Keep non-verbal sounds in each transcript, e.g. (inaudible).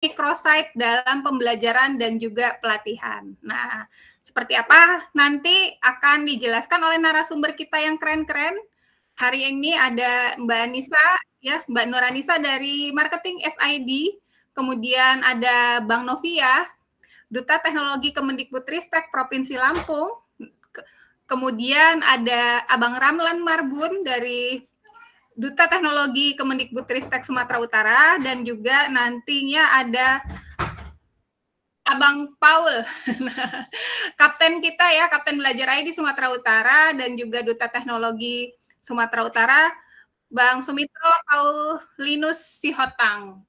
microsite dalam pembelajaran dan juga pelatihan. Nah, seperti apa nanti akan dijelaskan oleh narasumber kita yang keren-keren. Hari ini ada Mbak Anissa, ya Mbak Nur Anissa dari Marketing SID, kemudian ada Bang Novia, Duta Teknologi Kemendikbudristek Provinsi Lampung, kemudian ada Abang Ramlan Marbun dari Duta Teknologi Kemendikbudristek Sumatera Utara dan juga nantinya ada Abang Paul, (laughs) kapten kita ya, kapten belajar ID di Sumatera Utara dan juga Duta Teknologi Sumatera Utara, Bang Sumitro Paul Linus Sihotang.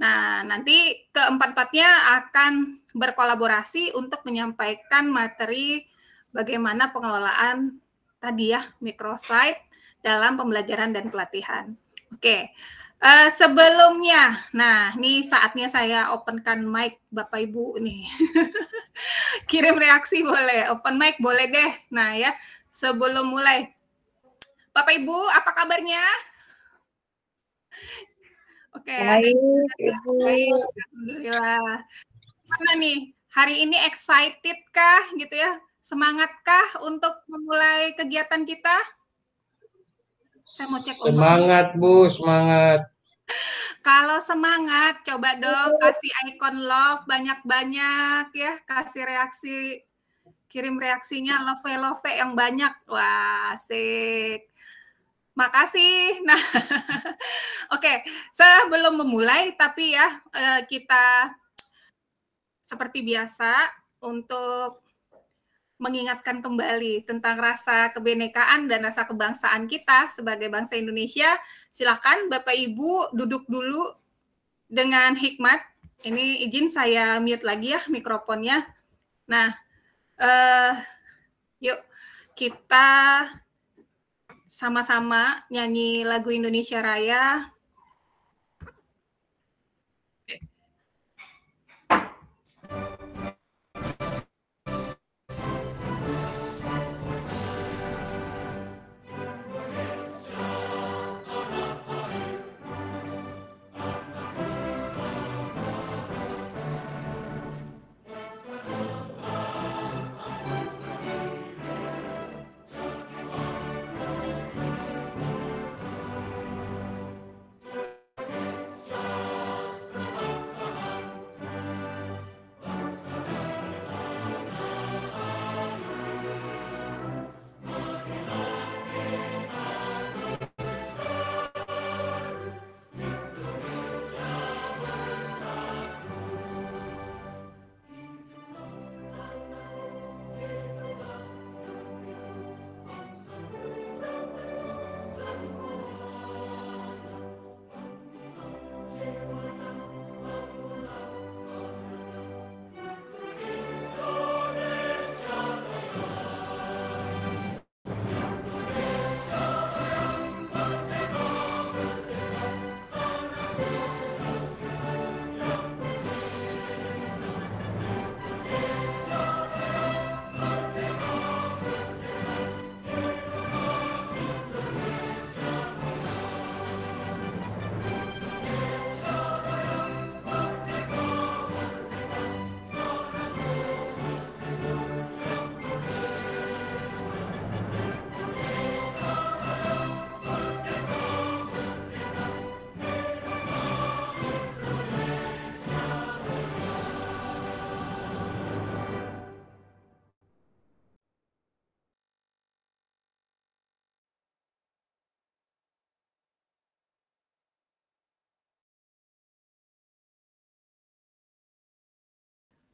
Nah, nanti keempat-empatnya akan berkolaborasi untuk menyampaikan materi bagaimana pengelolaan tadi ya, microsite dalam pembelajaran dan pelatihan. Oke, okay. uh, eh, sebelumnya, nah ini saatnya saya openkan mic Bapak Ibu nih. (laughs) Kirim reaksi boleh, open mic boleh deh. Nah ya, sebelum mulai, Bapak Ibu apa kabarnya? Oke, okay. baik, alhamdulillah. Mana nih? Hari ini excited kah gitu ya? Semangat kah untuk memulai kegiatan kita? Saya mau cek Semangat, Bu, semangat. Kalau semangat, coba dong kasih icon love banyak-banyak ya, kasih reaksi, kirim reaksinya love-love yang banyak. Wah, asik. Makasih. (laughs) Nah, oke, okay. belum memulai, tapi ya eh, kita seperti biasa untuk mengingatkan kembali tentang rasa kebenekaan dan rasa kebangsaan kita sebagai bangsa Indonesia. Silakan Bapak Ibu duduk dulu dengan hikmat. Ini izin saya mute lagi ya mikrofonnya. Nah, eh, yuk kita sama-sama nyanyi lagu Indonesia Raya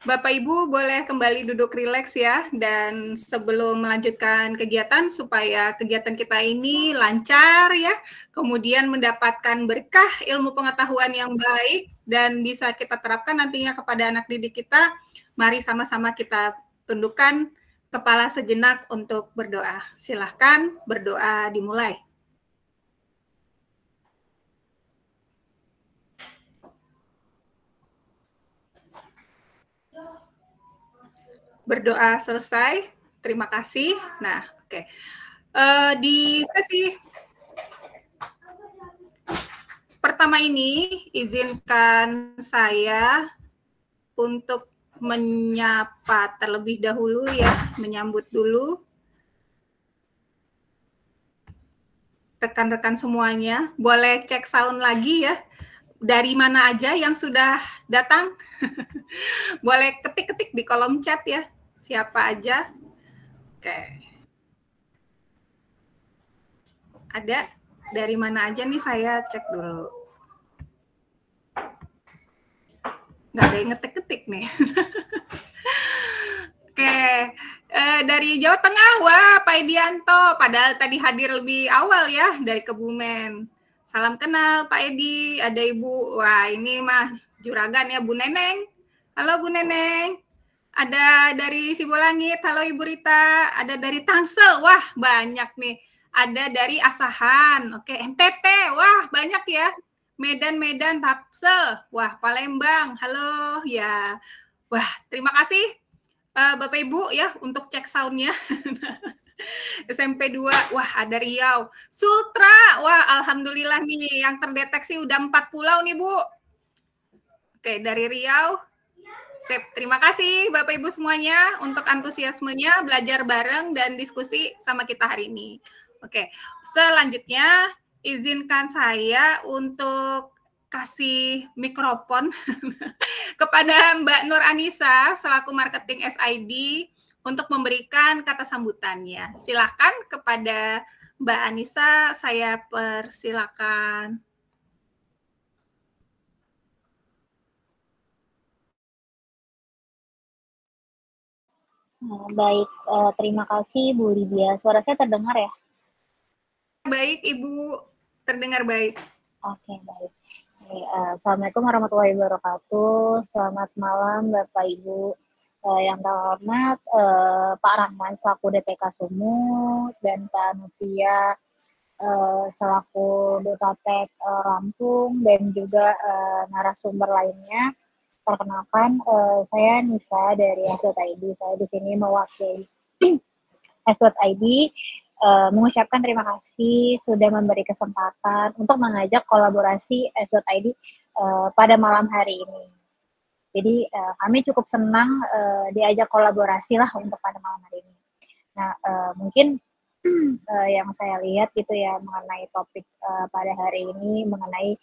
Bapak Ibu boleh kembali duduk rileks ya dan sebelum melanjutkan kegiatan supaya kegiatan kita ini lancar ya, kemudian mendapatkan berkah ilmu pengetahuan yang baik dan bisa kita terapkan nantinya kepada anak didik kita. Mari sama-sama kita tundukkan kepala sejenak untuk berdoa. Silahkan berdoa dimulai. berdoa selesai. Terima kasih. Nah, oke. Okay. Uh, eh, di sesi pertama ini izinkan saya untuk menyapa terlebih dahulu ya, menyambut dulu rekan-rekan semuanya. Boleh cek sound lagi ya dari mana aja yang sudah datang? (laughs) Boleh ketik-ketik di kolom chat ya, siapa aja. Oke. Ada dari mana aja nih saya cek dulu. Nggak ada yang ngetik-ketik nih. (laughs) Oke, eh, dari Jawa Tengah, wah Pak Idianto, padahal tadi hadir lebih awal ya dari Kebumen. Salam kenal Pak Edi, ada Ibu. Wah, ini mah juragan ya Bu Neneng. Halo Bu Neneng. Ada dari Sibolangit, halo Ibu Rita. Ada dari Tangsel, wah banyak nih. Ada dari Asahan, oke NTT, wah banyak ya. Medan, Medan, Tapsel, wah Palembang, halo ya. Wah terima kasih eh, Bapak Ibu ya untuk cek soundnya. (laughs) SMP 2, wah ada Riau. Sultra, wah alhamdulillah nih yang terdeteksi udah empat pulau nih Bu. Oke, dari Riau. Sip, terima kasih Bapak Ibu semuanya untuk antusiasmenya belajar bareng dan diskusi sama kita hari ini. Oke, selanjutnya izinkan saya untuk kasih mikrofon (laughs) kepada Mbak Nur Anissa selaku marketing SID untuk memberikan kata sambutannya. Silakan kepada Mbak Anissa saya persilakan. Nah, baik, eh, terima kasih Bu Lydia. Suara saya terdengar ya? Baik, Ibu. Terdengar baik. Oke, baik. Eh, Assalamualaikum warahmatullahi wabarakatuh. Selamat malam Bapak Ibu. Uh, yang terhormat uh, Pak Rahman selaku DPK Sumut dan Pak Nufia uh, eh, selaku Dutatec uh, Lampung dan juga uh, narasumber lainnya. Perkenalkan uh, saya Nisa dari Eslut ID. Saya di sini mewakili Eslut ID uh, mengucapkan terima kasih sudah memberi kesempatan untuk mengajak kolaborasi S.ID ID uh, pada malam hari ini. Jadi uh, kami cukup senang uh, diajak kolaborasi lah untuk pada malam hari ini. Nah uh, mungkin uh, (clears throat) yang saya lihat gitu ya mengenai topik uh, pada hari ini mengenai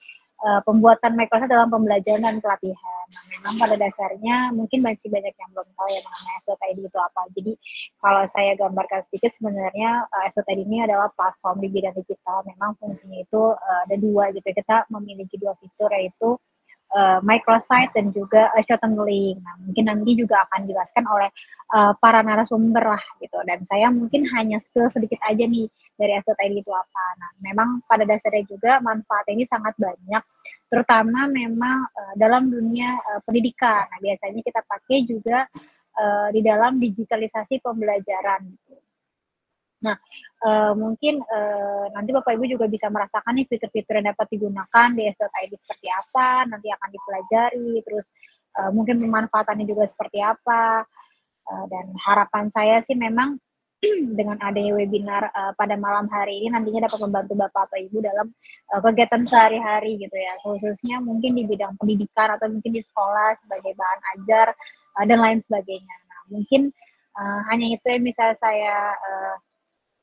uh, pembuatan Microsoft dalam pembelajaran dan pelatihan. Nah, memang pada dasarnya mungkin masih banyak yang belum tahu ya mengenai SOTID itu apa. Jadi kalau saya gambarkan sedikit sebenarnya uh, SOTID ini adalah platform di bidang digital. Memang fungsinya itu uh, ada dua gitu. Ya. Kita memiliki dua fitur yaitu uh, microsite dan juga uh, eh, link. Nah, mungkin nanti juga akan dijelaskan oleh uh, para narasumber lah gitu. Dan saya mungkin hanya skill sedikit aja nih dari SOTID itu apa. Nah, memang pada dasarnya juga manfaat ini sangat banyak terutama memang uh, dalam dunia uh, pendidikan. Nah, biasanya kita pakai juga uh, di dalam digitalisasi pembelajaran. Gitu. Nah, e, mungkin e, nanti Bapak Ibu juga bisa merasakan nih fitur-fitur yang dapat digunakan di S.id seperti apa, nanti akan dipelajari, terus e, mungkin pemanfaatannya juga seperti apa. E, dan harapan saya sih memang (clears throat) dengan adanya webinar e, pada malam hari ini nantinya dapat membantu bapak atau Ibu dalam e, kegiatan sehari-hari gitu ya, khususnya mungkin di bidang pendidikan atau mungkin di sekolah sebagai bahan ajar e, dan lain sebagainya. Nah, mungkin e, hanya itu yang bisa saya e,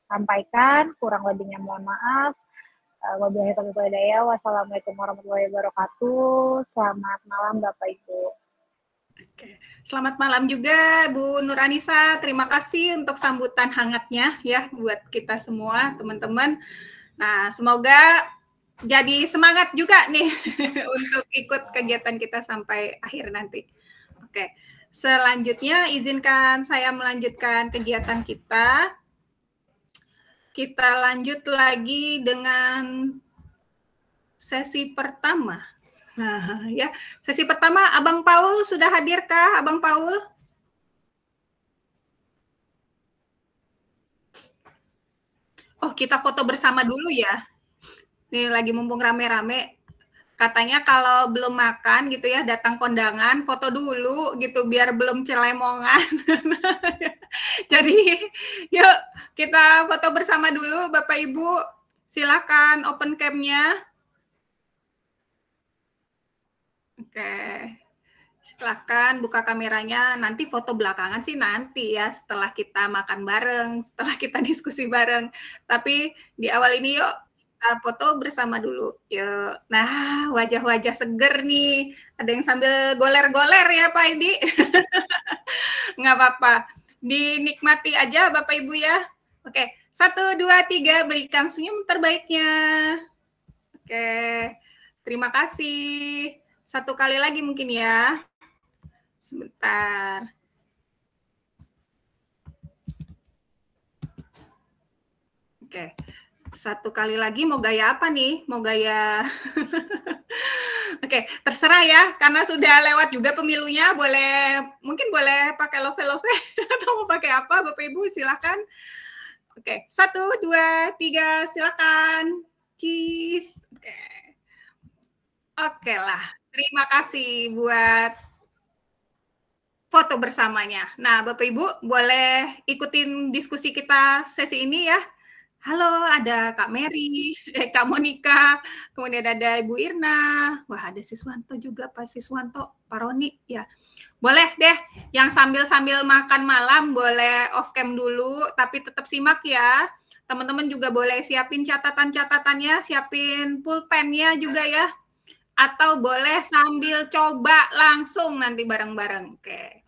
sampaikan. Kurang lebihnya mohon maaf. Eh, wabillahi Wassalamualaikum warahmatullahi wabarakatuh. Selamat malam Bapak Ibu. Selamat malam juga Bu Nur Anissa. Terima kasih untuk sambutan hangatnya ya buat kita semua teman-teman. Nah, semoga jadi semangat juga nih (laughs) untuk ikut kegiatan kita sampai akhir nanti. Oke. Selanjutnya izinkan saya melanjutkan kegiatan kita. Kita lanjut lagi dengan sesi pertama. Nah, ya, sesi pertama Abang Paul sudah hadirkah Abang Paul? Oh, kita foto bersama dulu ya. Ini lagi mumpung rame-rame. Katanya kalau belum makan gitu ya datang kondangan foto dulu gitu biar belum celemongan. (laughs) (laughs) Jadi yuk kita foto bersama dulu Bapak Ibu. Silakan open camnya. Oke. Silakan buka kameranya. Nanti foto belakangan sih nanti ya setelah kita makan bareng, setelah kita (laughs) diskusi bareng. Tapi di awal ini yuk kita foto bersama dulu. Yuk. Nah, wajah-wajah seger nih. Ada yang sambil goler-goler ya Pak Indi. (laughs) Nggak apa-apa dinikmati aja Bapak Ibu ya. Oke, satu, dua, tiga, berikan senyum terbaiknya. Oke, terima kasih. Satu kali lagi mungkin ya. Sebentar. Oke. Okay satu kali lagi mau gaya apa nih? Mau gaya (laughs) Oke, okay, terserah ya karena sudah lewat juga pemilunya boleh mungkin boleh pakai love-love (laughs) atau mau pakai apa Bapak Ibu silakan. Oke, okay, satu, dua, tiga, silakan. Cheese. Oke. Okay. Oke okay lah, terima kasih buat foto bersamanya. Nah, Bapak Ibu boleh ikutin diskusi kita sesi ini ya. Halo, ada Kak Mary, (laughs) eh, Kak Monika, kemudian ada Ibu Irna. Wah, ada Siswanto juga, Pak Siswanto, Pak Roni. Ya, boleh deh. Yang sambil-sambil makan malam boleh off cam dulu, tapi tetap simak ya. Teman-teman juga boleh siapin catatan-catatannya, siapin pulpennya juga ya. Atau boleh sambil coba langsung nanti bareng-bareng. Oke.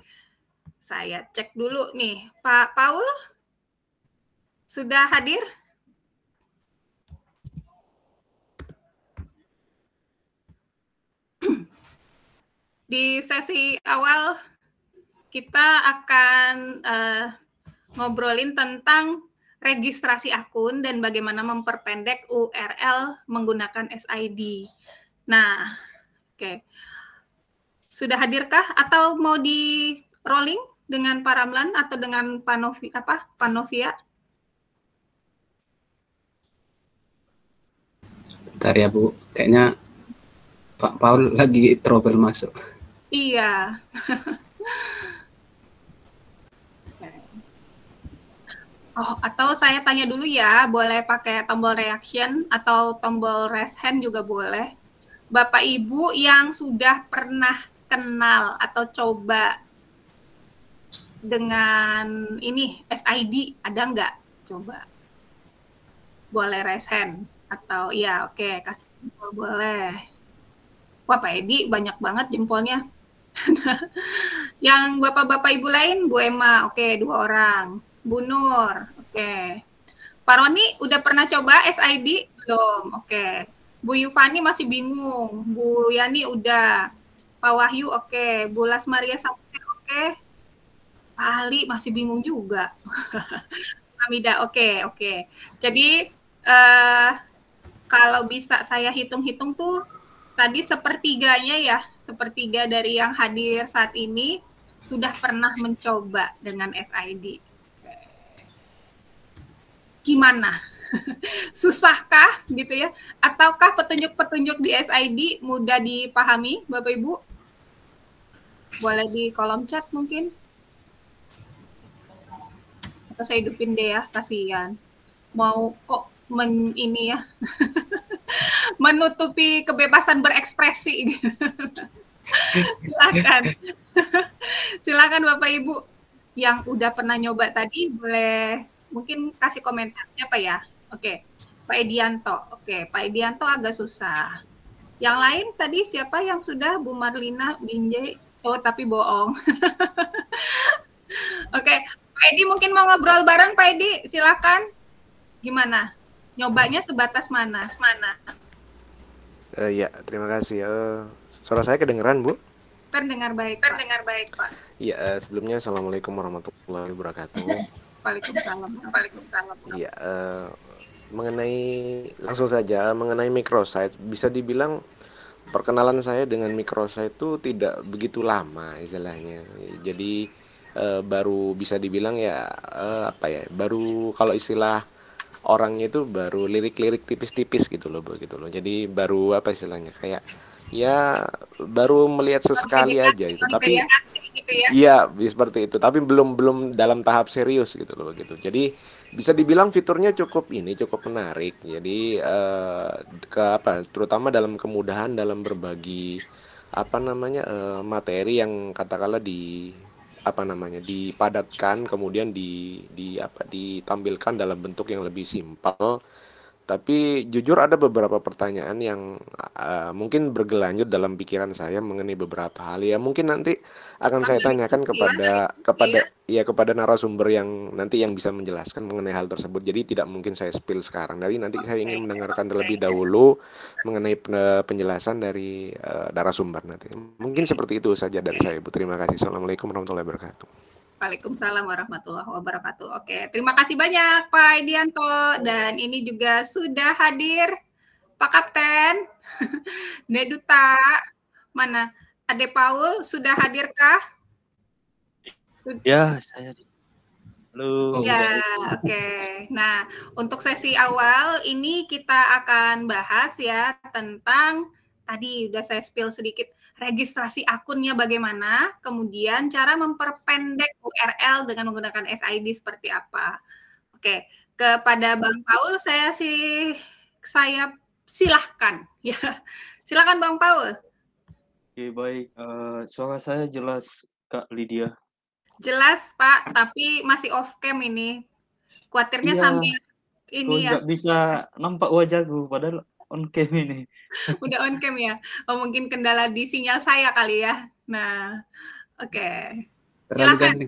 Saya cek dulu nih, Pak Paul sudah hadir? Di sesi awal kita akan uh, ngobrolin tentang registrasi akun dan bagaimana memperpendek URL menggunakan SID. Nah, oke. Okay. Sudah hadirkah atau mau di rolling dengan Pak Ramlan atau dengan Panovi apa Panovia? Bentar ya Bu, kayaknya Pak Paul lagi trouble masuk. Iya. (laughs) Oh, atau saya tanya dulu ya, boleh pakai tombol reaction atau tombol raise hand juga boleh. Bapak Ibu yang sudah pernah kenal atau coba dengan ini SID ada nggak? Coba. Boleh raise hand atau ya oke, okay, kasih boleh. Wah Pak Edi banyak banget jempolnya. (laughs) yang bapak-bapak ibu lain Bu Emma, oke okay, dua orang. Bu Nur, oke. Okay. Pak Roni udah pernah coba SID belum? Oke. Okay. Bu Yufani masih bingung. Bu Yani udah. Pak Wahyu oke. Okay. Bu Las Maria Sampai oke. Okay. Pak Ali masih bingung juga. (laughs) Amida, oke okay, oke. Okay. Jadi uh, kalau bisa saya hitung-hitung tuh tadi sepertiganya ya, sepertiga dari yang hadir saat ini sudah pernah mencoba dengan SID. Gimana? (laughs) Susahkah gitu ya? Ataukah petunjuk-petunjuk di SID mudah dipahami, Bapak Ibu? Boleh di kolom chat mungkin. Atau saya hidupin deh ya, kasihan. Mau kok men ini ya. (laughs) menutupi kebebasan berekspresi. silakan, silakan Bapak Ibu yang udah pernah nyoba tadi boleh mungkin kasih komentar Pak ya. Oke, Pak Edianto. Oke, Pak Edianto agak susah. Yang lain tadi siapa yang sudah Bu Marlina, Binjai, oh tapi bohong. (laughs) Oke, Pak Edi mungkin mau ngobrol bareng Pak Edi, silakan. Gimana? Nyobanya sebatas mana? Mana? Uh, ya, terima kasih. Uh, suara saya kedengeran, Bu? Terdengar baik, Pak. Terdengar baik, Pak. Ya, uh, sebelumnya Assalamualaikum warahmatullahi wabarakatuh. Waalaikumsalam. Waalaikumsalam. Iya, uh, mengenai langsung saja mengenai microsite bisa dibilang perkenalan saya dengan microsite itu tidak begitu lama istilahnya. Jadi uh, baru bisa dibilang ya uh, apa ya? Baru kalau istilah orangnya itu baru lirik-lirik tipis-tipis gitu loh begitu loh jadi baru apa istilahnya kayak ya baru melihat sesekali aja gitu, gitu tapi iya gitu ya. Iya, seperti itu tapi belum belum dalam tahap serius gitu loh begitu jadi bisa dibilang fiturnya cukup ini cukup menarik jadi eh, ke apa terutama dalam kemudahan dalam berbagi apa namanya eh, materi yang katakanlah di apa namanya dipadatkan kemudian di di apa ditampilkan dalam bentuk yang lebih simpel tapi jujur ada beberapa pertanyaan yang uh, mungkin bergelanjut dalam pikiran saya mengenai beberapa hal ya. Mungkin nanti akan saya tanyakan kepada ya, kepada iya. ya kepada narasumber yang nanti yang bisa menjelaskan mengenai hal tersebut. Jadi tidak mungkin saya spill sekarang. Jadi nanti saya ingin mendengarkan terlebih dahulu mengenai penjelasan dari uh, narasumber nanti. Mungkin seperti itu saja dari saya, Bu. Terima kasih. Assalamualaikum warahmatullahi wabarakatuh. Waalaikumsalam warahmatullahi wabarakatuh. Oke, terima kasih banyak Pak Edianto dan ini juga sudah hadir Pak Kapten (laughs) Neduta. Mana? Ade Paul sudah hadirkah? Ya, saya Halo. Oh, ya, oke. Okay. Nah, untuk sesi awal ini kita akan bahas ya tentang tadi udah saya spill sedikit registrasi akunnya bagaimana, kemudian cara memperpendek URL dengan menggunakan SID seperti apa. Oke, kepada Bang Paul saya sih saya silahkan (laughs) ya. Silakan Bang Paul. Oke, baik. Uh, suara saya jelas Kak Lydia. Jelas, Pak, tapi masih off cam ini. Kuatirnya iya, sambil ini ya. bisa nampak wajahku padahal on cam ini. (laughs) Udah on cam ya? Oh mungkin kendala di sinyal saya kali ya. Nah, oke. Okay. Silakan.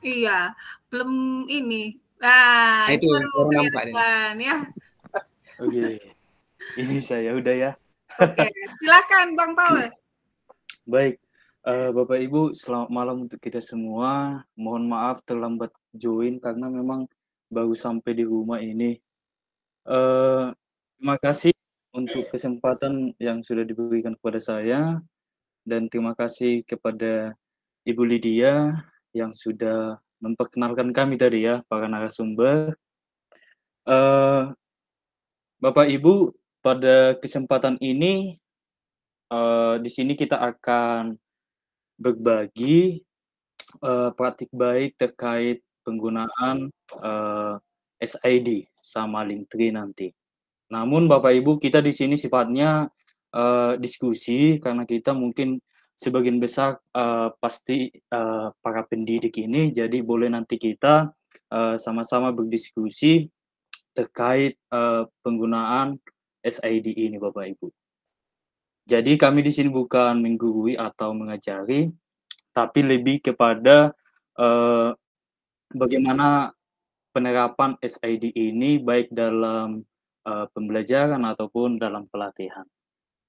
Iya, belum ini. Nah, nah itu baru nampak ya. (laughs) oke. Okay. Ini saya udah ya. Oke, okay. silakan Bang Paul. (clears throat) Baik. Uh, Bapak Ibu, selamat malam untuk kita semua. Mohon maaf terlambat join karena memang baru sampai di rumah ini. Uh, Terima kasih untuk kesempatan yang sudah diberikan kepada saya dan terima kasih kepada Ibu Lydia yang sudah memperkenalkan kami tadi ya para narasumber. Uh, Bapak Ibu pada kesempatan ini uh, di sini kita akan berbagi uh, praktik baik terkait penggunaan uh, SID sama Linktree nanti. nanti. Namun Bapak Ibu kita di sini sifatnya uh, diskusi karena kita mungkin sebagian besar uh, pasti uh, para pendidik ini jadi boleh nanti kita sama-sama uh, berdiskusi terkait uh, penggunaan SID ini Bapak Ibu. Jadi kami di sini bukan menggurui atau mengajari, tapi lebih kepada uh, bagaimana penerapan SID ini baik dalam uh, pembelajaran ataupun dalam pelatihan.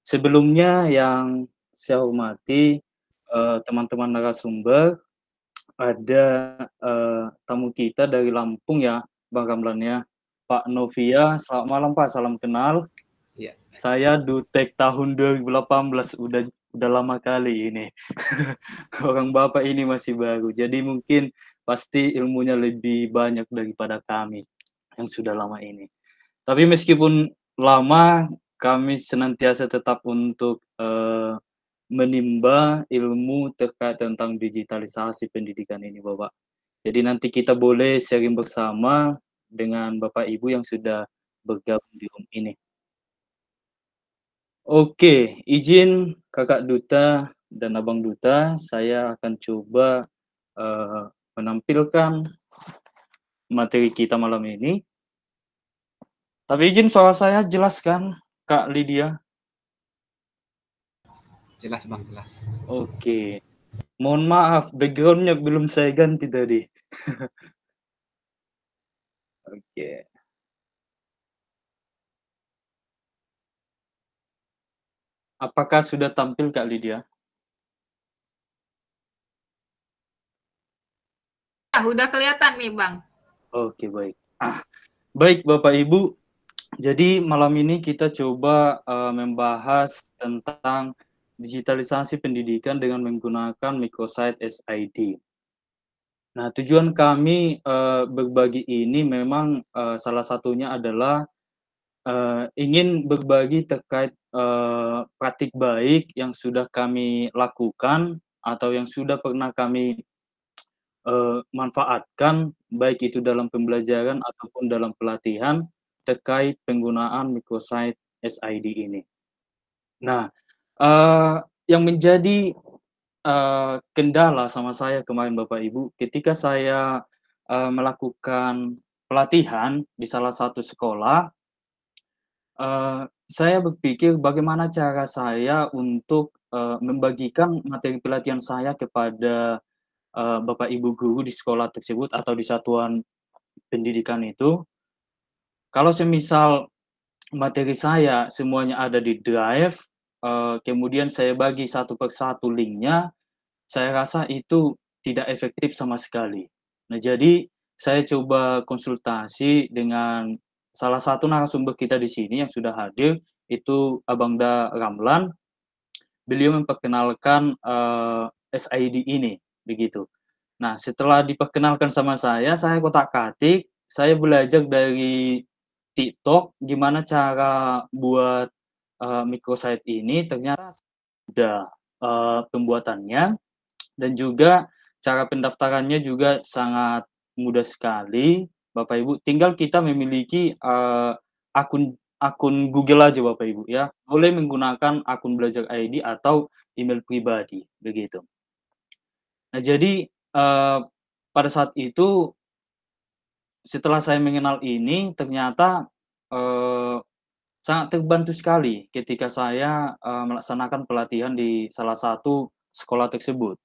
Sebelumnya yang saya hormati eh, teman-teman uh, narasumber ada uh, tamu kita dari Lampung ya Bang Ramlan ya, Pak Novia selamat malam Pak salam kenal ya. saya Dutek tahun 2018 udah udah lama kali ini (laughs) orang bapak ini masih baru jadi mungkin pasti ilmunya lebih banyak daripada kami yang sudah lama ini tapi meskipun lama, kami senantiasa tetap untuk uh, menimba ilmu terkait tentang digitalisasi pendidikan ini, Bapak. Jadi nanti kita boleh sharing bersama dengan Bapak Ibu yang sudah bergabung di room ini. Oke, izin Kakak Duta dan Abang Duta, saya akan coba uh, menampilkan materi kita malam ini. Tapi izin suara saya jelaskan Kak Lydia. Jelas Bang, jelas. Oke. Mohon maaf, backgroundnya belum saya ganti tadi. (laughs) Oke. Apakah sudah tampil Kak Lydia? Ya, udah kelihatan nih Bang. Oke, baik. Ah, baik Bapak Ibu, jadi malam ini kita coba uh, membahas tentang digitalisasi pendidikan dengan menggunakan microsite SID. Nah, tujuan kami uh, berbagi ini memang uh, salah satunya adalah uh, ingin berbagi terkait uh, praktik baik yang sudah kami lakukan atau yang sudah pernah kami uh, manfaatkan baik itu dalam pembelajaran ataupun dalam pelatihan terkait penggunaan microsite SID ini. Nah, uh, yang menjadi uh, kendala sama saya kemarin Bapak Ibu ketika saya uh, melakukan pelatihan di salah satu sekolah, uh, saya berpikir bagaimana cara saya untuk uh, membagikan materi pelatihan saya kepada uh, Bapak Ibu guru di sekolah tersebut atau di satuan pendidikan itu kalau semisal materi saya semuanya ada di drive, uh, kemudian saya bagi satu per satu linknya, saya rasa itu tidak efektif sama sekali. Nah, jadi saya coba konsultasi dengan salah satu narasumber kita di sini yang sudah hadir, itu Abang Da Ramlan. Beliau memperkenalkan uh, eh, SID ini, begitu. Nah, setelah diperkenalkan sama saya, saya kotak-katik, saya belajar dari TikTok gimana cara buat, uh, microsite ini ternyata mudah, uh, pembuatannya dan juga cara pendaftarannya juga sangat mudah sekali, Bapak Ibu. Tinggal kita memiliki, uh, akun akun Google aja Bapak Ibu ya, boleh menggunakan akun Belajar ID atau email pribadi, begitu. Nah jadi, uh, pada saat itu setelah saya mengenal ini ternyata eh, sangat terbantu sekali ketika saya eh, melaksanakan pelatihan di salah satu sekolah tersebut.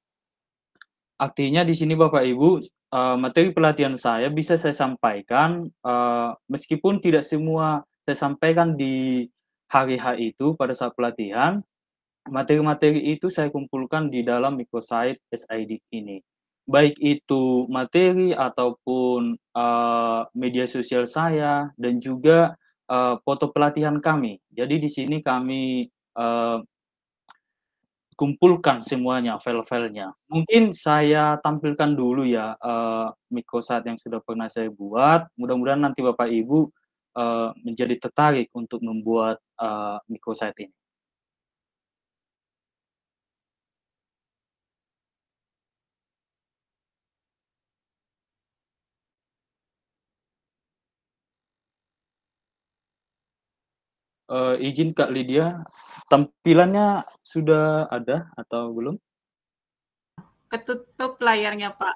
Artinya di sini Bapak Ibu eh, materi pelatihan saya bisa saya sampaikan eh, meskipun tidak semua saya sampaikan di hari H itu pada saat pelatihan materi-materi itu saya kumpulkan di dalam microsite SID ini baik itu materi ataupun uh, media sosial saya dan juga uh, foto pelatihan kami. Jadi di sini kami uh, kumpulkan semuanya file-filenya. Mungkin saya tampilkan dulu ya uh, mikrosat yang sudah pernah saya buat. Mudah-mudahan nanti Bapak Ibu uh, menjadi tertarik untuk membuat uh, mikrosat ini. uh, izin Kak Lydia, tampilannya sudah ada atau belum? Ketutup layarnya, Pak.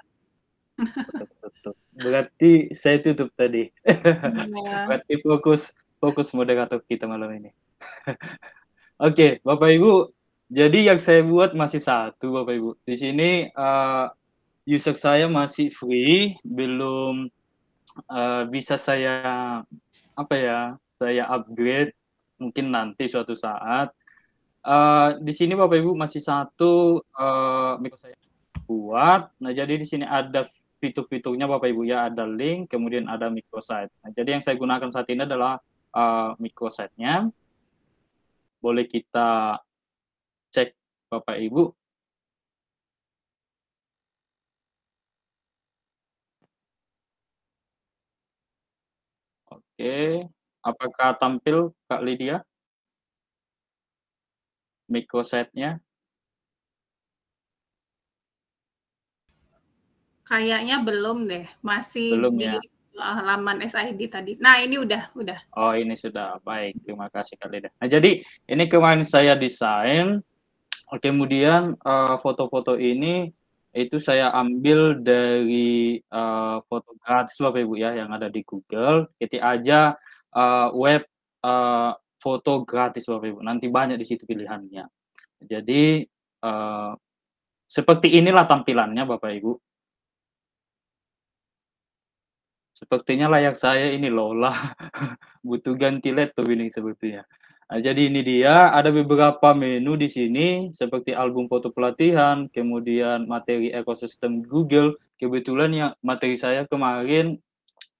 Ketutup. Berarti saya tutup tadi. Ya. (laughs) Berarti fokus fokus moderator kita malam ini. (laughs) Oke, okay, Bapak Ibu, jadi yang saya buat masih satu Bapak Ibu. Di sini uh, user saya masih free, belum uh, bisa saya apa ya, saya upgrade mungkin nanti suatu saat. Uh, di sini Bapak Ibu masih satu uh, saya buat. Nah, jadi di sini ada fitur-fiturnya Bapak Ibu ya, ada link, kemudian ada microsite. Nah, jadi yang saya gunakan saat ini adalah uh, eh, microsite-nya. Boleh kita cek Bapak Ibu. Oke. Okay. Apakah tampil Kak Lydia? Mikrosetnya? Kayaknya belum deh, masih belum, di ya? laman SID tadi. Nah ini udah, udah. Oh ini sudah, baik. Terima kasih Kak Lydia. Nah jadi ini kemarin saya desain, kemudian eh, foto-foto uh, ini itu saya ambil dari uh, foto gratis Bapak ya, Ibu ya yang ada di Google. Ketik aja uh, web uh, foto gratis Bapak Ibu. Nanti banyak di situ pilihannya. Jadi uh, seperti inilah tampilannya Bapak Ibu. Sepertinya layak saya ini lola (laughs) butuh ganti laptop ini sebetulnya. Nah, jadi ini dia ada beberapa menu di sini seperti album foto pelatihan, kemudian materi ekosistem Google. Kebetulan yang materi saya kemarin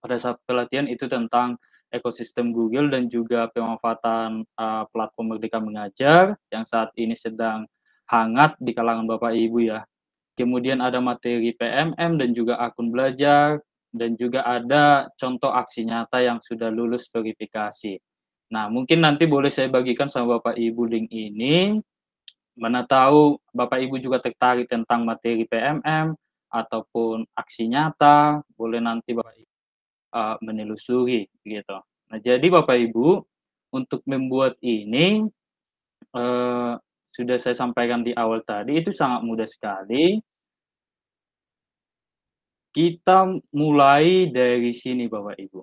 pada saat pelatihan itu tentang ekosistem Google dan juga pemanfaatan uh, platform Merdeka Mengajar yang saat ini sedang hangat di kalangan Bapak Ibu ya. Kemudian ada materi PMM dan juga akun belajar dan juga ada contoh aksi nyata yang sudah lulus verifikasi. Nah, mungkin nanti boleh saya bagikan sama Bapak Ibu link ini. Mana tahu Bapak Ibu juga tertarik tentang materi PMM ataupun aksi nyata, boleh nanti Bapak Ibu uh, menelusuri gitu. Nah, jadi Bapak Ibu, untuk membuat ini uh, sudah saya sampaikan di awal tadi itu sangat mudah sekali. Kita mulai dari sini Bapak Ibu.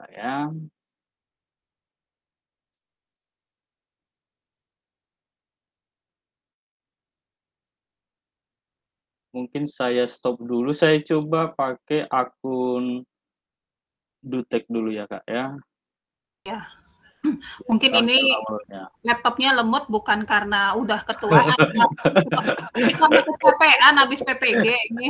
saya hmm. mungkin saya stop dulu. Saya coba pakai akun Dutek dulu ya Kak ya. Ya. (clears throat) Mungkin ini laptopnya lemot bukan karena udah ketuaan, (laughs) karena kecapean habis PPG ini.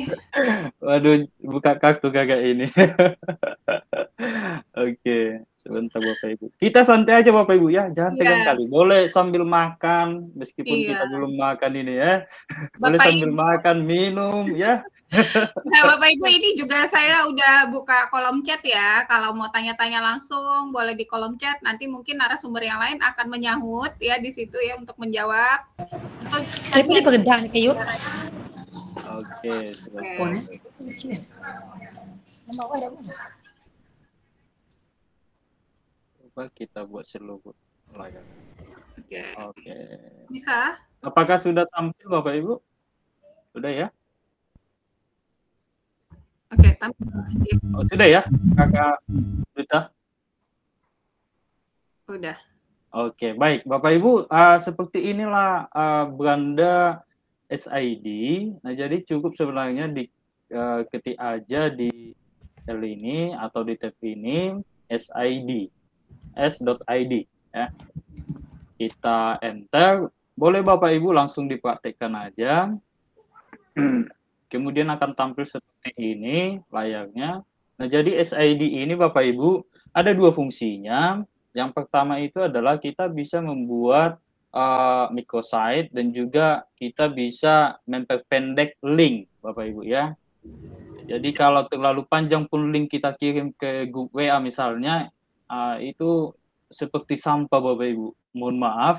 Waduh, buka kartu kagak ini. (laughs) Oke, sebentar Bapak Ibu. Kita santai aja Bapak Ibu ya, jangan yeah. tegang kali. Boleh sambil makan, meskipun yeah. kita belum makan ini ya. (laughs) Boleh sambil Ibu. makan, minum ya nah, Bapak Ibu ini juga saya udah buka kolom chat ya. Kalau mau tanya-tanya langsung boleh di kolom chat. Nanti mungkin narasumber yang lain akan menyahut ya di situ ya untuk menjawab. Tapi di pekerjaan kayu. Oke, Coba kita buat seluruh layar. Oke. Okay. Bisa? Apakah sudah tampil Bapak Ibu? Sudah ya? Oke, okay, oh, sudah ya, Kakak Duta. Sudah. Oke, baik, Bapak Ibu, uh, seperti inilah uh, eh, beranda SID. Nah, jadi cukup sebenarnya di uh, ketik aja di tel ini atau di tab ini SID, s.id ya. Kita enter. Boleh Bapak Ibu langsung dipraktekkan aja. (clears throat) kemudian akan tampil seperti ini layarnya. Nah, jadi SID ini Bapak Ibu ada dua fungsinya. Yang pertama itu adalah kita bisa membuat uh, microsite dan juga kita bisa memperpendek link Bapak Ibu ya. Jadi kalau terlalu panjang pun link kita kirim ke grup WA misalnya uh, itu seperti sampah Bapak Ibu. Mohon maaf.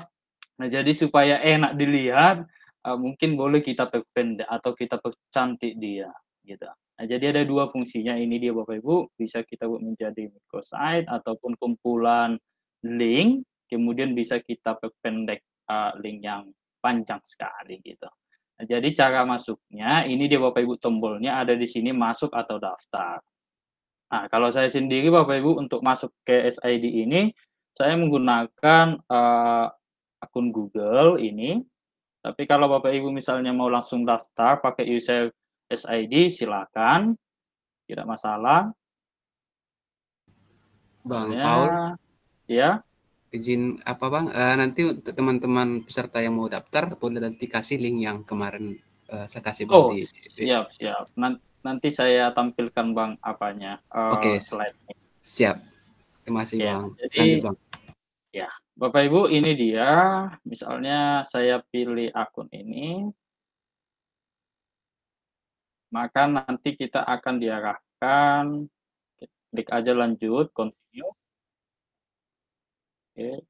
Nah, jadi supaya enak dilihat, uh, mungkin boleh kita perpendek atau kita percantik dia gitu. Nah, jadi ada dua fungsinya ini dia Bapak Ibu, bisa kita buat menjadi microsite ataupun kumpulan link, kemudian bisa kita perpendek uh, eh, link yang panjang sekali gitu. Nah, jadi cara masuknya ini dia Bapak Ibu tombolnya ada di sini masuk atau daftar. Nah, kalau saya sendiri Bapak Ibu untuk masuk ke SID ini saya menggunakan uh, akun Google ini tapi kalau Bapak Ibu misalnya mau langsung daftar pakai user SID silakan. Tidak masalah. Bang ya, Paul. Ya. Izin apa Bang? Uh, nanti untuk teman-teman peserta yang mau daftar boleh nanti kasih link yang kemarin uh, saya kasih Bang. Oh, di, siap, siap. Nanti saya tampilkan Bang apanya. Uh, Oke. Okay. Slide. Siap. Terima kasih ya, Bang. Jadi, lanjut Bang. Ya, Bapak Ibu, ini dia. Misalnya saya pilih akun ini. Maka nanti kita akan diarahkan. Klik aja lanjut, continue. Oke.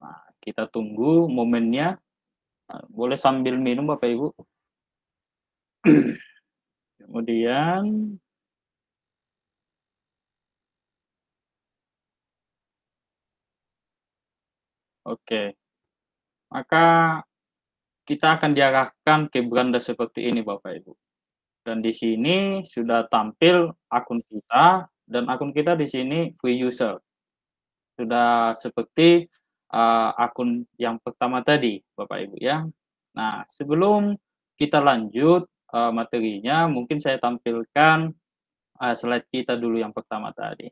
Nah, kita tunggu momennya. Boleh sambil minum Bapak Ibu. (clears throat) Kemudian Oke. Maka kita akan diarahkan ke beranda seperti ini Bapak Ibu. Dan di sini sudah tampil akun kita dan akun kita di sini free user. Sudah seperti uh, akun yang pertama tadi Bapak Ibu ya. Nah, sebelum kita lanjut uh, materinya, mungkin saya tampilkan uh, slide kita dulu yang pertama tadi.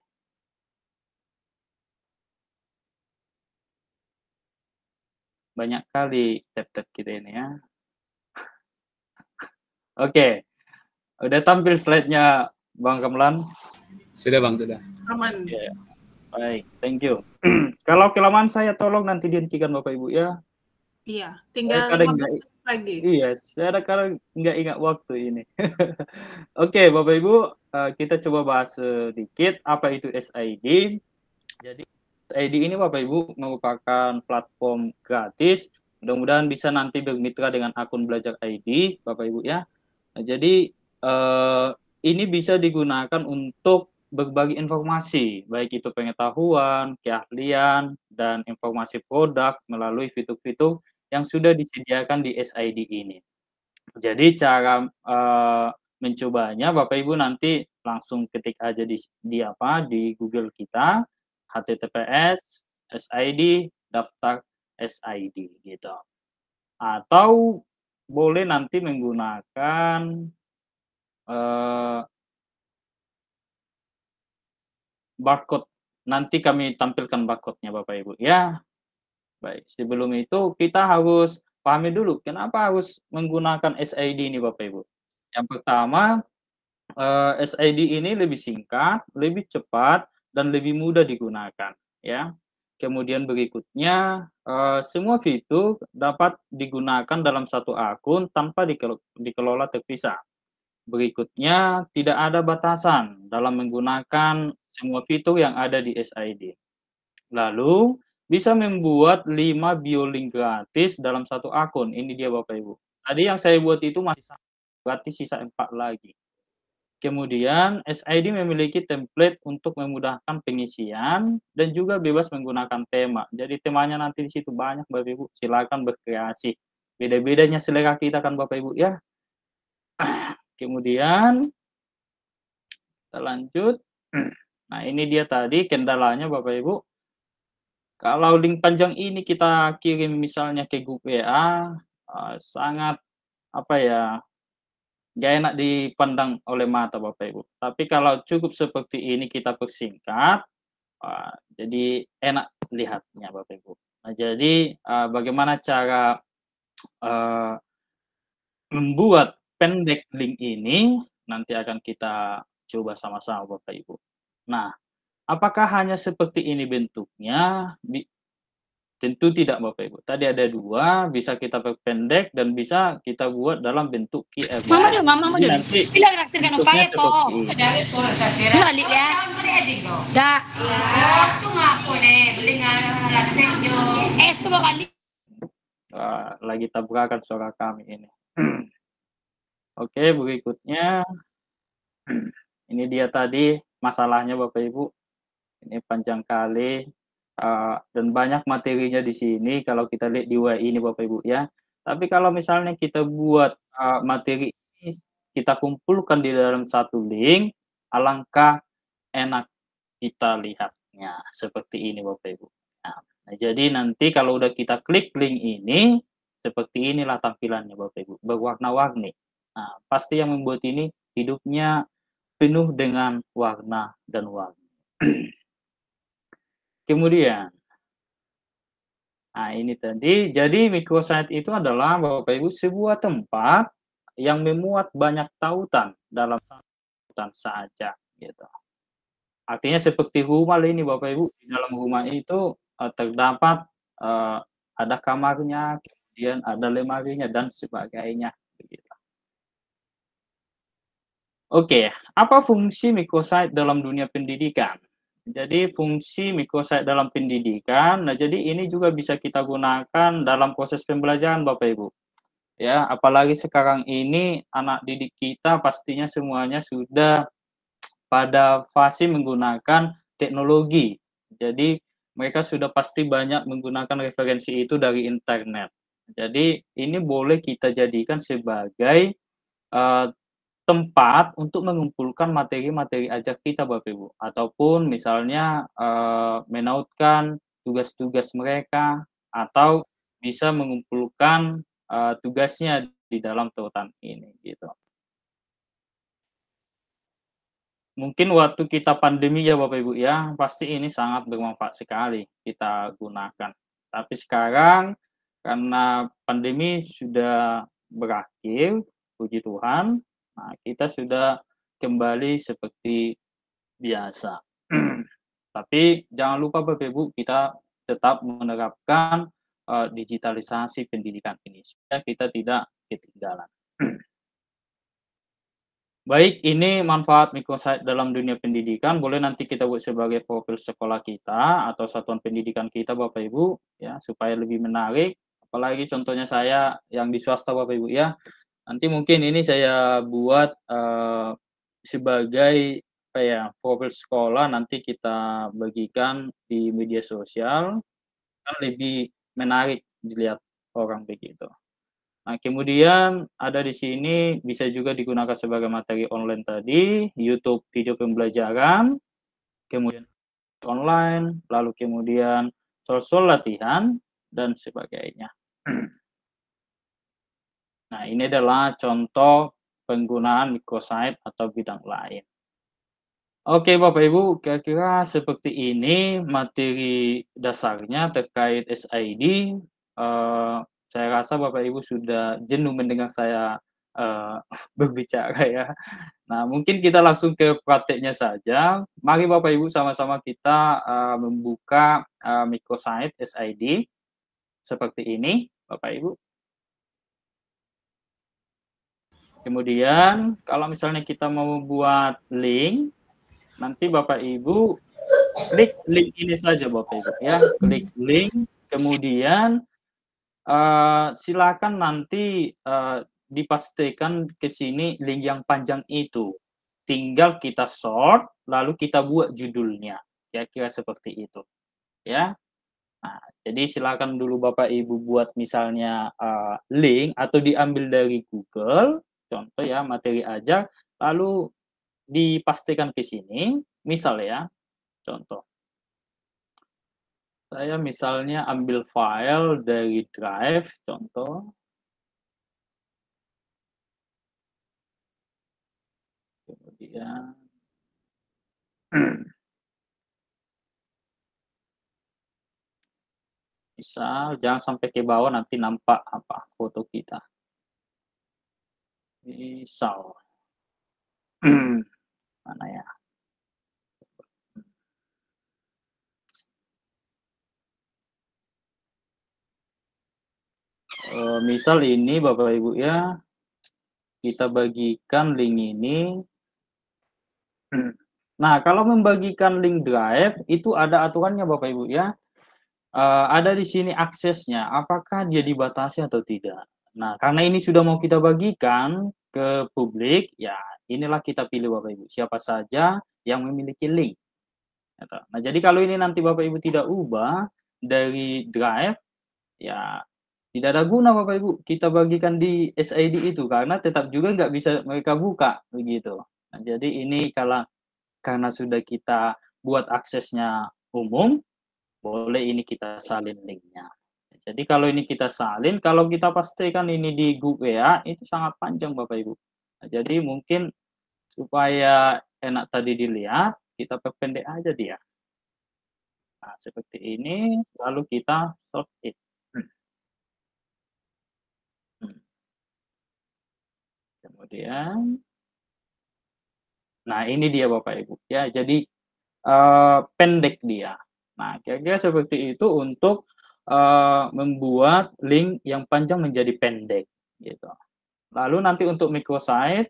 banyak kali tab-tab kita ini ya. Oke, okay. udah tampil slide-nya Bang kemlan Sudah Bang, sudah. Aman. Yeah. Iya. Baik, thank you. (clears throat) Kalau kelamaan saya tolong nanti dihentikan Bapak Ibu ya. Iya, tinggal kadang enggak, lagi. Iya, saya ada kadang nggak ingat waktu ini. (laughs) Oke, okay, Bapak Ibu, eh, kita coba bahas sedikit eh, apa itu SID. Jadi ID ini Bapak Ibu merupakan platform gratis. Mudah-mudahan bisa nanti bermitra dengan akun Belajar ID, Bapak Ibu ya. Nah, jadi eh, ini bisa digunakan untuk berbagi informasi, baik itu pengetahuan, keahlian, dan informasi produk melalui fitur-fitur yang sudah disediakan di SID ini. Jadi cara eh, mencobanya Bapak Ibu nanti langsung ketik aja di, di apa di Google kita https SID daftar SID gitu. Atau boleh nanti menggunakan uh, barcode. Nanti kami tampilkan barcode-nya Bapak Ibu ya. Baik, sebelum itu kita harus pahami dulu kenapa harus menggunakan SID ini Bapak Ibu. Yang pertama, uh, eh, SID ini lebih singkat, lebih cepat dan lebih mudah digunakan ya. Kemudian berikutnya uh, semua fitur dapat digunakan dalam satu akun tanpa dikelola terpisah. Berikutnya tidak ada batasan dalam menggunakan semua fitur yang ada di SID. Lalu bisa membuat lima biolink gratis dalam satu akun. Ini dia Bapak Ibu. Tadi yang saya buat itu masih berarti sisa empat lagi. Kemudian SID memiliki template untuk memudahkan pengisian dan juga bebas menggunakan tema. Jadi temanya nanti di situ banyak Bapak Ibu, silakan berkreasi. Beda-bedanya selera kita kan Bapak Ibu ya. (clears throat) Kemudian kita lanjut. (clears throat) Nah, ini dia tadi kendalanya Bapak Ibu. Kalau link panjang ini kita kirim misalnya ke grup WA, eh, sangat apa ya nggak enak dipandang oleh mata Bapak Ibu. Tapi kalau cukup seperti ini kita persingkat, jadi enak lihatnya Bapak Ibu. Nah, jadi eh, bagaimana cara eh, membuat pendek link ini nanti akan kita coba sama-sama Bapak Ibu. Nah, apakah hanya seperti ini bentuknya Tentu tidak Bapak Ibu. Tadi ada dua, bisa kita pendek dan bisa kita buat dalam bentuk QR. Mama dulu, mama dulu. Nanti bilang raktirkan upaya to. Dari surga ya. Da. Waktu ngaku deh, beli ngarasin yo. Es tuh kali. Ah, lagi tabrakan suara kami ini. (clears throat) Oke, berikutnya (clears throat) ini dia tadi masalahnya Bapak Ibu. Ini panjang kali uh, dan banyak materinya di sini kalau kita lihat di WI ini Bapak Ibu ya. Tapi kalau misalnya kita buat uh, materi ini kita kumpulkan di dalam satu link, alangkah enak kita lihatnya seperti ini Bapak Ibu. Nah, nah, jadi nanti kalau udah kita klik link ini seperti inilah tampilannya Bapak Ibu, berwarna-warni. Nah, pasti yang membuat ini hidupnya penuh dengan warna dan warna. (clears throat) Kemudian, nah ini tadi, jadi mikrosite itu adalah Bapak Ibu sebuah tempat yang memuat banyak tautan dalam tautan saja. Gitu. Artinya seperti rumah ini Bapak Ibu, di dalam rumah itu eh, terdapat eh, ada kamarnya, kemudian ada lemarinya dan sebagainya. Begitu. Oke, apa fungsi mikrosite dalam dunia pendidikan? Jadi fungsi mikrosite dalam pendidikan, nah jadi ini juga bisa kita gunakan dalam proses pembelajaran Bapak Ibu. Ya, apalagi sekarang ini anak didik kita pastinya semuanya sudah pada fase menggunakan teknologi. Jadi mereka sudah pasti banyak menggunakan referensi itu dari internet. Jadi ini boleh kita jadikan sebagai uh, tempat untuk mengumpulkan materi-materi ajak kita Bapak Ibu ataupun misalnya e, menautkan tugas-tugas mereka atau bisa mengumpulkan e, tugasnya di dalam tautan ini gitu. Mungkin waktu kita pandemi ya Bapak Ibu ya, pasti ini sangat bermanfaat sekali kita gunakan. Tapi sekarang karena pandemi sudah berakhir, puji Tuhan, Nah, kita sudah kembali seperti biasa. (clears throat) Tapi jangan lupa Bapak Ibu, kita tetap menerapkan uh, digitalisasi pendidikan ini supaya kita tidak ketinggalan. (clears throat) Baik, ini manfaat microsite dalam dunia pendidikan. Boleh nanti kita buat sebagai profil sekolah kita atau satuan pendidikan kita, Bapak Ibu, ya supaya lebih menarik. Apalagi contohnya saya yang di swasta, Bapak Ibu, ya Nanti mungkin ini saya buat uh, sebagai apa ya profil sekolah nanti kita bagikan di media sosial kan lebih menarik dilihat orang begitu. Nah, kemudian ada di sini bisa juga digunakan sebagai materi online tadi, YouTube video pembelajaran, kemudian online, lalu kemudian soal-soal latihan dan sebagainya. (clears throat) Nah, ini adalah contoh penggunaan microsite atau bidang lain. Oke, Bapak Ibu, kira-kira seperti ini materi dasarnya terkait SID. Uh, eh, saya rasa Bapak Ibu sudah jenuh mendengar saya uh, (laughs) berbicara ya. Nah, mungkin kita langsung ke prakteknya saja. Mari Bapak Ibu sama-sama kita uh, membuka uh, microsite SID seperti ini, Bapak Ibu. Kemudian kalau misalnya kita mau buat link, nanti Bapak Ibu klik link ini saja Bapak Ibu ya, klik link. Kemudian uh, silakan nanti uh, dipastikan ke sini link yang panjang itu. Tinggal kita sort, lalu kita buat judulnya. Ya, kira seperti itu. Ya, Nah, jadi silakan dulu Bapak Ibu buat misalnya uh, link atau diambil dari Google, contoh ya materi aja lalu dipastikan ke sini misal ya contoh saya misalnya ambil file dari drive contoh kemudian (clears throat) misal jangan sampai ke bawah nanti nampak apa foto kita Misal, (clears throat) Mana ya? Eh, misal ini Bapak Ibu ya, kita bagikan link ini. (clears throat) Nah, kalau membagikan link drive itu ada aturannya Bapak Ibu ya. Eh, ada di sini aksesnya, apakah dia dibatasi atau tidak. Nah, karena ini sudah mau kita bagikan ke publik, ya inilah kita pilih Bapak Ibu. Siapa saja yang memiliki link. Ya, nah, jadi kalau ini nanti Bapak Ibu tidak ubah dari Drive, ya tidak ada guna Bapak Ibu kita bagikan di SID itu karena tetap juga nggak bisa mereka buka begitu. Nah, jadi ini kalau karena sudah kita buat aksesnya umum, boleh ini kita salin linknya. Jadi kalau ini kita salin, kalau kita pastikan ini di ya itu sangat panjang Bapak Ibu. Nah, jadi mungkin supaya enak tadi dilihat, kita perpendek aja dia. Nah, seperti ini, lalu kita sort it. Hmm. Hmm. Kemudian, nah ini dia Bapak Ibu. ya Jadi, uh, pendek dia. Nah, kira-kira seperti itu untuk Eh, membuat link yang panjang menjadi pendek gitu. Lalu nanti untuk microsite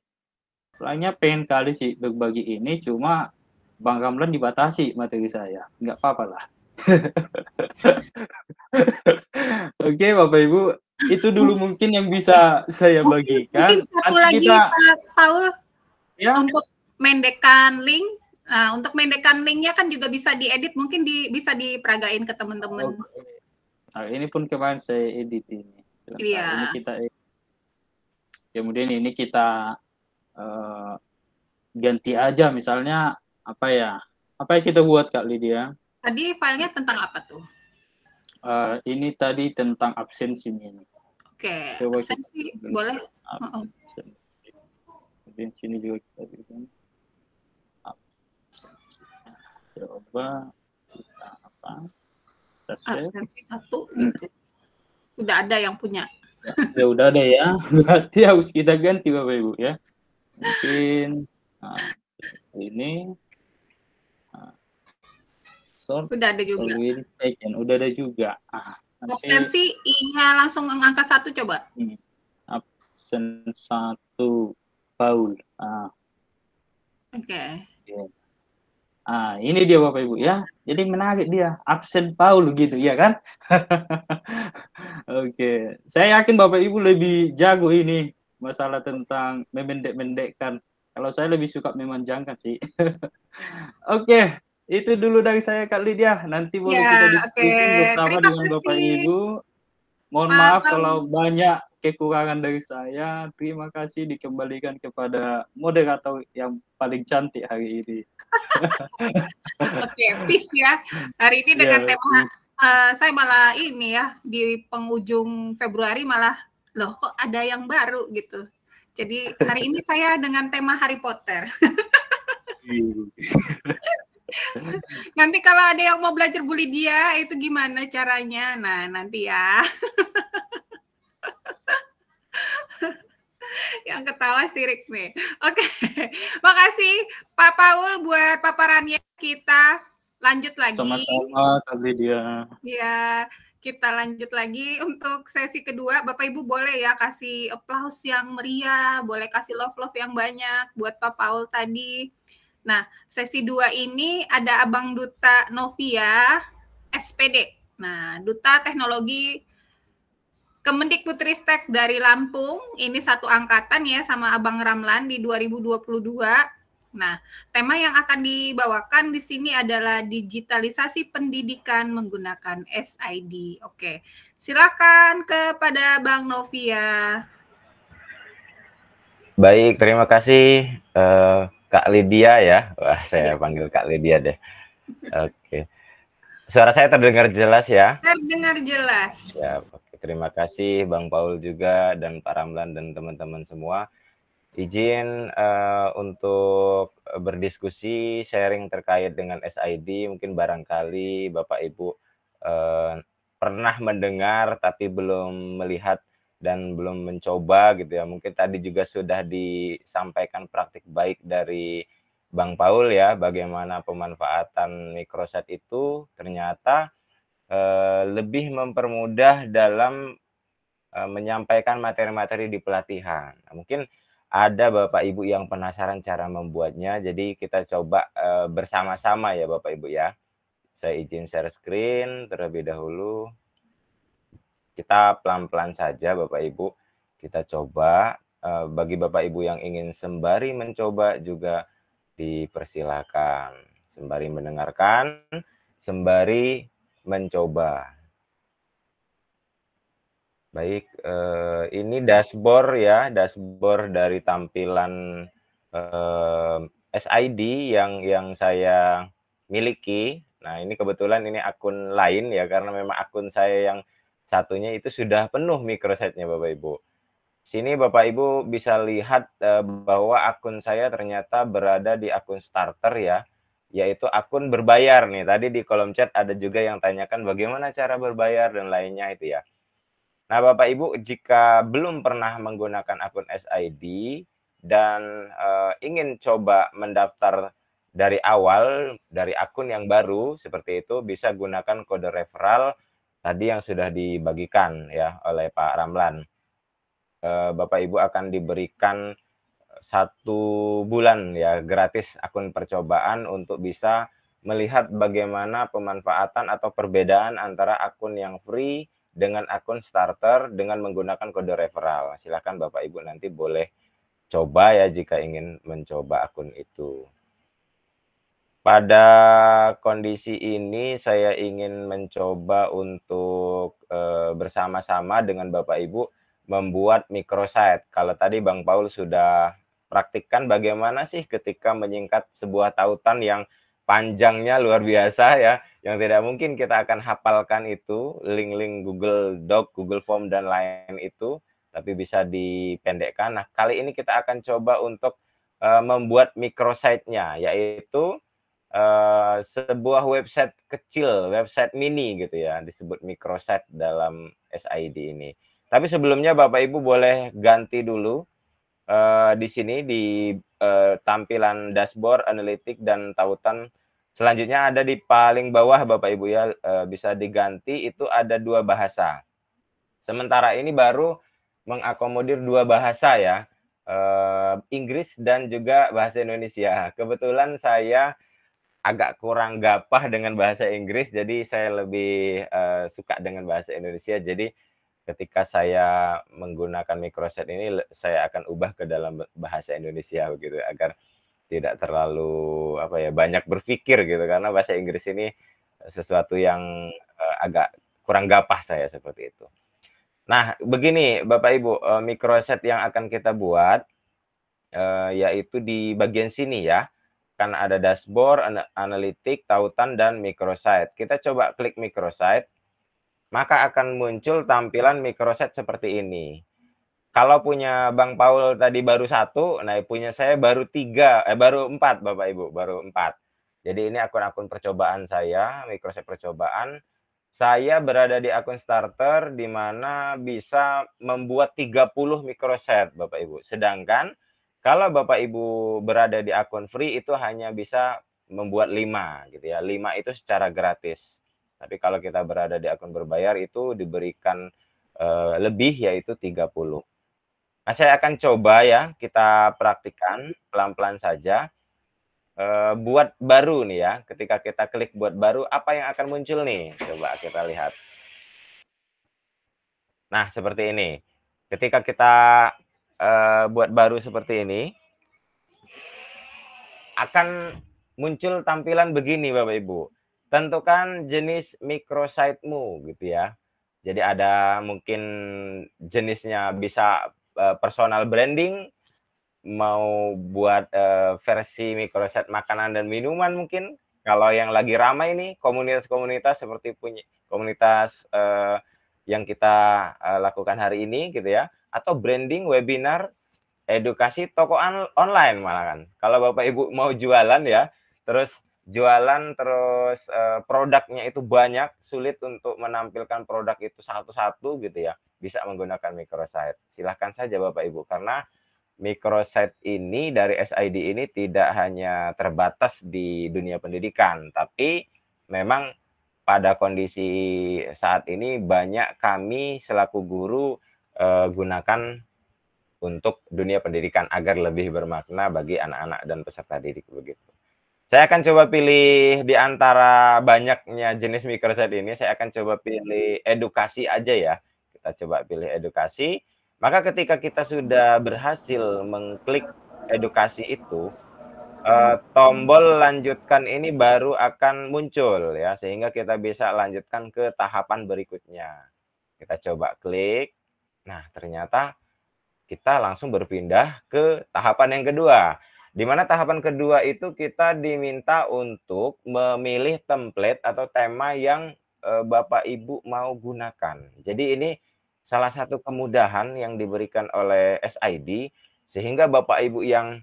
lainnya pengen kali sih berbagi ini cuma Bang Ramlan dibatasi materi saya. Enggak apa-apa lah. (laughs) Oke okay, Bapak Ibu, itu dulu mungkin yang bisa saya bagikan. Mungkin satu lagi kita... Pak Paul ya? untuk mendekan link. Nah, untuk mendekan linknya kan juga bisa diedit, mungkin di, bisa diperagain ke teman-teman. Okay. Nah, ini pun kemarin saya edit ini. Iya. Ini kita kemudian ini kita uh, ganti aja misalnya apa ya? Apa yang kita buat Kak Lydia? Tadi filenya tentang apa tuh? Uh, ini tadi tentang absensi ini. Oke. Okay. Absensi, absensi boleh. Absensi. Kemudian oh, oh. sini juga kita bikin. Coba kita apa? Ya. absensi satu gitu. Udah ada yang punya. (laughs) Ya udah ada ya. (laughs) Berarti harus kita ganti Bapak Ibu ya. Mungkin nah, ini ah, sort udah ada juga. Taken. Udah ada juga. Ah, absensi ini langsung angka satu coba. Hmm. Absen satu Paul. Ah. Oke. Okay. Iya. Yeah. Ah, ini dia Bapak Ibu ya. Jadi menarik dia, absen Paul gitu ya kan? (laughs) Oke, okay. saya yakin Bapak Ibu lebih jago ini masalah tentang memendek-mendekkan. Kalau saya lebih suka memanjangkan sih. (laughs) Oke, okay. itu dulu dari saya Kak Lydia. Nanti boleh ya, kita diskusi okay. bersama Terima dengan Bapak kasih. Ibu. Mohon maaf, maaf kalau banyak kekurangan dari saya. Terima kasih dikembalikan kepada moderator yang paling cantik hari ini. Oke, peace ya. Hari ini dengan yeah, tema uh, saya malah ini ya di penghujung Februari malah loh kok ada yang baru gitu. Jadi hari ini (laughs) saya dengan tema Harry Potter. (laughs) nanti kalau ada yang mau belajar bully dia itu gimana caranya? Nah, nanti ya. (laughs) yang ketawa sirik nih. Oke, okay. (laughs) makasih Pak Paul buat paparannya kita lanjut lagi. Sama-sama Kak Ya, kita lanjut lagi untuk sesi kedua. Bapak Ibu boleh ya kasih aplaus yang meriah, boleh kasih love-love yang banyak buat Pak Paul tadi. Nah, sesi dua ini ada Abang Duta Novia SPD. Nah, Duta Teknologi Kemendikbudristek dari Lampung, ini satu angkatan ya sama Abang Ramlan di 2022. Nah, tema yang akan dibawakan di sini adalah digitalisasi pendidikan menggunakan SID. Oke, silakan kepada Bang Novia. Baik, terima kasih uh, Kak Lydia ya. Wah, saya ya. panggil Kak Lydia deh. Oke. Okay. Suara saya terdengar jelas ya? Terdengar jelas. Ya, terima kasih Bang Paul juga dan Pak Ramlan dan teman-teman semua. Izin uh, untuk berdiskusi, sharing terkait dengan SID, mungkin barangkali Bapak Ibu uh, pernah mendengar tapi belum melihat dan belum mencoba gitu ya. Mungkin tadi juga sudah disampaikan praktik baik dari Bang Paul ya, bagaimana pemanfaatan mikroset itu ternyata Eh, lebih mempermudah dalam eh, menyampaikan materi-materi di pelatihan. Nah, mungkin ada Bapak Ibu yang penasaran cara membuatnya, jadi kita coba eh, bersama-sama ya Bapak Ibu ya. Saya izin share screen terlebih dahulu. Kita pelan-pelan saja Bapak Ibu, kita coba bagi Bapak Ibu yang ingin sembari mencoba juga dipersilakan sembari mendengarkan, sembari mencoba. Baik, eh, ini dashboard ya, dashboard dari tampilan eh, SID yang yang saya miliki. Nah, ini kebetulan ini akun lain ya karena memang akun saya yang satunya itu sudah penuh microsetnya Bapak Ibu. Sini Bapak Ibu bisa lihat eh, bahwa akun saya ternyata berada di akun starter ya yaitu akun berbayar nih. Tadi di kolom chat ada juga yang tanyakan bagaimana cara berbayar dan lainnya itu ya. Nah, Bapak Ibu, jika belum pernah menggunakan akun SID dan e, ingin coba mendaftar dari awal dari akun yang baru seperti itu bisa gunakan kode referral tadi yang sudah dibagikan ya oleh Pak Ramlan. E, Bapak Ibu akan diberikan satu bulan ya gratis akun percobaan untuk bisa melihat bagaimana pemanfaatan atau perbedaan antara akun yang free dengan akun starter dengan menggunakan kode referral. Silakan Bapak Ibu nanti boleh coba ya jika ingin mencoba akun itu. Pada kondisi ini saya ingin mencoba untuk eh, bersama-sama dengan Bapak Ibu membuat microsite. Kalau tadi Bang Paul sudah praktikkan bagaimana sih ketika menyingkat sebuah tautan yang panjangnya luar biasa ya yang tidak mungkin kita akan hafalkan itu link-link Google Doc, Google Form dan lain itu tapi bisa dipendekkan. Nah, kali ini kita akan coba untuk uh, membuat microsite-nya yaitu uh, sebuah website kecil, website mini gitu ya, disebut microsite dalam SID ini. Tapi sebelumnya Bapak Ibu boleh ganti dulu uh, di sini di uh, tampilan dashboard, analitik dan tautan Selanjutnya ada di paling bawah Bapak Ibu ya uh, bisa diganti itu ada dua bahasa. Sementara ini baru mengakomodir dua bahasa ya uh, Inggris dan juga bahasa Indonesia. Kebetulan saya agak kurang gapah dengan bahasa Inggris jadi saya lebih uh, suka dengan bahasa Indonesia. Jadi ketika saya menggunakan microset ini saya akan ubah ke dalam bahasa Indonesia begitu agar tidak terlalu apa ya banyak berpikir gitu karena bahasa Inggris ini eh, sesuatu yang uh, agak kurang gapah saya seperti itu. Nah, begini Bapak Ibu, uh, microset yang akan kita buat uh, yaitu di bagian sini ya. Kan ada dashboard, analitik, tautan dan microsite. Kita coba klik microsite maka akan muncul tampilan microset seperti ini. Kalau punya Bang Paul tadi baru satu, nah punya saya baru tiga, eh baru empat Bapak Ibu, baru empat. Jadi ini akun-akun percobaan saya, microset percobaan. Saya berada di akun starter di mana bisa membuat 30 microset Bapak Ibu. Sedangkan kalau Bapak Ibu berada di akun free itu hanya bisa membuat 5 gitu ya. 5 itu secara gratis. Tapi kalau kita berada di akun berbayar itu diberikan uh, lebih yaitu 30. Nah, saya akan coba ya, kita praktikan pelan-pelan saja. Uh, buat baru nih ya, ketika kita klik buat baru, apa yang akan muncul nih? Coba kita lihat. Nah, seperti ini. Ketika kita uh, buat baru seperti ini, akan muncul tampilan begini Bapak Ibu tentukan jenis mikrosite-mu gitu ya. Jadi ada mungkin jenisnya bisa eh, personal branding, mau buat eh, versi mikrosite makanan dan minuman mungkin. Kalau yang lagi ramai ini komunitas-komunitas seperti punya komunitas eh, yang kita lakukan hari ini gitu ya, atau branding webinar edukasi toko online malah kan. Kalau Bapak Ibu mau jualan ya, terus jualan terus uh, produknya itu banyak sulit untuk menampilkan produk itu satu-satu gitu ya bisa menggunakan microsite silahkan saja bapak ibu karena microsite ini dari SID ini tidak hanya terbatas di dunia pendidikan tapi memang pada kondisi saat ini banyak kami selaku guru uh, gunakan untuk dunia pendidikan agar lebih bermakna bagi anak-anak dan peserta didik begitu. Saya akan coba pilih di antara banyaknya jenis microset ini, saya akan coba pilih edukasi aja ya. Kita coba pilih edukasi. Maka ketika kita sudah berhasil mengklik edukasi itu, eh, tombol lanjutkan ini baru akan muncul ya, sehingga kita bisa lanjutkan ke tahapan berikutnya. Kita coba klik. Nah, ternyata kita langsung berpindah ke tahapan yang kedua di mana tahapan kedua itu kita diminta untuk memilih template atau tema yang eh, Bapak Ibu mau gunakan. Jadi ini salah satu kemudahan yang diberikan oleh SID sehingga Bapak Ibu yang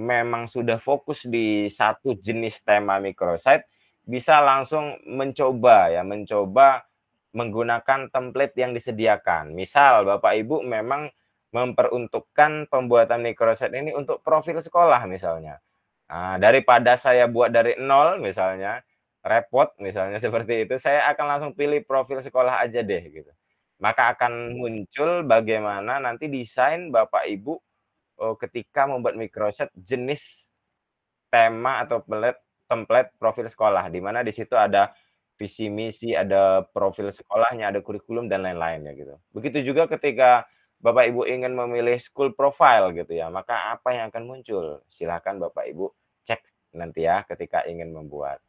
memang sudah fokus di satu jenis tema microsite bisa langsung mencoba ya, mencoba menggunakan template yang disediakan. Misal Bapak Ibu memang memperuntukkan pembuatan microset ini untuk profil sekolah misalnya. Nah, daripada saya buat dari nol misalnya, repot misalnya (laughs) seperti itu, saya akan langsung pilih profil sekolah aja deh gitu. Maka akan iya. muncul bagaimana nanti desain Bapak Ibu oh, ketika membuat microset jenis tema atau template, template profil sekolah di mana di situ ada visi misi, ada profil sekolahnya, ada kurikulum dan lain-lainnya gitu. Begitu juga ketika Bapak Ibu ingin memilih school profile gitu ya, maka apa yang akan muncul? Silahkan Bapak Ibu cek nanti ya ketika ingin membuat.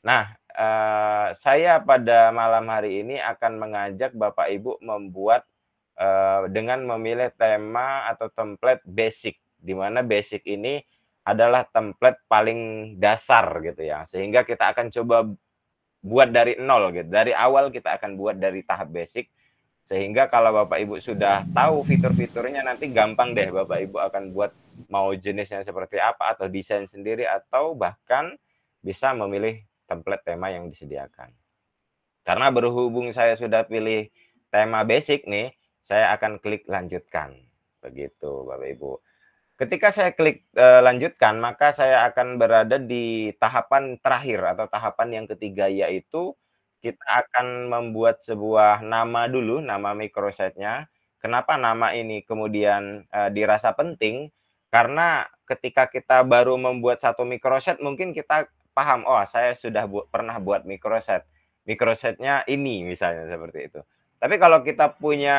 Nah, eh, saya pada malam hari ini akan mengajak Bapak Ibu membuat eh, dengan memilih tema atau template basic, di mana basic ini adalah template paling dasar gitu ya sehingga kita akan coba buat dari nol gitu dari awal kita akan buat dari tahap basic sehingga kalau Bapak Ibu sudah tahu fitur-fiturnya nanti gampang deh Bapak Ibu akan buat mau jenisnya seperti apa atau desain sendiri atau bahkan bisa memilih template tema yang disediakan. Karena berhubung saya sudah pilih tema basic nih, saya akan klik lanjutkan. Begitu Bapak Ibu. Ketika saya klik e, lanjutkan, maka saya akan berada di tahapan terakhir atau tahapan yang ketiga yaitu kita akan membuat sebuah nama dulu, nama microsite-nya. Kenapa nama ini kemudian e, dirasa penting? Karena ketika kita baru membuat satu microsite, mungkin kita paham, oh saya sudah bu pernah buat microsite. Microsite-nya ini misalnya seperti itu. Tapi kalau kita punya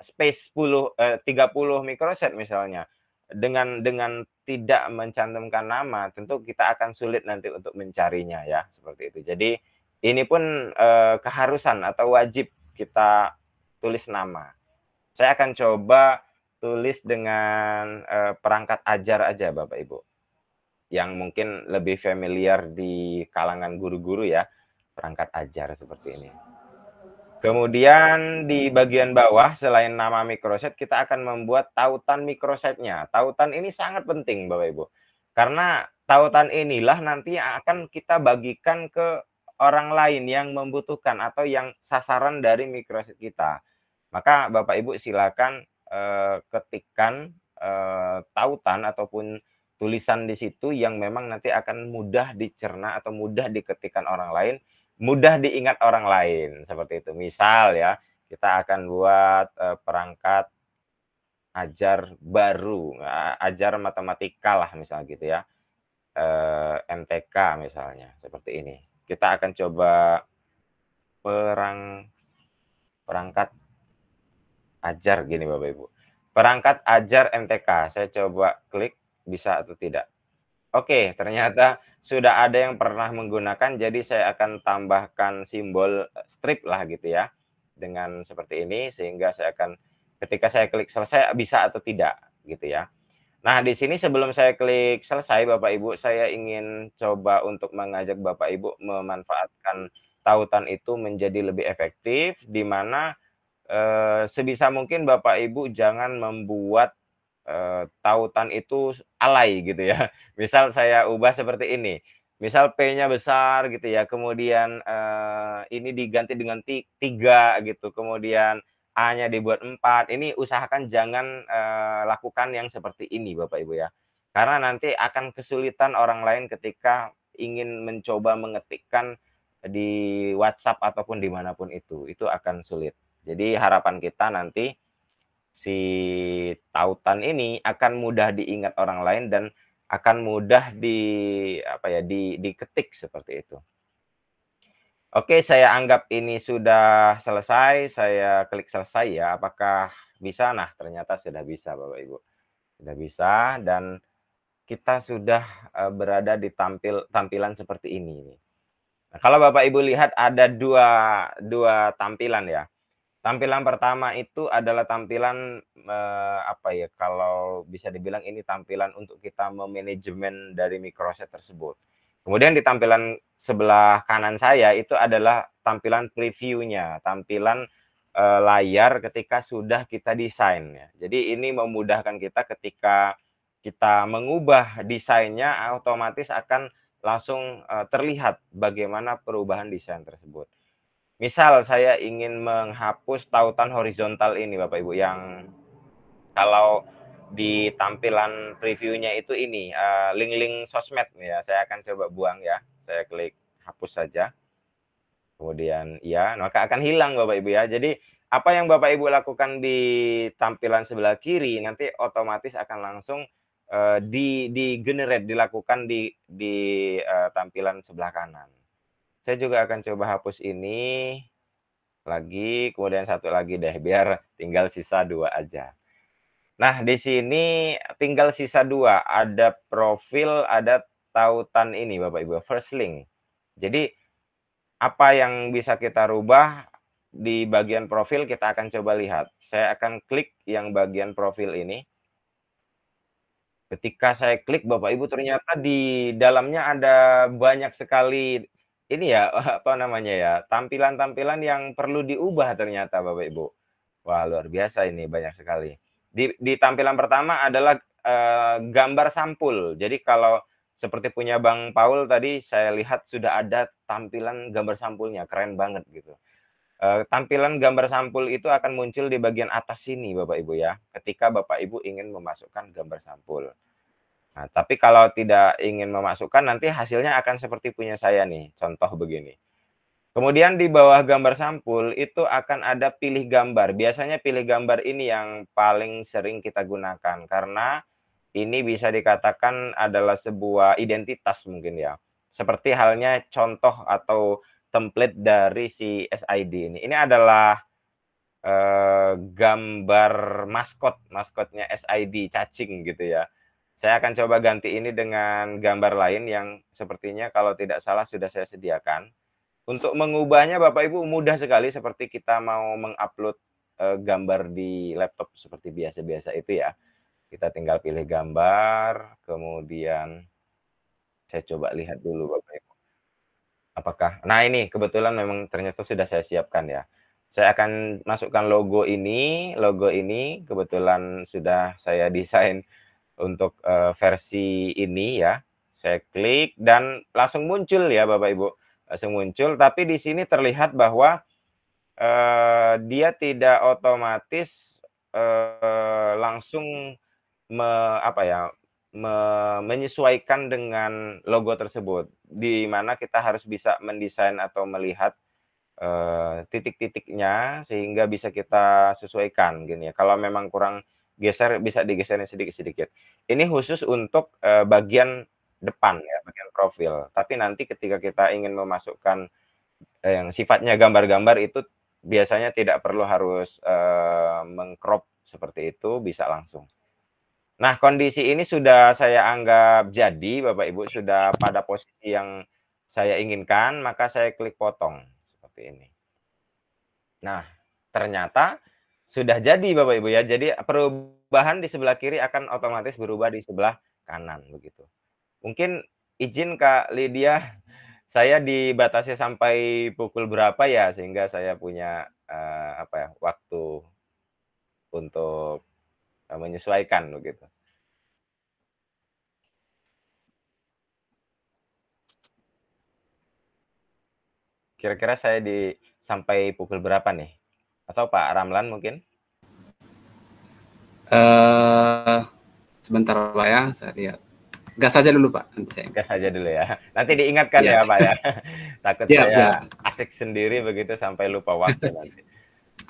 space 10 eh, puluh 30 microset misalnya dengan dengan tidak mencantumkan nama tentu kita akan sulit nanti untuk mencarinya ya seperti itu. Jadi ini pun eh, keharusan atau wajib kita tulis nama. Saya akan coba tulis dengan eh, perangkat ajar aja Bapak Ibu. Yang mungkin lebih familiar di kalangan guru-guru ya, perangkat ajar seperti ini. Kemudian di bagian bawah selain nama microset kita akan membuat tautan microsetnya. Tautan ini sangat penting Bapak Ibu. Karena tautan inilah nanti akan kita bagikan ke orang lain yang membutuhkan atau yang sasaran dari mikrosit kita. Maka Bapak Ibu silakan eh, ketikkan eh, tautan ataupun tulisan di situ yang memang nanti akan mudah dicerna atau mudah diketikkan orang lain, mudah diingat orang lain seperti itu. Misal ya, kita akan buat eh, perangkat ajar baru, eh, ajar matematika lah misalnya gitu ya. NPK eh, MTK misalnya seperti ini kita akan coba perang perangkat ajar gini Bapak Ibu. Perangkat ajar MTK. Saya coba klik bisa atau tidak. Oke, ternyata sudah ada yang pernah menggunakan jadi saya akan tambahkan simbol strip lah gitu ya. Dengan seperti ini sehingga saya akan ketika saya klik selesai bisa atau tidak gitu ya. Nah, di sini sebelum saya klik selesai, Bapak Ibu, saya ingin coba untuk mengajak Bapak Ibu memanfaatkan tautan itu menjadi lebih efektif, di mana eh, sebisa mungkin Bapak Ibu jangan membuat eh, tautan itu alay gitu ya. (laughs) Misal saya ubah seperti ini, misal P-nya besar gitu ya, kemudian eh, ini diganti dengan tiga gitu, kemudian A-nya dibuat 4. Ini usahakan jangan uh, lakukan yang seperti ini Bapak Ibu ya. Karena nanti akan kesulitan orang lain ketika ingin mencoba mengetikkan di WhatsApp ataupun dimanapun itu. Itu akan sulit. Jadi harapan kita nanti si tautan ini akan mudah diingat orang lain dan akan mudah di apa ya di diketik seperti itu. Oke, saya anggap ini sudah selesai. Saya klik selesai ya. Apakah bisa? Nah, ternyata sudah bisa, Bapak Ibu. Sudah bisa dan kita sudah eh, berada di tampil tampilan seperti ini. Nah, kalau Bapak Ibu lihat ada dua dua tampilan ya. Tampilan pertama itu adalah tampilan eh, apa ya? Kalau bisa dibilang ini tampilan untuk kita memanajemen dari Microsoft tersebut. Kemudian di tampilan sebelah kanan saya itu adalah tampilan previewnya, tampilan e, layar ketika sudah kita desain. Ya. Jadi ini memudahkan kita ketika kita mengubah desainnya, otomatis akan langsung e, terlihat bagaimana perubahan desain tersebut. Misal saya ingin menghapus tautan horizontal ini Bapak Ibu yang kalau di tampilan previewnya itu ini eh, link-link uh, sosmed ya saya akan coba buang ya saya klik hapus saja kemudian ya maka akan hilang Bapak Ibu ya jadi apa yang Bapak Ibu lakukan di tampilan sebelah kiri nanti otomatis akan langsung uh, di di generate dilakukan di di uh, tampilan sebelah kanan saya juga akan coba hapus ini lagi kemudian satu lagi deh biar tinggal sisa dua aja Nah, di sini tinggal sisa dua, ada profil, ada tautan ini Bapak Ibu, first link. Jadi apa yang bisa kita rubah di bagian profil kita akan coba lihat. Saya akan klik yang bagian profil ini. Ketika saya klik Bapak Ibu ternyata di dalamnya ada banyak sekali ini ya (laughs) apa namanya ya, tampilan-tampilan yang perlu diubah ternyata Bapak Ibu. Wah, luar biasa ini banyak sekali. Di, di tampilan pertama adalah uh, gambar sampul. Jadi kalau seperti punya Bang Paul tadi saya lihat sudah ada tampilan gambar sampulnya, keren banget gitu. E, tampilan gambar sampul itu akan muncul di bagian atas sini Bapak Ibu ya, ketika Bapak Ibu ingin memasukkan gambar sampul. Nah, tapi kalau tidak ingin memasukkan nanti hasilnya akan seperti punya saya nih, contoh begini. Kemudian di bawah gambar sampul itu akan ada pilih gambar. Biasanya pilih gambar ini yang paling sering kita gunakan karena ini bisa dikatakan adalah sebuah identitas mungkin ya. Seperti halnya contoh atau template dari si SID ini. Ini adalah eh, gambar maskot, maskotnya SID cacing gitu ya. Saya akan coba ganti ini dengan gambar lain yang sepertinya kalau tidak salah sudah saya sediakan untuk mengubahnya Bapak Ibu mudah sekali seperti kita mau mengupload eh, gambar di laptop seperti biasa-biasa itu ya. Kita tinggal pilih gambar, kemudian saya coba lihat dulu Bapak Ibu. Apakah Nah, ini kebetulan memang ternyata sudah saya siapkan ya. Saya akan masukkan logo ini, logo ini kebetulan sudah saya desain untuk uh, versi ini ya. Saya klik dan langsung muncul ya Bapak Ibu langsung muncul. Tapi di sini terlihat bahwa eh, dia tidak otomatis eh, langsung me, apa ya me, menyesuaikan dengan logo tersebut. Di mana kita harus bisa mendesain atau melihat eh, titik-titiknya sehingga bisa kita sesuaikan gini gitu ya. Kalau memang kurang geser bisa digeser sedikit-sedikit. Ini khusus untuk eh, bagian depan ya bagian profil. Tapi nanti ketika kita ingin memasukkan eh, yang sifatnya gambar-gambar itu biasanya tidak perlu harus uh, mengcrop seperti itu bisa langsung. Nah, kondisi ini sudah saya anggap jadi Bapak Ibu sudah pada posisi yang saya inginkan, maka saya klik potong seperti ini. Nah, ternyata sudah jadi Bapak Ibu ya. Jadi perubahan di sebelah kiri akan otomatis berubah di sebelah kanan begitu. Mungkin izin Kak Lydia, saya dibatasi sampai pukul berapa ya sehingga saya punya uh, apa ya waktu untuk uh, menyesuaikan begitu. Kira-kira saya di sampai pukul berapa nih? Atau Pak Ramlan mungkin? Uh, sebentar Pak ya, saya lihat gas saja dulu Pak. Gas aja dulu ya. Nanti diingatkan yeah. ya Pak ya. (laughs) Takut yeah, saya yeah. asik sendiri begitu sampai lupa waktu nanti.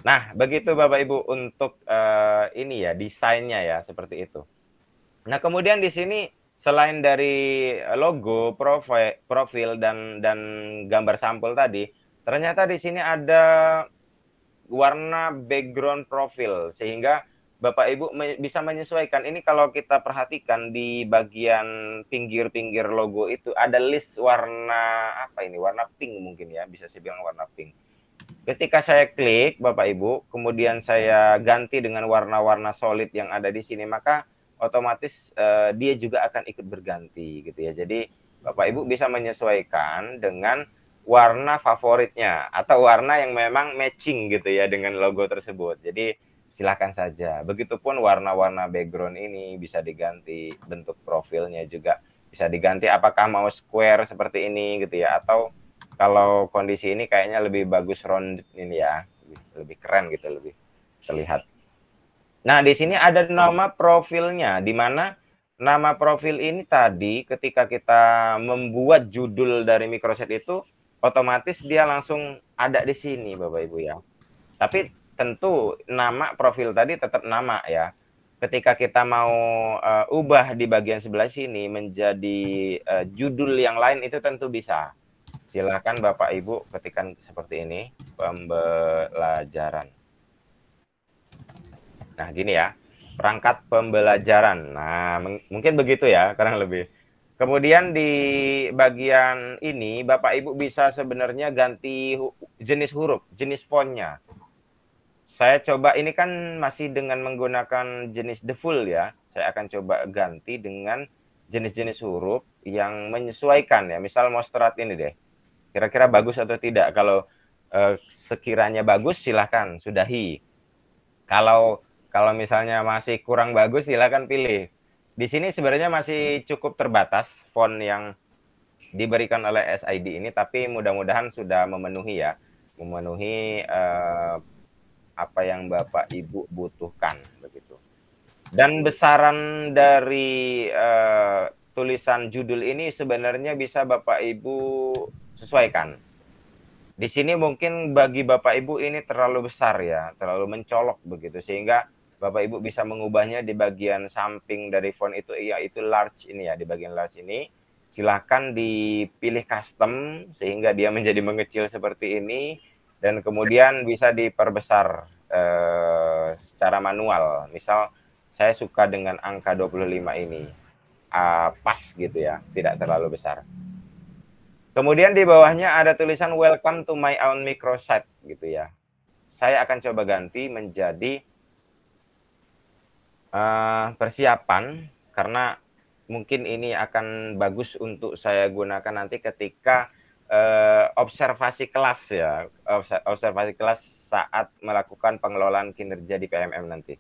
Nah, begitu Bapak Ibu untuk uh, ini ya desainnya ya seperti itu. Nah, kemudian di sini selain dari logo, profil, profil dan dan gambar sampul tadi, ternyata di sini ada warna background profil sehingga Bapak Ibu bisa menyesuaikan. Ini kalau kita perhatikan di bagian pinggir-pinggir logo itu ada list warna apa ini? Warna pink mungkin ya, bisa saya bilang warna pink. Ketika saya klik Bapak Ibu, kemudian saya ganti dengan warna-warna solid yang ada di sini, maka otomatis eh, dia juga akan ikut berganti gitu ya. Jadi Bapak Ibu bisa menyesuaikan dengan warna favoritnya atau warna yang memang matching gitu ya dengan logo tersebut. Jadi silahkan saja. Begitupun warna-warna background ini bisa diganti, bentuk profilnya juga bisa diganti. Apakah mau square seperti ini gitu ya, atau kalau kondisi ini kayaknya lebih bagus round ini ya, lebih keren gitu, lebih terlihat. Nah di sini ada nama profilnya, di mana nama profil ini tadi ketika kita membuat judul dari microset itu otomatis dia langsung ada di sini Bapak Ibu ya. Tapi tentu nama profil tadi tetap nama ya. Ketika kita mau uh, ubah di bagian sebelah sini menjadi uh, judul yang lain itu tentu bisa. Silakan Bapak Ibu ketikan seperti ini pembelajaran. Nah, gini ya. Perangkat pembelajaran. Nah, mungkin begitu ya kurang lebih. Kemudian di bagian ini Bapak Ibu bisa sebenarnya ganti hu jenis huruf, jenis fontnya saya coba ini kan masih dengan menggunakan jenis the full ya. Saya akan coba ganti dengan jenis-jenis huruf yang menyesuaikan ya. Misal mostrat ini deh. Kira-kira bagus atau tidak? Kalau eh, sekiranya bagus silahkan sudahi. Kalau kalau misalnya masih kurang bagus silahkan pilih. Di sini sebenarnya masih cukup terbatas font yang diberikan oleh SID ini, tapi mudah-mudahan sudah memenuhi ya, memenuhi eh, apa yang Bapak Ibu butuhkan begitu. Dan besaran dari uh, tulisan judul ini sebenarnya bisa Bapak Ibu sesuaikan. Di sini mungkin bagi Bapak Ibu ini terlalu besar ya, terlalu mencolok begitu sehingga Bapak Ibu bisa mengubahnya di bagian samping dari font itu yaitu large ini ya, di bagian large ini silahkan dipilih custom sehingga dia menjadi mengecil seperti ini dan kemudian bisa diperbesar eh, secara manual. Misal saya suka dengan angka 25 ini. Uh, pas gitu ya, tidak terlalu besar. Kemudian di bawahnya ada tulisan welcome to my own microsite gitu ya. Saya akan coba ganti menjadi uh, persiapan karena mungkin ini akan bagus untuk saya gunakan nanti ketika eh, observasi kelas ya, observasi kelas saat melakukan pengelolaan kinerja di PMM nanti.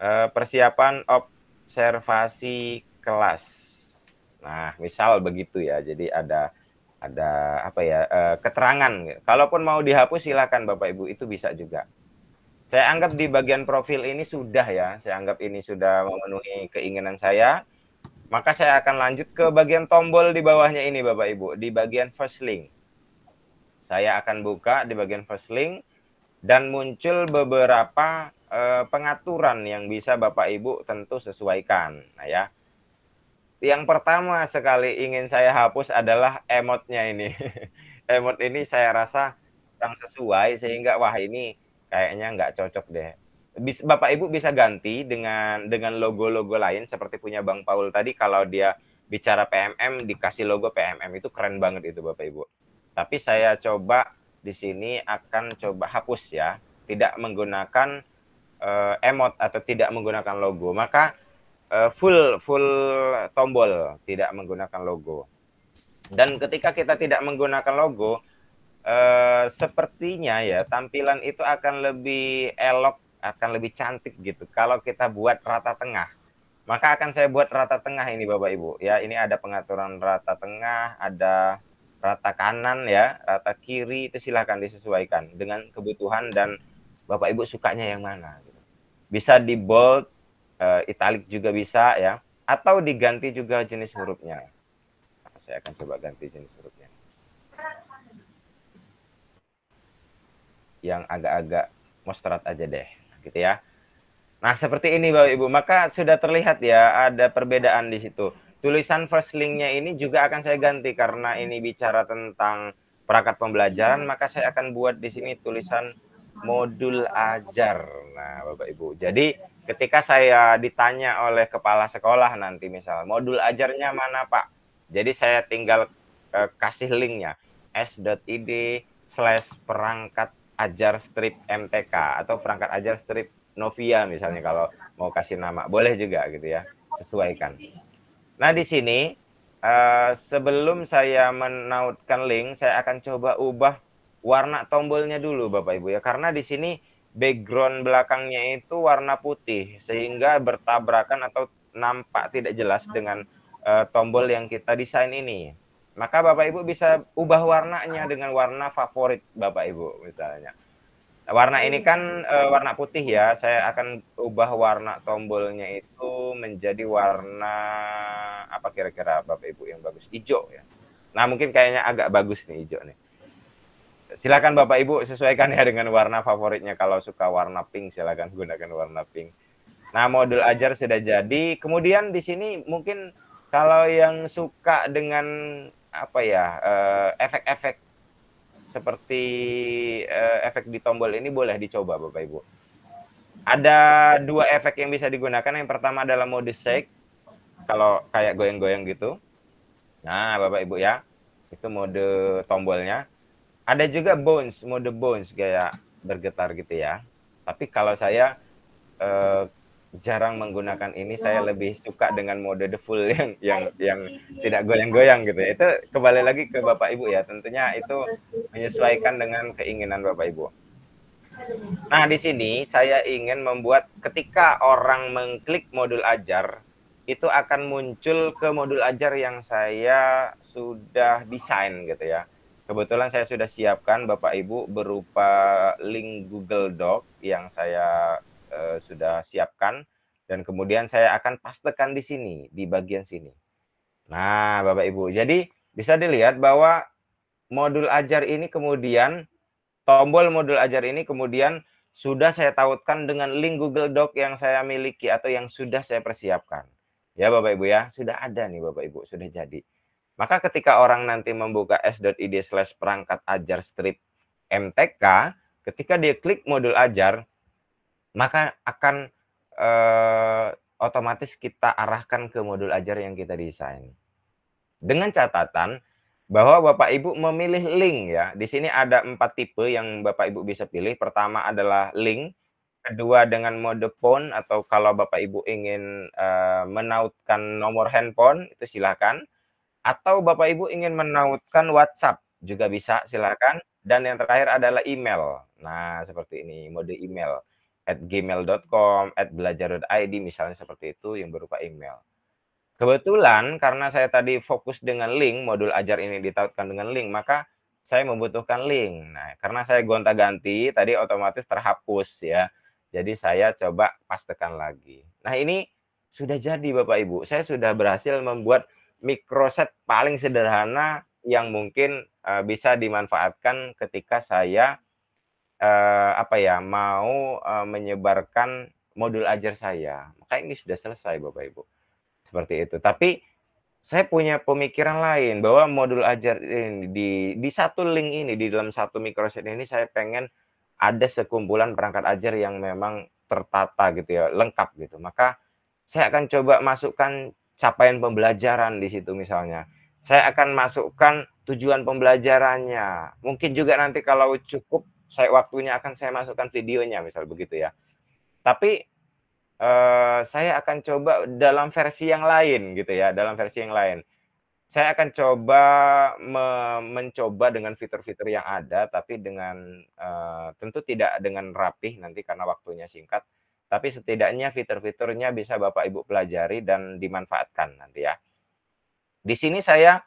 Eh, persiapan observasi kelas. Nah, misal begitu ya. Jadi ada ada apa ya eh, keterangan. Kalaupun mau dihapus silakan Bapak Ibu itu bisa juga. Saya anggap di bagian profil ini sudah ya. Saya anggap ini sudah memenuhi keinginan saya maka saya akan lanjut ke bagian tombol di bawahnya ini Bapak Ibu, di bagian first link. Saya akan buka di bagian first link dan muncul beberapa eh, pengaturan yang bisa Bapak Ibu tentu sesuaikan. Nah ya. Yang pertama sekali ingin saya hapus adalah emotnya ini. (laughs) Emot ini saya rasa kurang sesuai sehingga wah ini kayaknya nggak cocok deh bis, Bapak Ibu bisa ganti dengan dengan logo-logo lain seperti punya Bang Paul tadi kalau dia bicara PMM dikasih logo PMM itu keren banget itu Bapak Ibu. Tapi saya coba di sini akan coba hapus ya, tidak menggunakan uh, emot atau tidak menggunakan logo. Maka uh, full full tombol tidak menggunakan logo. Dan ketika kita tidak menggunakan logo, uh, sepertinya ya tampilan itu akan lebih elok akan lebih cantik gitu kalau kita buat rata tengah maka akan saya buat rata tengah ini Bapak Ibu ya ini ada pengaturan rata tengah ada rata kanan ya rata kiri itu silahkan disesuaikan dengan kebutuhan dan Bapak Ibu sukanya yang mana gitu. bisa di bold uh, italic juga bisa ya atau diganti juga jenis hurufnya nah, saya akan coba ganti jenis hurufnya yang agak-agak mostrat aja deh gitu ya. Nah, seperti ini Bapak Ibu, maka sudah terlihat ya ada perbedaan di situ. Tulisan first link-nya ini juga akan saya ganti karena ini bicara tentang perangkat pembelajaran, maka saya akan buat di sini tulisan modul ajar. Nah, Bapak Ibu. Jadi, ketika saya ditanya oleh kepala sekolah nanti misal, modul ajarnya mana, Pak? Jadi saya tinggal eh, kasih linknya s.id slash perangkat ajar strip MTK atau perangkat ajar strip Novia misalnya kalau mau kasih nama boleh juga gitu ya sesuaikan. Nah di sini uh, sebelum saya menautkan link saya akan coba ubah warna tombolnya dulu Bapak Ibu ya karena di sini background belakangnya itu warna putih sehingga bertabrakan atau nampak tidak jelas dengan uh, tombol yang kita desain ini maka Bapak Ibu bisa ubah warnanya dengan warna favorit Bapak Ibu misalnya. Warna ini kan e, warna putih ya. Saya akan ubah warna tombolnya itu menjadi warna apa kira-kira Bapak Ibu yang bagus? Hijau ya. Nah, mungkin kayaknya agak bagus nih hijau nih. Silakan Bapak Ibu sesuaikan ya dengan warna favoritnya. Kalau suka warna pink silakan gunakan warna pink. Nah, modul ajar sudah jadi. Kemudian di sini mungkin kalau yang suka dengan apa ya eh, efek-efek seperti eh, efek di tombol ini boleh dicoba Bapak Ibu. Ada dua efek yang bisa digunakan. Yang pertama adalah mode shake. Kalau kayak goyang-goyang gitu. Nah, Bapak Ibu ya. Itu mode tombolnya. Ada juga bones mode bones kayak bergetar gitu ya. Tapi kalau saya uh, jarang menggunakan ini saya lebih suka dengan mode the full (laughs) yang yang iya, yang iya, iya. tidak goyang-goyang gitu ya. itu kembali lagi ke bapak ibu ya tentunya itu menyesuaikan dengan keinginan bapak ibu nah di sini saya ingin membuat ketika orang mengklik modul ajar itu akan muncul ke modul ajar yang saya sudah desain gitu ya kebetulan saya sudah siapkan bapak ibu berupa link Google Doc yang saya Eh, sudah siapkan dan kemudian saya akan pastekan di sini di bagian sini. Nah, Bapak Ibu. Jadi bisa dilihat bahwa modul ajar ini kemudian tombol modul ajar ini kemudian sudah saya tautkan dengan link Google Doc yang saya miliki atau yang sudah saya persiapkan. Ya Bapak Ibu ya, sudah ada nih Bapak Ibu, sudah jadi. Maka ketika orang nanti membuka s.id slash perangkat ajar strip MTK, ketika dia klik modul ajar, maka akan eh, otomatis kita arahkan ke modul ajar yang kita desain. Dengan catatan bahwa Bapak Ibu memilih link ya. Di sini ada empat tipe yang Bapak Ibu bisa pilih. Pertama adalah link, kedua dengan mode phone atau kalau Bapak Ibu ingin uh, menautkan nomor handphone itu silakan atau Bapak Ibu ingin menautkan WhatsApp juga bisa silakan dan yang terakhir adalah email. Nah, seperti ini mode email at gmail.com, at belajar.id misalnya seperti itu yang berupa email. Kebetulan karena saya tadi fokus dengan link, modul ajar ini ditautkan dengan link, maka saya membutuhkan link. Nah, karena saya gonta-ganti, tadi otomatis terhapus ya. Jadi saya coba pastekan lagi. Nah, ini sudah jadi Bapak Ibu. Saya sudah berhasil membuat microset paling sederhana yang mungkin eh, bisa dimanfaatkan ketika saya uh, apa ya mau uh, menyebarkan modul ajar saya. Maka ini sudah selesai Bapak Ibu. Seperti itu. Tapi saya punya pemikiran lain bahwa modul ajar ini di di satu link ini di dalam satu microset ini saya pengen ada sekumpulan perangkat ajar yang memang tertata gitu ya, lengkap gitu. Maka saya akan coba masukkan capaian pembelajaran di situ misalnya. Saya akan masukkan tujuan pembelajarannya. Mungkin juga nanti kalau cukup saya waktunya akan saya masukkan videonya misal begitu ya. Tapi eh, saya akan coba dalam versi yang lain gitu ya, dalam versi yang lain. Saya akan coba me mencoba dengan fitur-fitur yang ada, tapi dengan eh, tentu tidak dengan rapih nanti karena waktunya singkat. Tapi setidaknya fitur-fiturnya bisa Bapak Ibu pelajari dan dimanfaatkan nanti ya. Di sini saya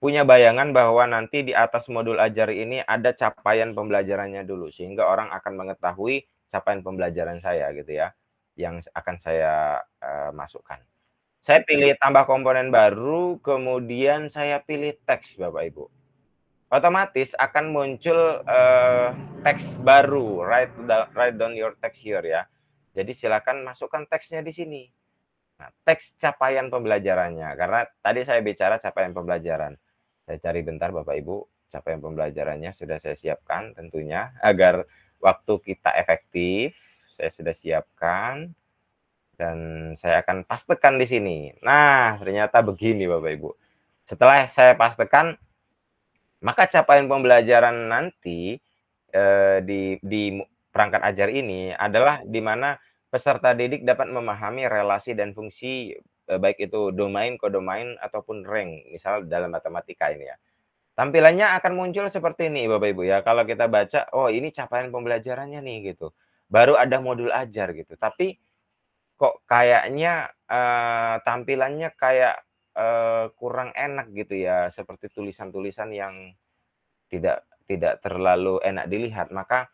punya bayangan bahwa nanti di atas modul ajar ini ada capaian pembelajarannya dulu sehingga orang akan mengetahui capaian pembelajaran saya gitu ya yang akan saya uh, masukkan. Saya pilih tambah komponen baru, kemudian saya pilih teks Bapak Ibu. Otomatis akan muncul uh, teks baru, write down, write down your text here ya. Jadi silakan masukkan teksnya di sini. Nah, teks capaian pembelajarannya karena tadi saya bicara capaian pembelajaran saya cari bentar Bapak Ibu, capaian pembelajarannya sudah saya siapkan tentunya agar waktu kita efektif. Saya sudah siapkan dan saya akan pastekan di sini. Nah, ternyata begini Bapak Ibu. Setelah saya pastekan, maka capaian pembelajaran nanti eh, di di perangkat ajar ini adalah di mana peserta didik dapat memahami relasi dan fungsi Eh, baik itu domain, kodomain ataupun rank, misal dalam matematika ini ya. Tampilannya akan muncul seperti ini Bapak Ibu ya. Kalau kita baca, oh ini capaian pembelajarannya nih gitu. Baru ada modul ajar gitu. Tapi kok kayaknya uh, tampilannya kayak uh, kurang enak gitu ya, seperti tulisan-tulisan yang tidak tidak terlalu enak dilihat. Maka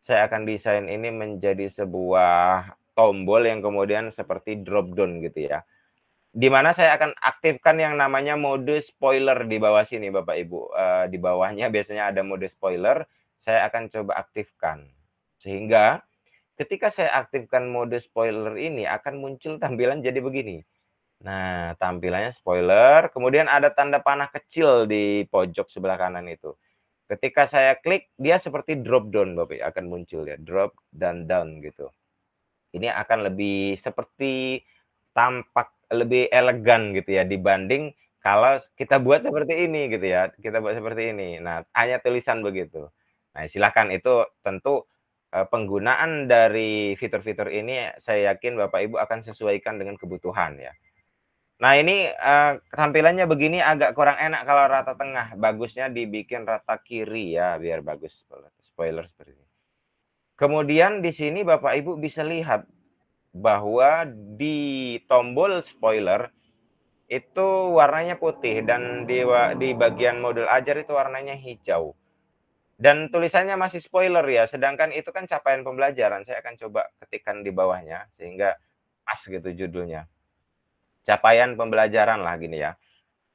saya akan desain ini menjadi sebuah tombol yang kemudian seperti drop down gitu ya di mana saya akan aktifkan yang namanya mode spoiler di bawah sini Bapak Ibu. Uh, di bawahnya biasanya ada mode spoiler, saya akan coba aktifkan. Sehingga ketika saya aktifkan mode spoiler ini akan muncul (laughs) tampilan jadi begini. Nah, tampilannya spoiler, kemudian ada tanda panah kecil di pojok sebelah kanan itu. Ketika saya klik, dia seperti drop down Bapak akan muncul ya, drop dan down gitu. Ini akan lebih seperti tampak lebih elegan gitu ya dibanding kalau kita buat seperti ini gitu ya, kita buat seperti ini. Nah, hanya tulisan begitu. Nah, silahkan itu tentu eh, penggunaan dari fitur-fitur ini saya yakin Bapak Ibu akan sesuaikan dengan kebutuhan ya. Nah ini uh, eh, tampilannya begini agak kurang enak kalau rata tengah. Bagusnya dibikin rata kiri ya biar bagus spoiler seperti ini. Kemudian di sini Bapak Ibu bisa lihat bahwa di tombol spoiler itu warnanya putih dan di di bagian modul ajar itu warnanya hijau. Dan tulisannya masih spoiler ya, sedangkan itu kan capaian pembelajaran. Saya akan coba ketikkan di bawahnya sehingga pas gitu judulnya. Capaian pembelajaran lah gini ya.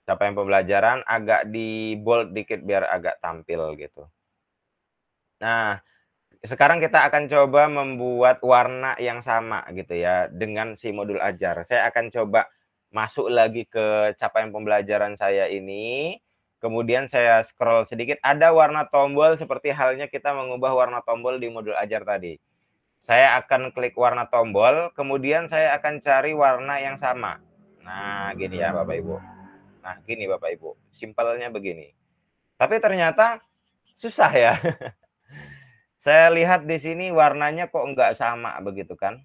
Capaian pembelajaran agak di bold dikit biar agak tampil gitu. Nah, sekarang kita akan coba membuat warna yang sama gitu ya dengan si modul ajar. Saya akan coba masuk lagi ke capaian pembelajaran saya ini. Kemudian saya scroll sedikit, ada warna tombol seperti halnya kita mengubah warna tombol di modul ajar tadi. Saya akan klik warna tombol, kemudian saya akan cari warna yang sama. Nah, gini ya Bapak Ibu. Nah, gini Bapak Ibu, simpelnya begini. Tapi ternyata susah ya. (laughs) Saya lihat di sini warnanya kok enggak sama begitu kan?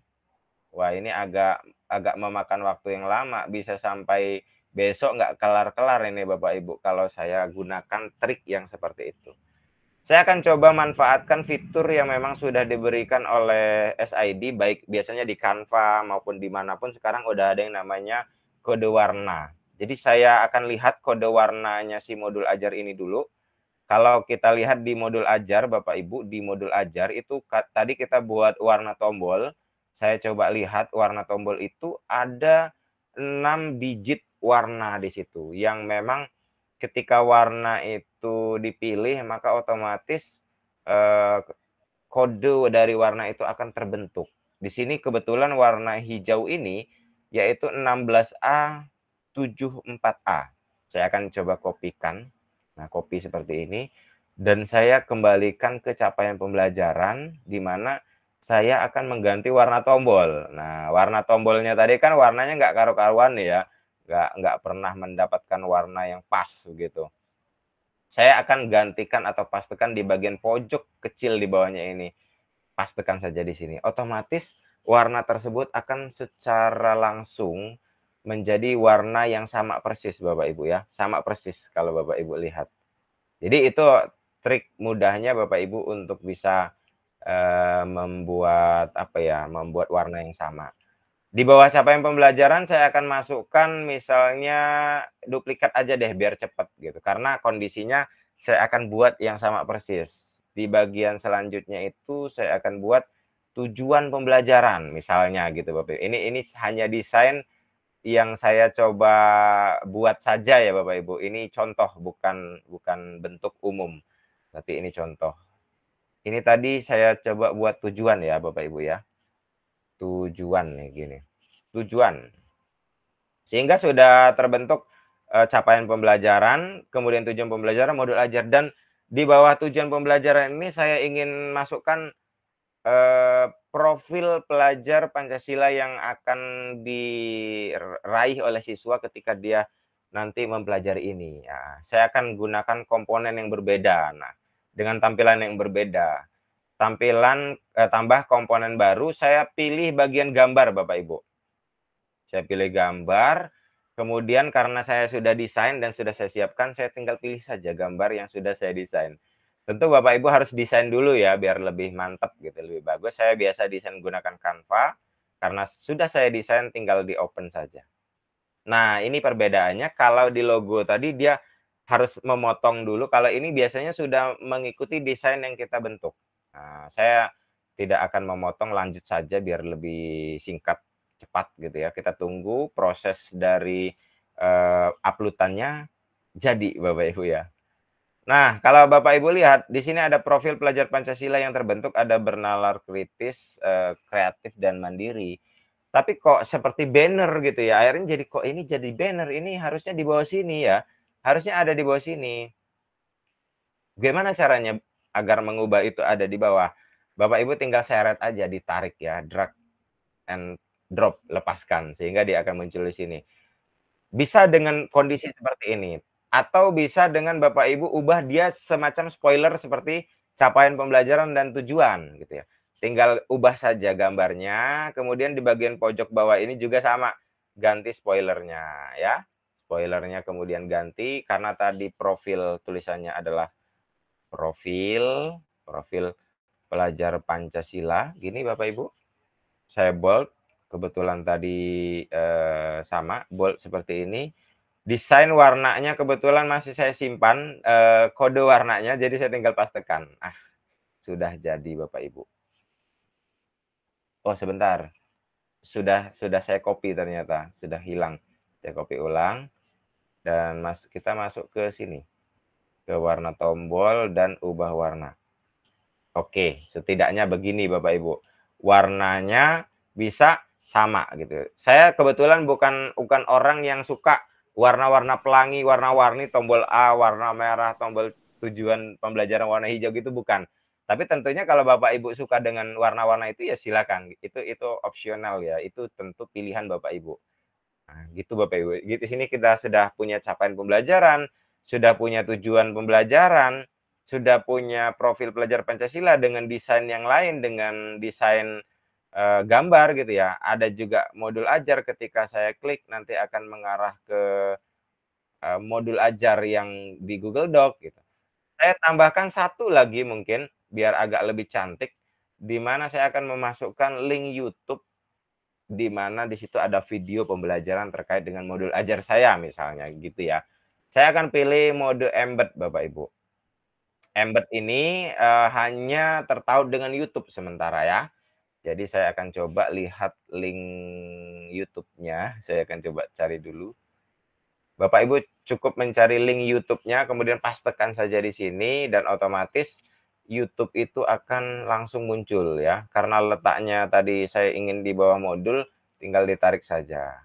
Wah ini agak agak memakan waktu yang lama, bisa sampai besok enggak kelar-kelar ini Bapak Ibu kalau saya gunakan trik yang seperti itu. Saya akan coba manfaatkan fitur yang memang sudah diberikan oleh SID, baik biasanya di Canva maupun dimanapun sekarang udah ada yang namanya kode warna. Jadi saya akan lihat kode warnanya si modul ajar ini dulu. Kalau kita lihat di modul ajar, Bapak Ibu, di modul ajar itu tadi kita buat warna tombol. Saya coba lihat warna tombol itu ada 6 digit warna di situ yang memang ketika warna itu dipilih maka otomatis eh, kode dari warna itu akan terbentuk. Di sini kebetulan warna hijau ini yaitu 16A 74A. Saya akan coba kopikan Nah, kopi seperti ini dan saya kembalikan ke capaian pembelajaran di mana saya akan mengganti warna tombol. Nah, warna tombolnya tadi kan warnanya nggak karu-karuan ya, nggak nggak pernah mendapatkan warna yang pas begitu. Saya akan gantikan atau pastikan di bagian pojok kecil di bawahnya ini. Pastikan saja di sini. Otomatis warna tersebut akan secara langsung menjadi warna yang sama persis Bapak Ibu ya. Sama persis kalau Bapak Ibu lihat. Jadi itu trik mudahnya Bapak Ibu untuk bisa eh, membuat apa ya, membuat warna yang sama. Di bawah capaian pembelajaran saya akan masukkan misalnya duplikat aja deh biar cepat gitu. Karena kondisinya saya akan buat yang sama persis. Di bagian selanjutnya itu saya akan buat tujuan pembelajaran misalnya gitu Bapak. Ibu. Ini ini hanya desain yang saya coba buat saja ya Bapak Ibu. Ini contoh bukan bukan bentuk umum. Tapi ini contoh. Ini tadi saya coba buat tujuan ya Bapak Ibu ya. Tujuan nih gini. Tujuan. Sehingga sudah terbentuk e, capaian pembelajaran, kemudian tujuan pembelajaran, modul ajar dan di bawah tujuan pembelajaran ini saya ingin masukkan e, profil pelajar Pancasila yang akan diraih oleh siswa ketika dia nanti mempelajari ini. Ya, saya akan gunakan komponen yang berbeda. Nah, dengan tampilan yang berbeda, tampilan eh, tambah komponen baru, saya pilih bagian gambar, Bapak Ibu. Saya pilih gambar. Kemudian karena saya sudah desain dan sudah saya siapkan, saya tinggal pilih saja gambar yang sudah saya desain. Tentu Bapak Ibu harus desain dulu ya biar lebih mantap gitu, lebih bagus. Saya biasa desain gunakan Canva karena sudah saya desain tinggal di open saja. Nah, ini perbedaannya kalau di logo tadi dia harus memotong dulu. Kalau ini biasanya sudah mengikuti desain yang kita bentuk. Nah, saya tidak akan memotong lanjut saja biar lebih singkat cepat gitu ya. Kita tunggu proses dari uh, uploadannya jadi Bapak Ibu ya. Nah, kalau Bapak Ibu lihat di sini ada profil pelajar Pancasila yang terbentuk ada bernalar kritis, eh, kreatif dan mandiri. Tapi kok seperti banner gitu ya. Akhirnya jadi kok ini jadi banner, ini harusnya di bawah sini ya. Harusnya ada di bawah sini. Gimana caranya agar mengubah itu ada di bawah? Bapak Ibu tinggal seret aja ditarik ya, drag and drop, lepaskan sehingga dia akan muncul di sini. Bisa dengan kondisi seperti ini atau bisa dengan Bapak Ibu ubah dia semacam spoiler seperti capaian pembelajaran dan tujuan gitu ya. Tinggal ubah saja gambarnya, kemudian di bagian pojok bawah ini juga sama, ganti spoilernya ya. Spoilernya kemudian ganti karena tadi profil tulisannya adalah profil, profil pelajar Pancasila. Gini Bapak Ibu, saya bold kebetulan tadi eh, sama bold seperti ini Desain warnanya kebetulan masih saya simpan eh, kode warnanya, jadi saya tinggal pastekan. Ah, sudah jadi Bapak Ibu. Oh sebentar, sudah sudah saya copy ternyata sudah hilang. Saya copy ulang dan mas kita masuk ke sini ke warna tombol dan ubah warna. Oke, setidaknya begini Bapak Ibu. Warnanya bisa sama gitu. Saya kebetulan bukan bukan orang yang suka warna-warna pelangi, warna-warni, tombol A, warna merah, tombol tujuan pembelajaran warna hijau gitu bukan. Tapi tentunya kalau Bapak Ibu suka dengan warna-warna itu ya silakan. Itu itu opsional ya. Itu tentu pilihan Bapak Ibu. Nah, gitu Bapak Ibu. Gitu sini kita sudah punya capaian pembelajaran, sudah punya tujuan pembelajaran, sudah punya profil pelajar Pancasila dengan desain yang lain dengan desain uh, gambar gitu ya. Ada juga modul ajar ketika saya klik nanti akan mengarah ke uh, modul ajar yang di Google Doc gitu. Saya tambahkan satu lagi mungkin biar agak lebih cantik di mana saya akan memasukkan link YouTube di mana di situ ada video pembelajaran terkait dengan modul ajar saya misalnya gitu ya. Saya akan pilih mode embed Bapak Ibu. Embed ini uh, hanya tertaut dengan YouTube sementara ya. Jadi saya akan coba lihat link YouTube-nya. Saya akan coba cari dulu. Bapak Ibu cukup mencari link YouTube-nya, kemudian pastekan saja di sini dan otomatis YouTube itu akan langsung muncul ya. Karena letaknya tadi saya ingin di bawah modul, tinggal ditarik saja.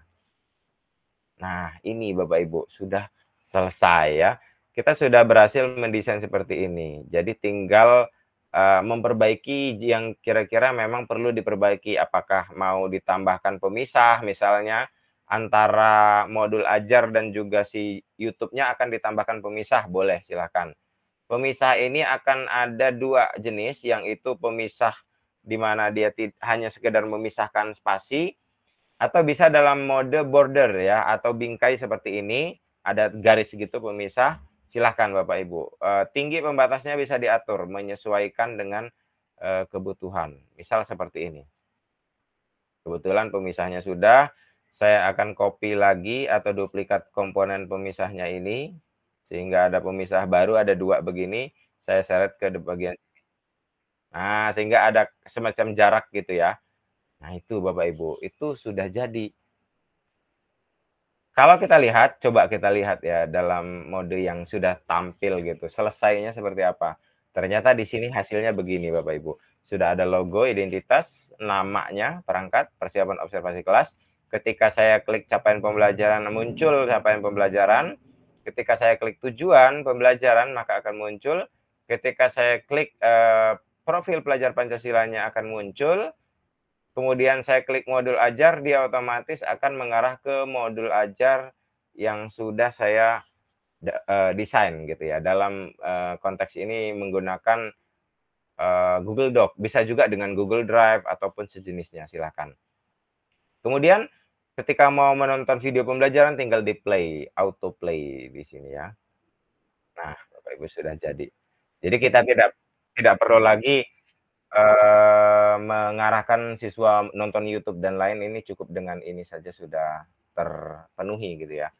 Nah, ini Bapak Ibu sudah selesai ya. Kita sudah berhasil mendesain seperti ini. Jadi tinggal uh, memperbaiki yang kira-kira memang perlu diperbaiki apakah mau ditambahkan pemisah misalnya antara modul ajar dan juga si YouTube-nya akan ditambahkan pemisah boleh silakan pemisah ini akan ada dua jenis yang itu pemisah di mana dia hanya sekedar memisahkan spasi atau bisa dalam mode border ya atau bingkai seperti ini ada garis gitu pemisah Silahkan Bapak Ibu. E, tinggi pembatasnya bisa diatur menyesuaikan dengan e, kebutuhan. Misal seperti ini. Kebetulan pemisahnya sudah, saya akan copy lagi atau duplikat komponen pemisahnya ini sehingga ada pemisah baru ada dua begini, saya seret ke bagian Nah, sehingga ada semacam jarak gitu ya. Nah, itu Bapak Ibu, itu sudah jadi kalau kita lihat, coba kita lihat ya dalam mode yang sudah tampil gitu, selesainya seperti apa. Ternyata di sini hasilnya begini Bapak Ibu. Sudah ada logo, identitas, namanya, perangkat, persiapan observasi kelas. Ketika saya klik capaian pembelajaran, muncul capaian pembelajaran. Ketika saya klik tujuan pembelajaran, maka akan muncul. Ketika saya klik eh, profil pelajar Pancasilanya akan muncul kemudian saya klik modul ajar, dia otomatis akan mengarah ke modul ajar yang sudah saya eh, desain gitu ya. Dalam eh, konteks ini menggunakan eh, Google Doc, bisa juga dengan Google Drive ataupun sejenisnya, silahkan. Kemudian ketika mau menonton video pembelajaran tinggal di play, auto play di sini ya. Nah, Bapak Ibu sudah jadi. Jadi kita tidak tidak perlu lagi Eh, mengarahkan siswa nonton YouTube dan lain ini cukup dengan ini saja sudah terpenuhi gitu ya.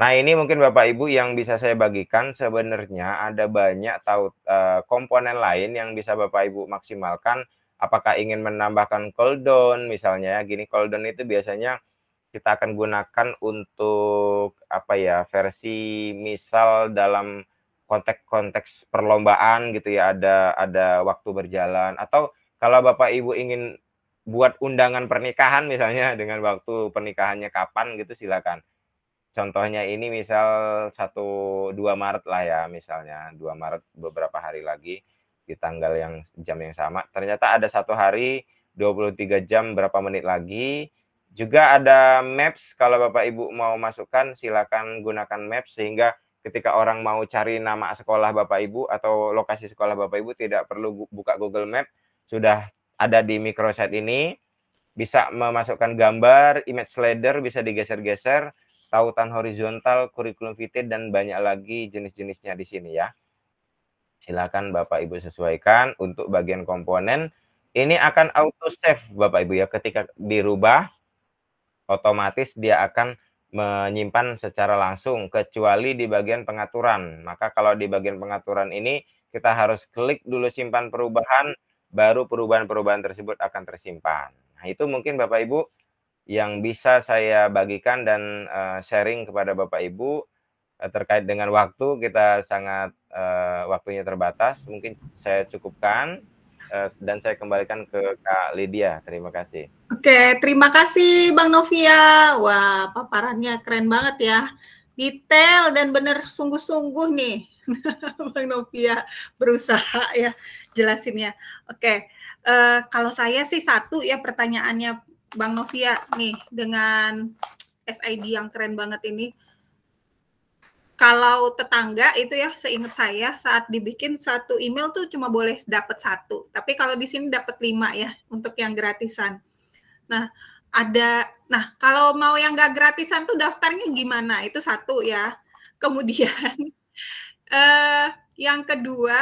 Nah, ini mungkin Bapak Ibu yang bisa saya bagikan sebenarnya ada banyak tahu uh, eh, komponen lain yang bisa Bapak Ibu maksimalkan apakah ingin menambahkan cooldown misalnya ya gini cooldown itu biasanya kita akan gunakan untuk apa ya versi misal dalam konteks-konteks perlombaan gitu ya ada ada waktu berjalan atau kalau Bapak Ibu ingin buat undangan pernikahan misalnya (laughs) dengan waktu pernikahannya kapan gitu silakan. Contohnya ini misal satu dua Maret lah ya misalnya dua Maret beberapa hari lagi di tanggal yang jam yang sama. Ternyata ada satu hari 23 jam berapa menit lagi. Juga ada maps kalau Bapak Ibu mau masukkan silakan gunakan maps sehingga ketika orang mau cari nama sekolah Bapak Ibu atau lokasi sekolah Bapak Ibu tidak perlu buka Google Map, sudah ada di microsite ini, bisa memasukkan gambar, image slider bisa digeser-geser, tautan horizontal, kurikulum vitae dan banyak lagi jenis-jenisnya di sini ya. Silakan Bapak Ibu sesuaikan untuk bagian komponen. Ini akan auto save Bapak Ibu ya ketika dirubah otomatis dia akan menyimpan secara langsung kecuali di bagian pengaturan. Maka kalau di bagian pengaturan ini kita harus klik dulu simpan perubahan baru perubahan-perubahan tersebut akan tersimpan. Nah, itu mungkin Bapak Ibu yang bisa saya bagikan dan eh, sharing kepada Bapak Ibu eh, terkait dengan waktu kita sangat uh, waktunya terbatas. Mungkin saya cukupkan. Eh, dan saya kembalikan ke Kak Lydia. Terima kasih. Oke, terima kasih Bang Novia. Wah, paparannya keren banget ya. Detail dan benar sungguh-sungguh nih. (laughs) Bang Novia berusaha ya jelasinnya. Oke, uh, kalau saya sih satu ya pertanyaannya Bang Novia nih dengan SID yang keren banget ini kalau tetangga itu ya seingat saya saat dibikin satu email tuh cuma boleh dapat satu tapi kalau di sini dapat lima ya untuk yang gratisan nah ada nah kalau mau yang nggak gratisan tuh daftarnya gimana itu satu ya kemudian (laughs) eh, yang kedua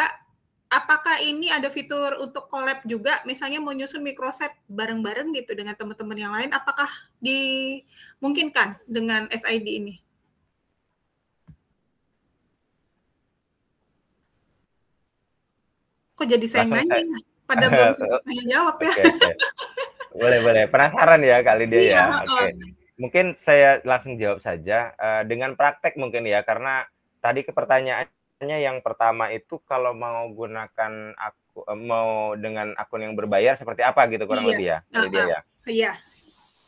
apakah ini ada fitur untuk collab juga misalnya mau nyusun microset bareng-bareng gitu dengan teman-teman yang lain apakah dimungkinkan dengan SID ini Kok jadi saya nanya? Saya... Ya? Pada belum saya (laughs) jawab ya. Okay, okay. Boleh, boleh. Penasaran ya kali dia iya, ya. Oke. Okay. mungkin saya langsung jawab saja uh, dengan praktek mungkin ya karena tadi ke pertanyaannya yang pertama itu kalau mau gunakan aku eh, mau dengan akun yang berbayar seperti apa gitu kurang yes. Iya, lebih ya. Uh -huh. dia ya. Iya.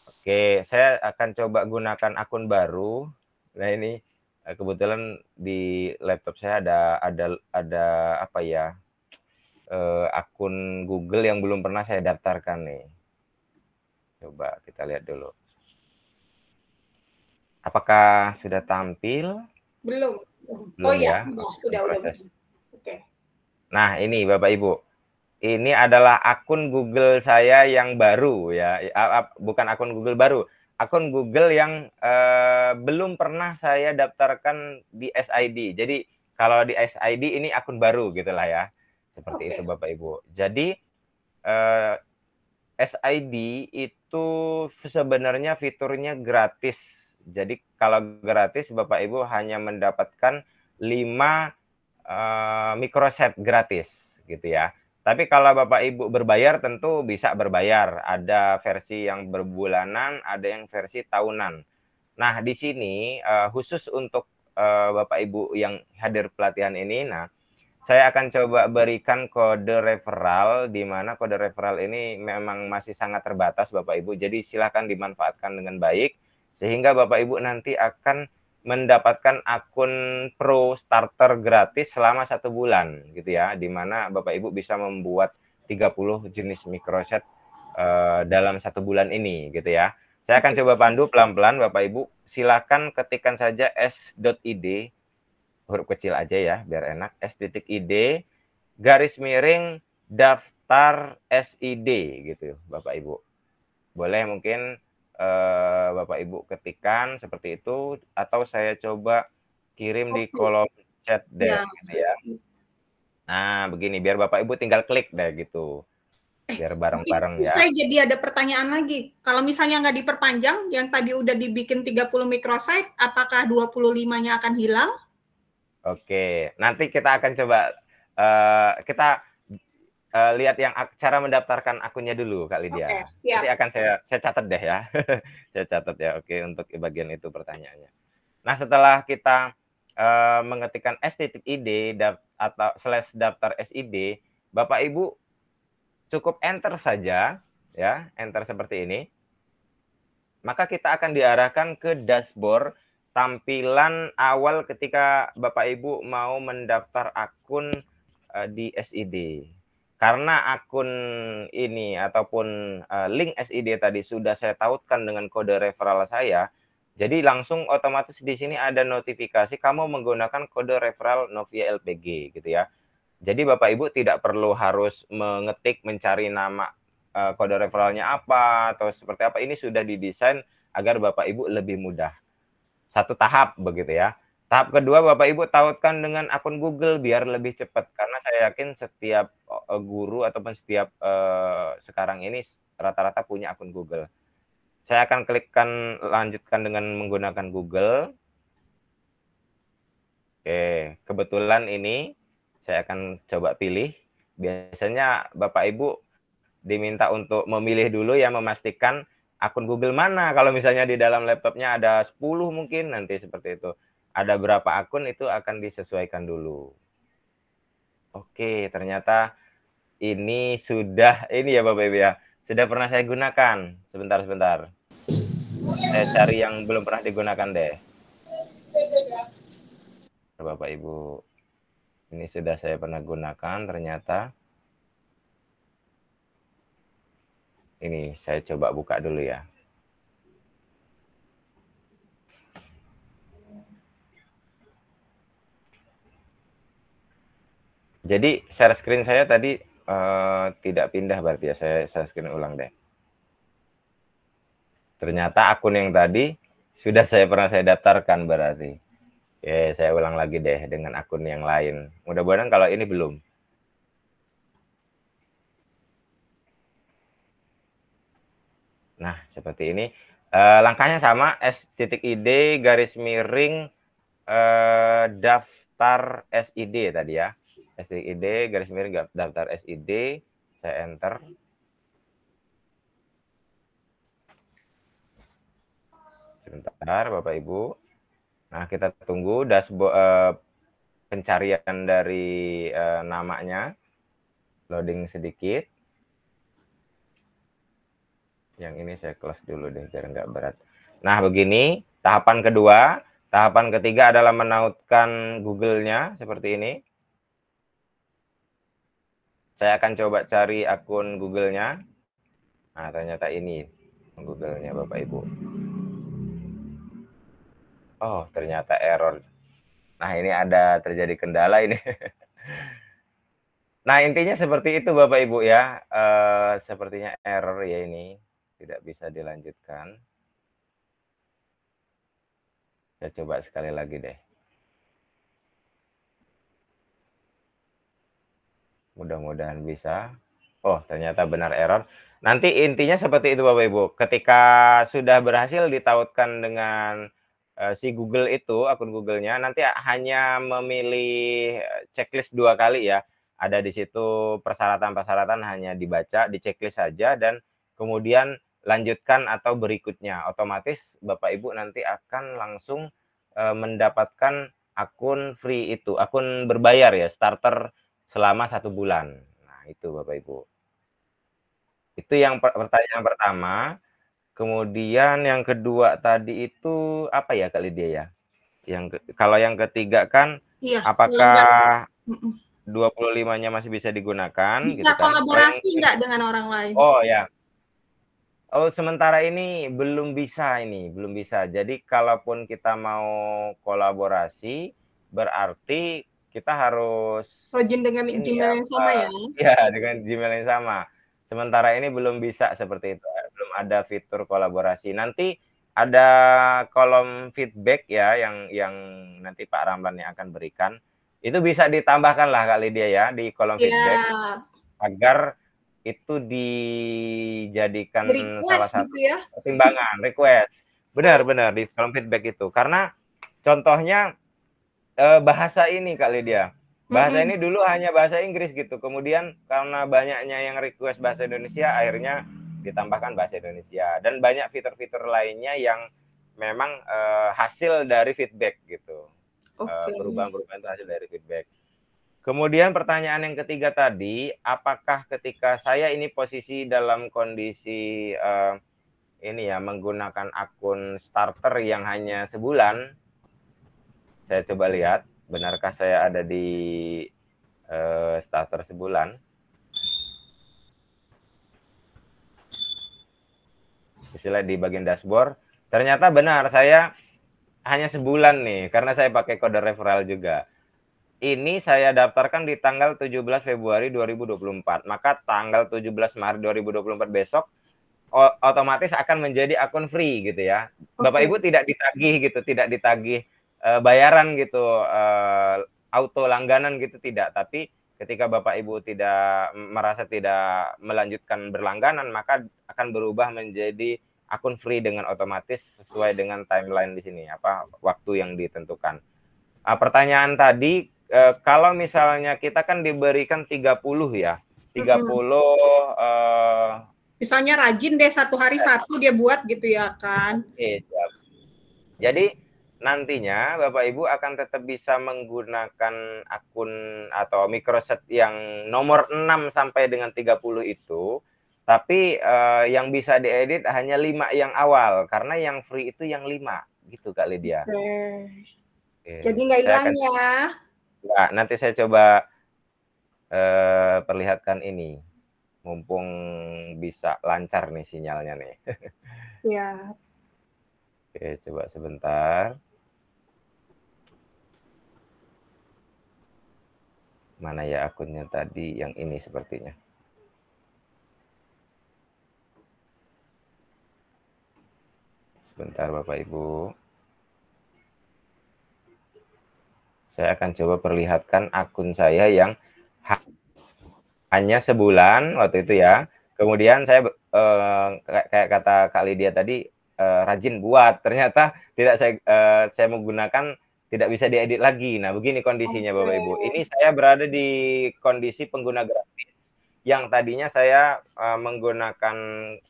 Oke, saya akan coba gunakan akun baru. Nah ini eh, kebetulan di laptop saya ada ada ada apa ya uh, akun Google yang belum pernah saya daftarkan nih. Coba kita lihat dulu. Apakah sudah tampil? Belum. Belum oh iya, ya, ya? sudah udah. Oke. Nah, ini Bapak Ibu. Ini adalah akun Google saya yang baru ya. Bukan akun Google baru, akun Google yang eh, belum pernah saya daftarkan di SID. Jadi kalau di SID ini akun baru gitulah ya seperti okay. itu Bapak Ibu. Jadi eh, SID itu sebenarnya fiturnya gratis. Jadi kalau gratis Bapak Ibu hanya mendapatkan 5 uh, eh, microset gratis gitu ya. Tapi kalau Bapak Ibu berbayar tentu bisa berbayar. Ada versi yang berbulanan, ada yang versi tahunan. Nah, di sini uh, khusus untuk uh, Bapak Ibu yang hadir pelatihan ini, nah saya akan coba berikan kode referral di mana kode referral ini memang masih sangat terbatas Bapak Ibu. Jadi silakan dimanfaatkan dengan baik sehingga Bapak Ibu nanti akan mendapatkan akun pro starter gratis selama satu bulan gitu ya di mana Bapak Ibu bisa membuat 30 jenis microset uh, eh, dalam satu bulan ini gitu ya. Saya akan coba pandu pelan-pelan Bapak Ibu. Silakan ketikkan saja s.id huruf kecil aja ya biar enak s titik id garis miring daftar SID gitu Bapak Ibu. Boleh mungkin eh, Bapak Ibu ketikkan seperti itu atau saya coba kirim di kolom chat deh ya. gitu ya. Nah, begini biar Bapak Ibu tinggal klik deh gitu. Eh, biar bareng-bareng ya. Saya jadi ada pertanyaan lagi. Kalau misalnya nggak diperpanjang yang tadi udah dibikin 30 microsite apakah 25-nya akan hilang? Oke, nanti kita akan coba uh, kita uh, lihat yang cara mendaftarkan akunnya dulu Kak Lydia. Oke, Nanti akan saya saya catat deh ya. (laughs) saya catat ya. Oke, untuk bagian itu pertanyaannya. Nah, setelah kita uh, mengetikkan S atau slash daftar SID, Bapak Ibu cukup enter saja ya, enter seperti ini. Maka kita akan diarahkan ke dashboard tampilan awal ketika Bapak Ibu mau mendaftar akun uh, di SID. Karena akun ini ataupun uh, link SID tadi sudah saya tautkan dengan kode referral saya, jadi langsung otomatis di sini ada notifikasi kamu menggunakan kode referral Novia LPG gitu ya. Jadi Bapak Ibu tidak perlu harus mengetik mencari nama eh, kode referralnya apa atau seperti apa ini sudah didesain agar Bapak Ibu lebih mudah satu tahap begitu ya. Tahap kedua Bapak Ibu tautkan dengan akun Google biar lebih cepat karena saya yakin setiap eh, guru ataupun setiap eh, sekarang ini rata-rata punya akun Google. Saya akan klikkan lanjutkan dengan menggunakan Google. Oke, kebetulan ini saya akan coba pilih. Biasanya Bapak Ibu diminta untuk memilih dulu ya memastikan akun Google mana. Kalau misalnya di dalam laptopnya ada 10 mungkin nanti seperti itu. Ada berapa akun itu akan disesuaikan dulu. Oke, ternyata ini sudah ini ya Bapak Ibu ya. Sudah pernah saya gunakan. Sebentar sebentar. Saya cari yang belum pernah digunakan deh. Bapak Ibu. Ini sudah saya pernah gunakan ternyata. ini saya coba buka dulu ya. Jadi share screen saya tadi uh, tidak pindah berarti ya. Saya share screen ulang deh. Ternyata akun yang tadi sudah saya pernah saya daftarkan berarti. Oke, saya ulang lagi deh dengan akun yang lain. Mudah-mudahan kalau ini belum. Nah, seperti ini. Uh, langkahnya sama s id garis miring uh, daftar sid ya tadi ya. S garis miring daftar sid saya enter. Sebentar Bapak Ibu. Nah, kita tunggu dashboard uh, pencarian dari uh, namanya loading sedikit. Yang ini saya close dulu deh biar nggak berat. Nah begini tahapan kedua. Tahapan ketiga adalah menautkan Google-nya seperti ini. Saya akan coba cari akun Google-nya. Nah ternyata ini Google-nya Bapak Ibu. Oh ternyata error. Nah ini ada terjadi kendala ini. (laughs) Nah, intinya seperti itu, Bapak Ibu. Ya, uh, sepertinya error ya ini tidak bisa dilanjutkan. Saya coba sekali lagi deh. Mudah-mudahan bisa. Oh, ternyata benar error. Nanti intinya seperti itu Bapak Ibu. Ketika sudah berhasil ditautkan dengan eh, si Google itu, akun Google-nya, nanti hanya memilih eh, checklist dua kali ya. Ada di situ persyaratan-persyaratan hanya dibaca, di checklist saja dan kemudian lanjutkan atau berikutnya. Otomatis Bapak Ibu nanti akan langsung eh, mendapatkan akun free itu, akun berbayar ya, starter selama satu bulan. Nah itu Bapak Ibu. Itu yang pertanyaan pertama. Kemudian yang kedua tadi itu apa ya kali dia ya? Yang kalau yang ketiga kan iya, apakah iya. 25-nya masih bisa digunakan? Bisa gitu kan? kolaborasi dengan orang lain? Oh ya, Oh, sementara ini belum bisa ini, belum bisa. Jadi kalaupun kita mau kolaborasi, berarti kita harus login dengan Gmail ya, yang sama ya? (laughs) Iya, dengan Gmail yang sama. Sementara ini belum bisa seperti itu. Ya, belum ada fitur kolaborasi. Nanti ada kolom feedback ya yang yang nanti Pak Ramlan yang akan berikan. Itu bisa ditambahkan lah kali dia ya di kolom yeah. feedback agar itu dijadikan request salah gitu satu ya? pertimbangan request benar-benar di kolom feedback itu karena contohnya eh, bahasa ini kali dia bahasa mm -hmm. ini dulu hanya bahasa Inggris gitu kemudian karena banyaknya yang request bahasa Indonesia akhirnya ditambahkan bahasa Indonesia dan banyak fitur-fitur lainnya yang memang uh, hasil dari feedback gitu perubahan perubahan-perubahan itu hasil dari feedback Kemudian pertanyaan yang ketiga tadi, apakah ketika saya ini posisi dalam kondisi uh, ini ya menggunakan akun starter yang hanya sebulan? Saya coba lihat, benarkah saya ada di uh, starter sebulan? Istilah di bagian dashboard, ternyata benar saya hanya sebulan nih karena saya pakai kode referral juga ini saya daftarkan di tanggal 17 Februari 2024. Maka tanggal 17 Maret 2024 besok otomatis akan menjadi akun free gitu ya. Okay. Bapak Ibu tidak ditagih gitu, tidak ditagih e, bayaran gitu, e, auto langganan gitu tidak. Tapi ketika Bapak Ibu tidak merasa tidak melanjutkan berlangganan, maka akan berubah menjadi akun free dengan otomatis sesuai dengan timeline di sini apa waktu yang ditentukan. Ah, pertanyaan tadi eh, kalau misalnya kita kan diberikan 30 ya. 30 mm -hmm. eh, misalnya rajin deh satu hari eh, satu dia buat gitu ya kan. Iya. iya. Jadi nantinya Bapak Ibu akan tetap bisa menggunakan akun atau microset yang nomor 6 sampai dengan 30 itu tapi eh, yang bisa diedit hanya lima yang awal karena yang free itu yang lima gitu Kak Lydia. Okay. Oke. Jadi nggak hilang akan... ya. Nah, nanti saya coba eh, perlihatkan ini. Mumpung bisa lancar nih sinyalnya nih. (laughs) Ya. Oke, coba sebentar. Mana ya akunnya tadi yang ini sepertinya. Sebentar Bapak Ibu. Saya akan coba perlihatkan akun saya yang hanya sebulan waktu itu ya. Kemudian saya eh, kayak kata Kak Lydia tadi eh, rajin buat. Ternyata tidak saya eh, saya menggunakan tidak bisa diedit lagi. Nah, begini kondisinya Bapak Ibu. Ini saya berada di kondisi pengguna gratis yang tadinya saya uh, menggunakan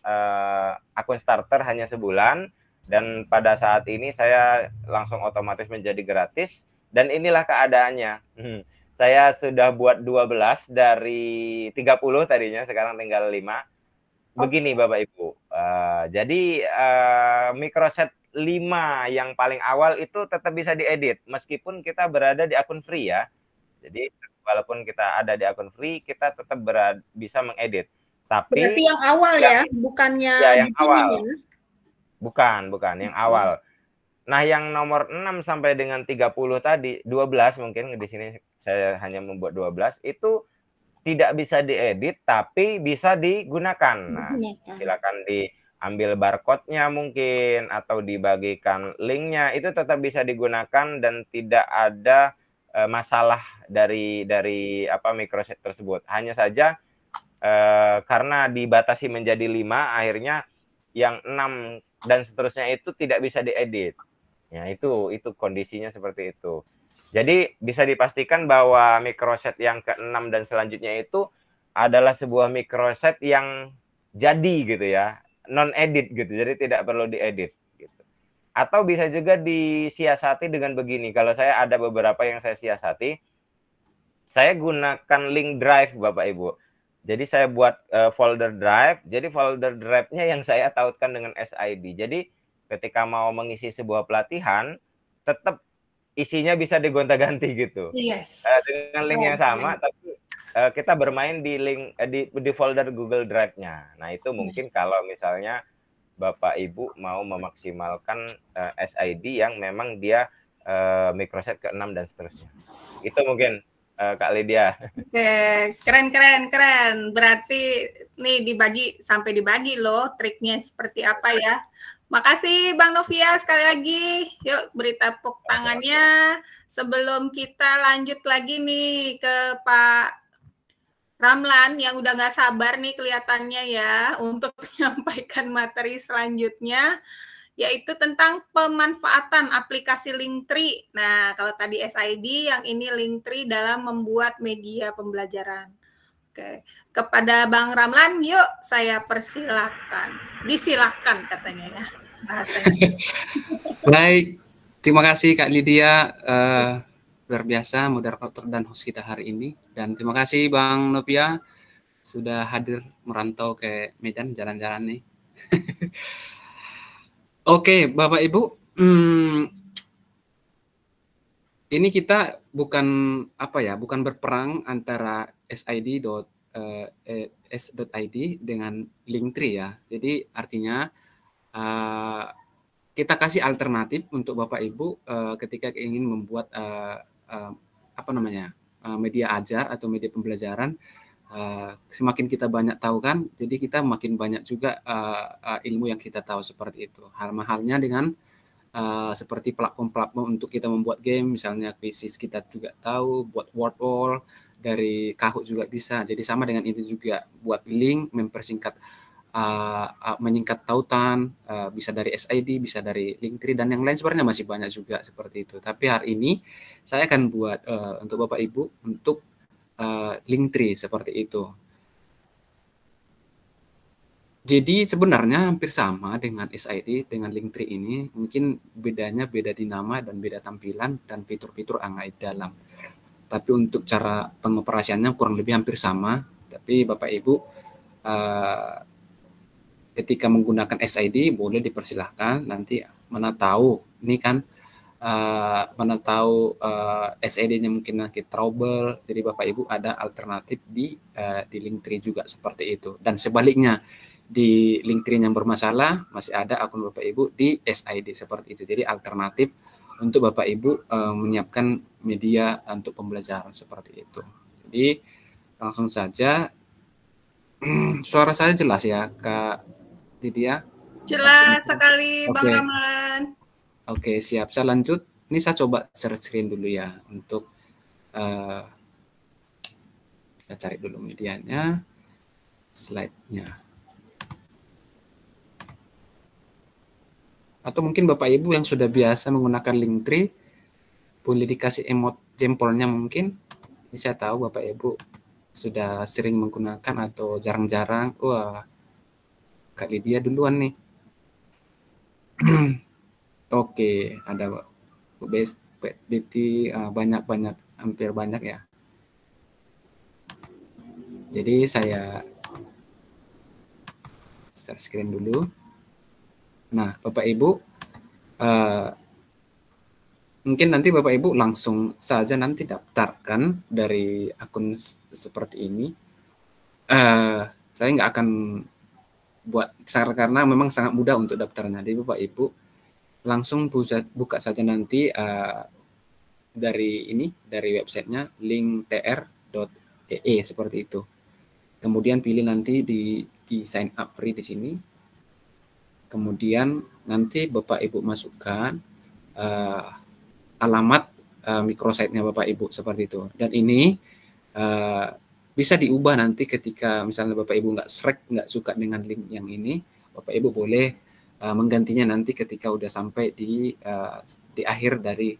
uh, akun starter hanya sebulan dan pada saat ini saya langsung otomatis menjadi gratis dan inilah keadaannya. Hmm. Saya sudah buat 12 dari 30 tadinya, sekarang tinggal 5. Begini Bapak Ibu. Uh, jadi uh, microset 5 yang paling awal itu tetap bisa diedit meskipun kita berada di akun free ya. Jadi walaupun kita ada di akun free, kita tetap berada, bisa mengedit. Tapi Berarti yang awal ya, ya, bukannya ya, yang awal. Ya? Bukan, bukan yang oh. awal. Hmm Nah, yang nomor 6 sampai dengan 30 tadi, 12 mungkin di sini saya hanya membuat 12 itu tidak bisa diedit tapi bisa digunakan. Nah, silakan diambil barcode-nya mungkin atau dibagikan link-nya itu tetap bisa digunakan dan tidak ada uh, masalah dari dari apa microset tersebut. Hanya saja uh, karena dibatasi menjadi lima akhirnya yang enam dan seterusnya itu tidak bisa diedit. Ya, itu itu kondisinya seperti itu. Jadi bisa dipastikan bahwa microset yang keenam dan selanjutnya itu adalah sebuah microset yang jadi gitu ya, non edit gitu. Jadi tidak perlu diedit gitu. Atau bisa juga disiasati dengan begini. Kalau saya ada beberapa yang saya siasati, saya gunakan link drive Bapak Ibu. Jadi saya buat uh, folder drive, jadi folder drive-nya yang saya tautkan dengan SID. Jadi ketika mau mengisi sebuah pelatihan tetap isinya bisa digonta-ganti gitu yes. uh, dengan link yang sama oh. tapi uh, kita bermain di link uh, di, di folder Google Drive-nya nah itu hmm. mungkin kalau misalnya Bapak Ibu mau memaksimalkan uh, SID yang memang dia uh, microset ke-6 dan seterusnya. Itu mungkin uh, Kak Lydia. Oke, keren keren keren. Berarti nih dibagi sampai dibagi loh triknya seperti apa ya. Makasih Bang Novia sekali lagi. Yuk beri tepuk tangannya. Sebelum kita lanjut lagi nih ke Pak Ramlan yang udah nggak sabar nih kelihatannya ya untuk (laughs) menyampaikan materi selanjutnya yaitu tentang pemanfaatan aplikasi Linktree. Nah, kalau tadi SID, yang ini Linktree dalam membuat media pembelajaran. Oke, kepada Bang Ramlan, yuk saya persilakan. Disilakan katanya ya. (laughs) Baik, terima kasih Kak Lydia. Uh, luar biasa moderator dan host kita hari ini. Dan terima kasih Bang Nopia sudah hadir merantau ke Medan jalan-jalan nih. (laughs) Oke, okay, Bapak Ibu, hmm, ini kita bukan apa ya, bukan berperang antara SID. Uh, eh, eh, s.id dengan Linktree ya. Jadi artinya uh, kita kasih alternatif untuk Bapak Ibu uh, ketika ingin membuat uh, uh, apa namanya uh, media ajar atau media pembelajaran Uh, semakin kita banyak tahu kan, jadi kita makin banyak juga uh, uh, ilmu yang kita tahu seperti itu. Hal mahalnya dengan uh, seperti platform-platform untuk kita membuat game, misalnya krisis kita juga tahu, buat word wall dari Kahoot juga bisa. Jadi sama dengan itu juga buat link, mempersingkat uh, ah, uh, ah, menyingkat tautan, uh, bisa dari SID, bisa dari Linktree dan yang lain sebenarnya masih banyak juga seperti itu. Tapi hari ini saya akan buat uh, untuk Bapak Ibu untuk uh, Linktree seperti itu. Jadi sebenarnya hampir sama dengan SID, dengan Linktree ini, mungkin bedanya beda di nama dan beda tampilan dan fitur-fitur di dalam. Tapi untuk cara pengoperasiannya kurang lebih hampir sama, tapi Bapak Ibu uh, ketika menggunakan SID boleh dipersilahkan nanti mana tahu ini kan uh, mana tahu uh, eh, SID-nya mungkin lagi trouble jadi Bapak Ibu ada alternatif di uh, di Linktree juga seperti itu dan sebaliknya di Linktree yang bermasalah masih ada akun Bapak Ibu di SID seperti itu jadi alternatif untuk Bapak Ibu uh, menyiapkan media untuk pembelajaran seperti itu jadi langsung saja (clears throat) suara saya jelas ya Kak Didia? Jelas sekali Bang okay. Ramlan. Oke, okay, siap. Saya lanjut. Ini saya coba share screen dulu ya untuk uh, eh, saya cari dulu medianya, slide-nya. Atau mungkin Bapak Ibu yang sudah biasa menggunakan Linktree boleh dikasih emot jempolnya mungkin. Ini saya tahu Bapak Ibu sudah sering menggunakan atau jarang-jarang. Wah, Kak Lydia duluan nih. (clears throat) Oke, okay, ada Bu eh, banyak-banyak, uh, hampir banyak ya. Jadi saya share screen dulu. Nah, Bapak Ibu, uh, mungkin nanti Bapak Ibu langsung saja nanti daftarkan dari akun seperti ini. Uh, saya nggak akan buat karena memang sangat mudah untuk daftarnya. Jadi Bapak Ibu langsung buka saja nanti uh, dari ini dari websitenya link linktr.ee e, seperti itu. Kemudian pilih nanti di, di sign up free di sini. Kemudian nanti Bapak Ibu masukkan uh, alamat uh, microsite-nya Bapak Ibu seperti itu. Dan ini uh, bisa diubah nanti ketika misalnya Bapak Ibu nggak srek, nggak suka dengan link yang ini, Bapak Ibu boleh uh, menggantinya nanti ketika udah sampai di uh, di akhir dari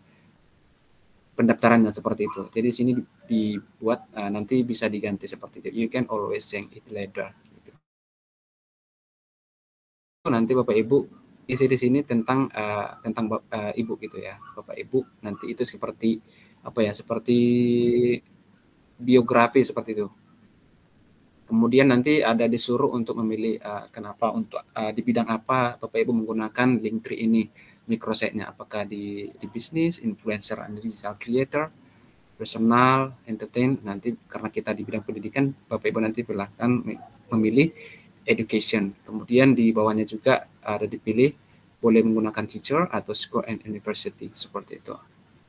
pendaftarannya seperti itu. Jadi sini dibuat uh, nanti bisa diganti seperti itu. You can always change it later. Gitu. Nanti Bapak Ibu isi di sini tentang uh, tentang uh, ibu gitu ya, Bapak Ibu. Nanti itu seperti apa ya? Seperti biografi seperti itu. Kemudian nanti ada disuruh untuk memilih uh, kenapa untuk uh, di bidang apa Bapak Ibu menggunakan Linktree ini microsite-nya apakah di, di bisnis, influencer and digital creator, personal, entertain nanti karena kita di bidang pendidikan Bapak Ibu nanti silahkan memilih education. Kemudian di bawahnya juga ada dipilih boleh menggunakan teacher atau school and university seperti itu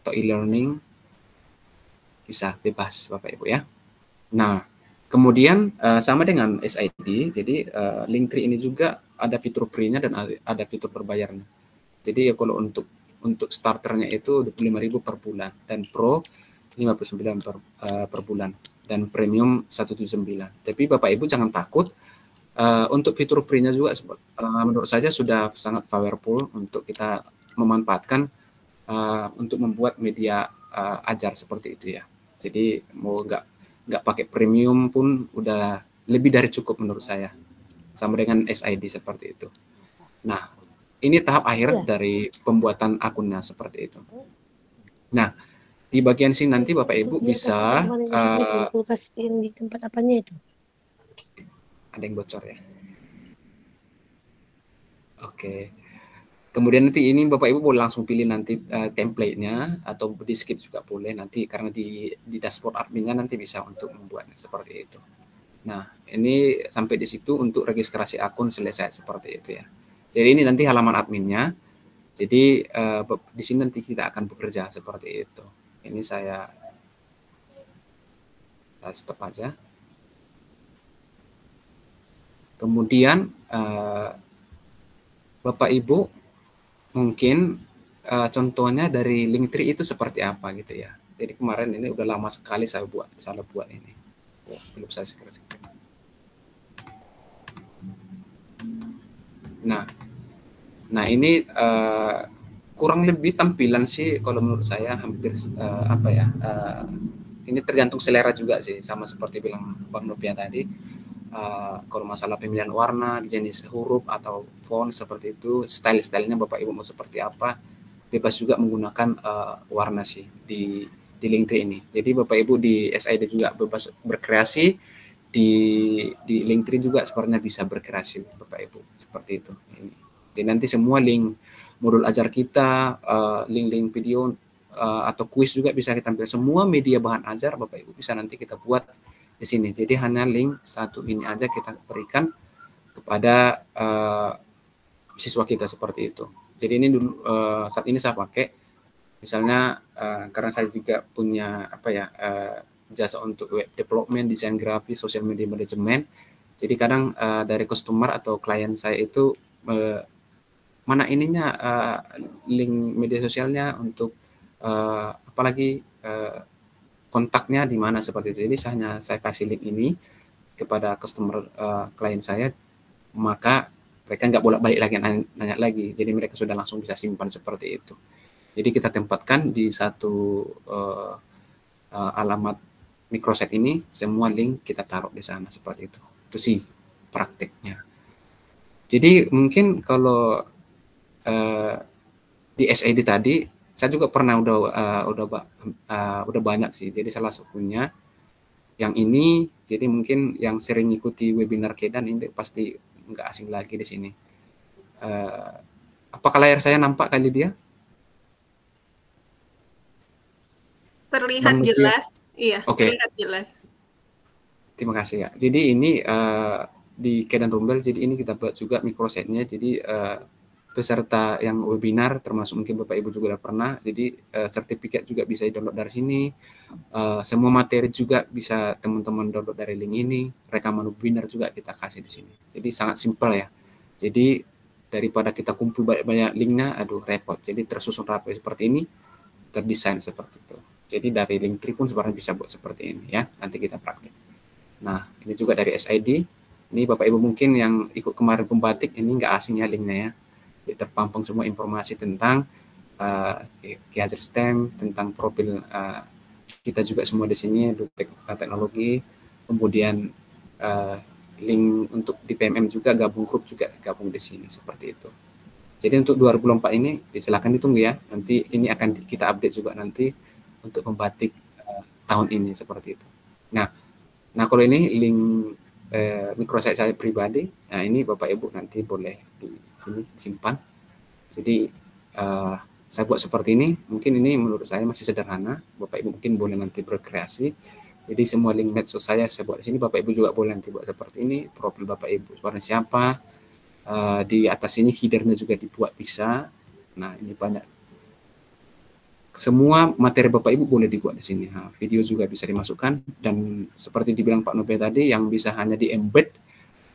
atau e-learning bisa bebas Bapak Ibu ya. Nah, kemudian uh, sama dengan SID, jadi uh, Linktree ini juga ada fitur free-nya dan ada fitur berbayarnya. Jadi ya kalau untuk untuk starternya itu 25.000 per bulan dan pro 59 per, uh, per bulan dan premium 179. Tapi Bapak Ibu jangan takut uh, untuk fitur free-nya juga uh, menurut saya sudah sangat powerful untuk kita memanfaatkan uh, untuk membuat media uh, ajar seperti itu ya. Jadi mau nggak nggak pakai premium pun udah lebih dari cukup menurut saya. Sama dengan SID seperti itu. Nah, ini tahap akhir ya. dari pembuatan akunnya seperti itu. Nah, di bagian sini nanti Bapak Ibu bisa uh, kulkas yang di tempat apanya itu? Ada yang bocor ya. Oke. Okay. Kemudian nanti ini Bapak Ibu boleh langsung pilih nanti uh, template-nya atau di skip juga boleh nanti karena di di dashboard adminnya nanti bisa untuk membuat seperti itu. Nah, ini sampai di situ untuk registrasi akun selesai seperti itu ya. Jadi ini nanti halaman adminnya. Jadi uh, di sini nanti kita akan bekerja seperti itu. Ini saya saya stop aja. Kemudian uh, Bapak Ibu mungkin uh, contohnya dari Linktree itu seperti apa gitu ya. Jadi kemarin ini udah lama sekali saya buat saya buat ini. Ya, belum saya -segera. Nah, nah ini uh, kurang lebih tampilan sih kalau menurut saya hampir uh, apa ya? Uh, ini tergantung selera juga sih sama seperti bilang Bang Nopia tadi uh, eh, kalau masalah pemilihan warna jenis huruf atau font seperti itu style stylenya bapak ibu mau seperti apa bebas juga menggunakan uh, warna sih di di LinkedIn ini jadi bapak ibu di SID juga bebas berkreasi di di LinkedIn juga sebenarnya bisa berkreasi bapak ibu seperti itu ini jadi nanti semua link modul ajar kita link eh, link-link video uh, atau kuis juga bisa kita ambil semua media bahan ajar Bapak Ibu bisa nanti kita buat di sini. Jadi hanya link satu ini aja kita berikan kepada uh, siswa kita seperti itu. Jadi ini dulu uh, saat ini saya pakai misalnya uh, karena saya juga punya apa ya uh, jasa untuk web development, desain grafis, social media management. Jadi kadang uh, dari customer atau klien saya itu uh, mana ininya uh, link media sosialnya untuk uh, apalagi kontaknya di mana seperti itu. Jadi saya hanya saya kasih link ini kepada customer uh, klien saya, maka mereka nggak boleh balik lagi nanya, nanya lagi. Jadi mereka sudah langsung bisa simpan seperti itu. Jadi kita tempatkan di satu uh, uh, alamat microset ini semua link kita taruh di sana seperti itu. Itu sih praktiknya. Jadi mungkin kalau uh, di SID tadi saya juga pernah udah uh, udah uh, udah banyak sih jadi salah satunya yang ini jadi mungkin yang sering ngikuti webinar Kedan ini pasti nggak asing lagi di sini uh, apakah layar saya nampak kali dia terlihat Menurut jelas iya okay. terlihat jelas terima kasih ya jadi ini uh, di Kedan Rumbel jadi ini kita buat juga mikrosetnya jadi uh, peserta yang webinar termasuk mungkin Bapak Ibu juga pernah jadi uh, sertifikat juga bisa di download dari sini uh, semua materi juga bisa teman-teman download dari link ini rekaman webinar juga kita kasih di sini jadi sangat simpel ya jadi daripada kita kumpul banyak-banyak linknya aduh repot jadi tersusun rapi seperti ini terdesain seperti itu jadi dari link tri pun sebenarnya bisa buat seperti ini ya nanti kita praktik nah ini juga dari SID ini Bapak Ibu mungkin yang ikut kemarin pembatik ini nggak asingnya linknya ya terpampang semua informasi tentang uh, eh, Kiazer STEM, tentang profil uh, kita juga semua di sini, eh, teknologi, kemudian uh, link untuk di PMM juga, gabung grup juga gabung di sini, seperti itu. Jadi untuk 2004 ini ya silakan ditunggu ya. Nanti ini akan kita update juga nanti untuk membatik uh, tahun ini seperti itu. Nah, nah kalau ini link eh, mikrosite saya pribadi. Nah, ini Bapak Ibu nanti boleh di sini simpan. Jadi eh, saya buat seperti ini, mungkin ini menurut saya masih sederhana. Bapak Ibu mungkin boleh nanti berkreasi. Jadi semua link medsos saya saya buat di sini. Bapak Ibu juga boleh nanti buat seperti ini. Profil Bapak Ibu warna siapa. Uh, di atas ini headernya juga dibuat bisa. Nah ini banyak semua materi Bapak Ibu boleh dibuat di sini. Nah, video juga bisa dimasukkan dan seperti dibilang Pak Nobe tadi yang bisa hanya di embed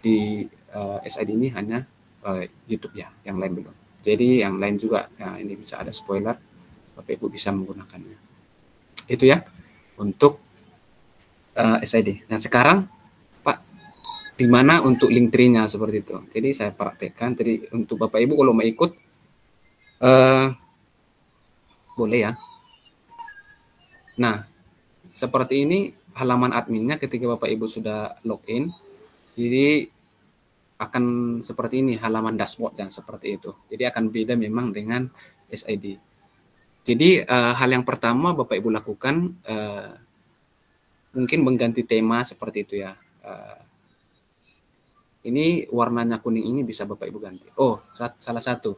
di uh, eh, SID ini hanya uh, YouTube ya, yang lain belum. Jadi yang lain juga ya, ini bisa ada spoiler Bapak Ibu bisa menggunakannya. Itu ya untuk uh, eh, SID. dan nah, sekarang Pak di mana untuk link tree-nya seperti itu. Jadi saya praktekkan Jadi untuk Bapak Ibu kalau mau ikut uh, boleh ya. Nah, seperti ini halaman adminnya ketika Bapak Ibu sudah login. Jadi akan seperti ini halaman dashboard dan seperti itu. Jadi akan beda memang dengan SID. Jadi uh, hal yang pertama Bapak Ibu lakukan uh, mungkin mengganti tema seperti itu ya. Uh, ini warnanya kuning ini bisa Bapak Ibu ganti. Oh, salah satu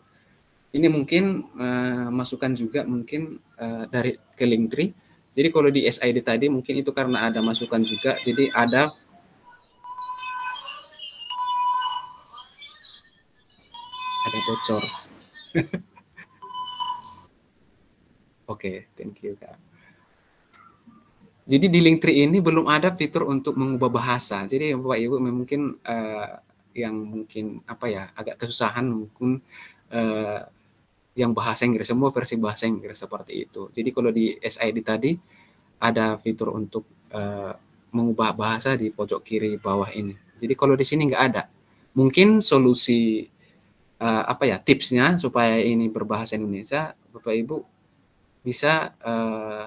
ini mungkin uh, masukan juga mungkin uh, dari ke Linktree. Jadi kalau di SID tadi mungkin itu karena ada masukan juga. Jadi ada ada bocor. (laughs) Oke, okay, thank you kak. Jadi di Linktree ini belum ada fitur untuk mengubah bahasa. Jadi bapak ibu mungkin uh, yang mungkin apa ya agak kesusahan mungkin uh, yang bahasa Inggris semua versi bahasa Inggris seperti itu. Jadi kalau di SID tadi ada fitur untuk uh, mengubah bahasa di pojok kiri bawah ini. Jadi kalau di sini nggak ada. Mungkin solusi uh, apa ya tipsnya supaya ini berbahasa Indonesia, Bapak Ibu bisa uh,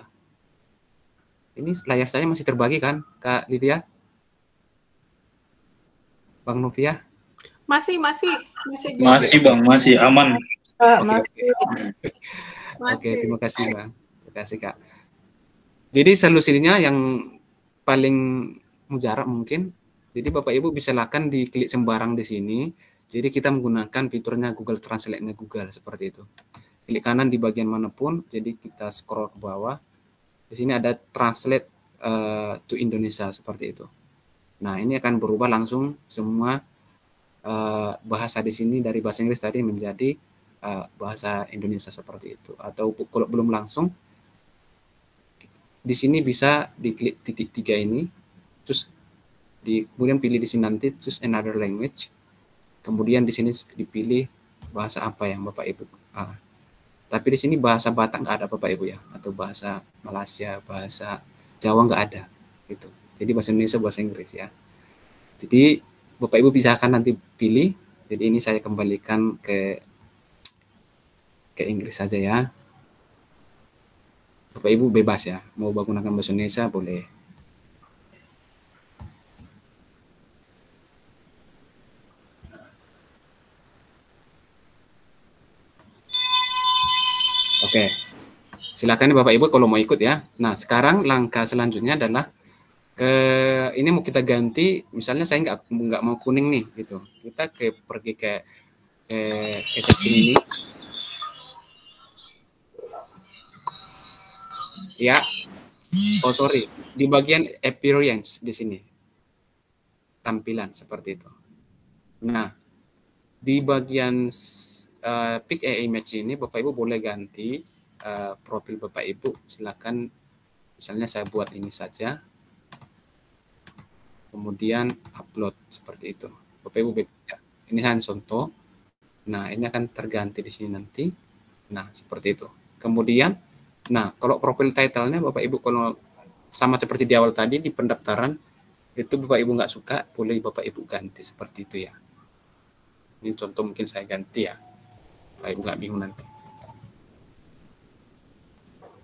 ini layar saya masih terbagi kan, Kak Lydia? Bang Novia? Masih, masih, masih. Masih, Bang, masih aman. Oke, okay. okay, terima kasih Pak. Terima kasih Kak. Jadi solusinya yang paling mujarab mungkin. Jadi Bapak Ibu bisa lakukan di klik sembarang di sini. Jadi kita menggunakan fiturnya Google Translate-nya Google seperti itu. Klik kanan di bagian manapun, jadi kita scroll ke bawah. Di sini ada Translate uh, to Indonesia seperti itu. Nah, ini akan berubah langsung semua uh, bahasa di sini dari bahasa Inggris tadi menjadi uh, bahasa Indonesia seperti itu atau kalau belum langsung di sini bisa diklik titik tiga ini terus di kemudian pilih di sini nanti terus another language kemudian di sini dipilih bahasa apa yang bapak ibu uh, tapi di sini bahasa Batak nggak ada bapak ibu ya atau bahasa Malaysia bahasa Jawa nggak ada gitu jadi bahasa Indonesia bahasa Inggris ya jadi bapak ibu bisa akan nanti pilih jadi ini saya kembalikan ke ke Inggris saja ya. Bapak Ibu bebas ya, mau menggunakan bahasa Indonesia boleh. Oke. Silakan Bapak Ibu kalau mau ikut ya. Nah, sekarang langkah selanjutnya adalah ke ini mau kita ganti misalnya saya nggak nggak mau kuning nih gitu. Kita ke pergi ke eh, ke, ke ini ya. Oh sorry, di bagian appearance di sini. Tampilan seperti itu. Nah, di bagian uh, pick a image ini Bapak Ibu boleh ganti uh, profil Bapak Ibu. Silakan misalnya saya buat ini saja. Kemudian upload seperti itu. Bapak Ibu ya. ini hanya Nah, ini akan terganti di sini nanti. Nah, seperti itu. Kemudian Nah, kalau profil title-nya Bapak Ibu kalau sama seperti di awal tadi di pendaftaran itu Bapak Ibu nggak suka, boleh Bapak Ibu ganti seperti itu ya. Ini contoh mungkin saya ganti ya. Bapak Ibu nggak bingung nanti.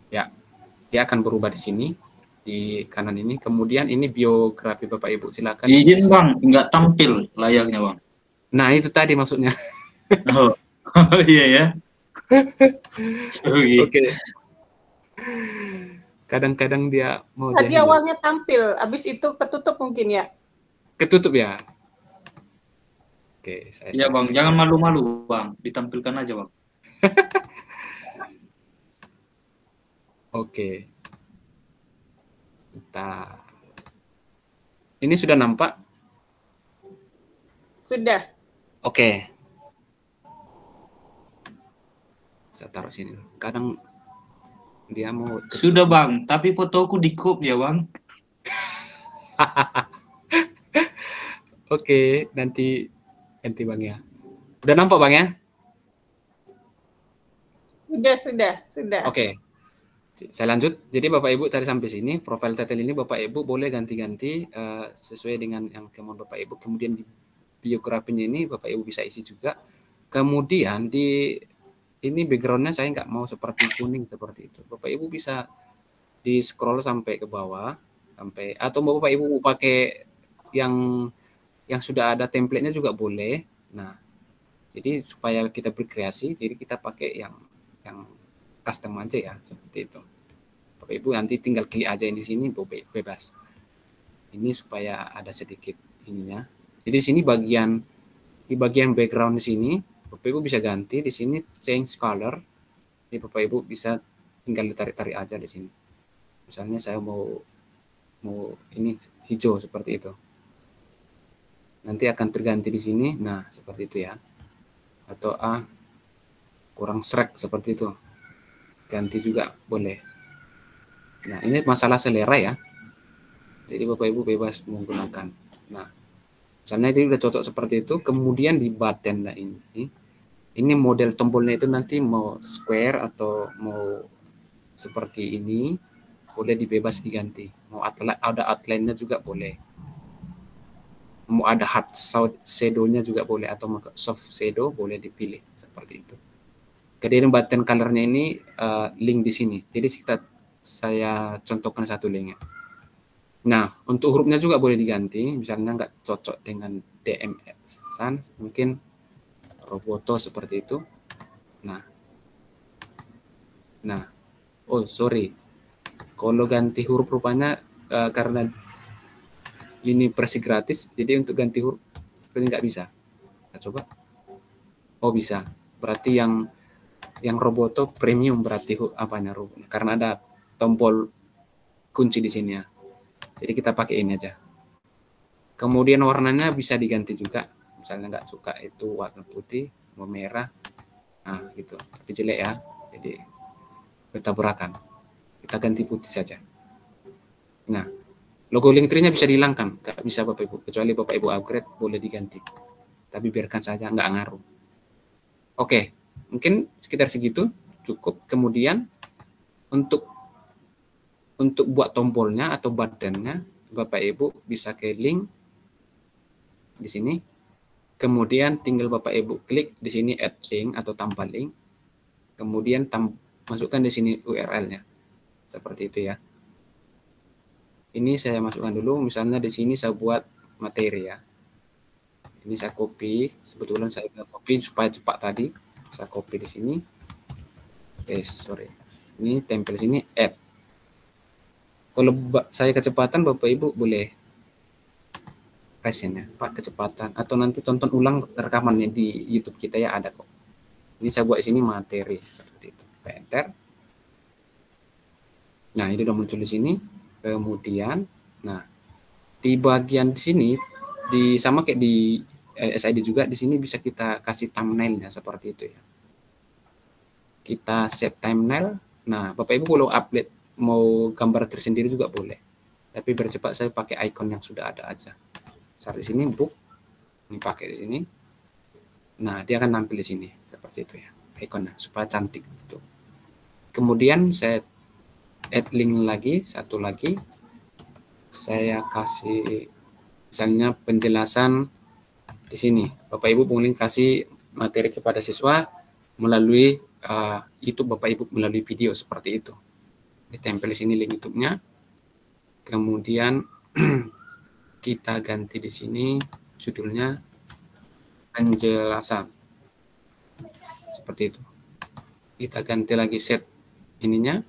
Ya, dia akan berubah di sini di kanan ini. Kemudian ini biografi Bapak Ibu silakan. Izin Bang, nggak tampil layarnya Bang. Nah itu tadi maksudnya. oh, (laughs) oh iya ya. (laughs) Oke. Okay. Kadang-kadang dia mau Tadi jahil. awalnya tampil, habis itu ketutup mungkin ya? Ketutup ya. Oke, saya Iya, Bang, jangan malu-malu, Bang. Ditampilkan aja, Bang. (laughs) Oke. Kita Ini sudah nampak? Sudah. Oke. Saya taruh sini. Kadang dia mau sudah bang tapi fotoku di crop ya bang (laughs) oke okay, nanti bang ya udah nampak bang ya sudah sudah sudah oke saya lanjut jadi bapak ibu tadi sampai sini profil title ini bapak ibu boleh ganti-ganti uh, sesuai dengan yang kemauan bapak ibu kemudian di biografinya ini bapak ibu bisa isi juga kemudian di ini backgroundnya saya nggak mau seperti kuning seperti itu bapak ibu bisa di scroll sampai ke bawah sampai atau bapak ibu pakai yang yang sudah ada templatenya juga boleh nah jadi supaya kita berkreasi jadi kita pakai yang yang custom aja ya seperti itu bapak ibu nanti tinggal klik aja di sini bebas ini supaya ada sedikit ininya jadi sini bagian di bagian background di sini Bapak Ibu bisa ganti di sini change color. Ini Bapak Ibu bisa tinggal ditarik-tarik aja di sini. Misalnya saya mau mau ini hijau seperti itu. Nanti akan terganti di sini. Nah, seperti itu ya. Atau A ah, kurang srek seperti itu. Ganti juga boleh. Nah, ini masalah selera ya. Jadi Bapak Ibu bebas menggunakan. Nah, Misalnya itu udah cocok seperti itu, kemudian di button ini, ini model tombolnya itu nanti mau square atau mau seperti ini, boleh dibebas diganti. Mau outline, ada outline-nya juga boleh. Mau ada hard shadow-nya juga boleh atau soft shadow boleh dipilih seperti itu. Kemudian button color-nya ini uh, link di sini. Jadi kita saya contohkan satu link linknya. Nah, untuk hurufnya juga boleh diganti. Misalnya nggak cocok dengan dmx sans, mungkin roboto seperti itu. Nah, nah, oh sorry, kalau ganti huruf rupanya uh, karena ini versi gratis, jadi untuk ganti huruf seperti nggak bisa. Nah, coba, oh bisa. Berarti yang yang roboto premium berarti apanya hurufnya karena ada tombol kunci di sini ya. Jadi kita pakai ini aja. Kemudian warnanya bisa diganti juga. Misalnya nggak suka itu warna putih, mau merah, nah gitu. Tapi jelek ya. Jadi bertabrakan. Kita ganti putih saja. Nah, logo linktree-nya bisa dihilangkan. Nggak bisa Bapak Ibu. Kecuali Bapak Ibu upgrade boleh diganti. Tapi biarkan saja, nggak ngaruh. Oke, mungkin sekitar segitu cukup. Kemudian untuk untuk buat tombolnya atau badannya Bapak Ibu bisa ke link di sini kemudian tinggal Bapak Ibu klik di sini add link atau tambah link kemudian masukkan di sini URL-nya seperti itu ya ini saya masukkan dulu misalnya di sini saya buat materi ya ini saya copy sebetulnya saya copy supaya cepat tadi saya copy di sini eh sorry ini tempel sini add kalau saya kecepatan Bapak Ibu boleh resin ya, Pak kecepatan atau nanti tonton ulang rekamannya di YouTube kita ya ada kok. Ini saya buat sini materi seperti itu. Kita enter. Nah, ini udah muncul di sini. Kemudian nah di bagian di sini di sama kayak di eh, SID juga di sini bisa kita kasih thumbnailnya seperti itu ya. Kita set thumbnail. Nah, Bapak Ibu kalau update mau gambar tersendiri juga boleh tapi bercepat saya pakai icon yang sudah ada aja cari di sini book ini pakai di sini nah dia akan nampil di sini seperti itu ya iconnya supaya cantik gitu kemudian saya add link lagi satu lagi saya kasih misalnya penjelasan di sini Bapak Ibu pengen kasih materi kepada siswa melalui uh, YouTube Bapak Ibu melalui video seperti itu ditempel di sini link YouTube-nya. Kemudian (clears throat) kita ganti di sini judulnya penjelasan. Seperti itu. Kita ganti lagi set ininya.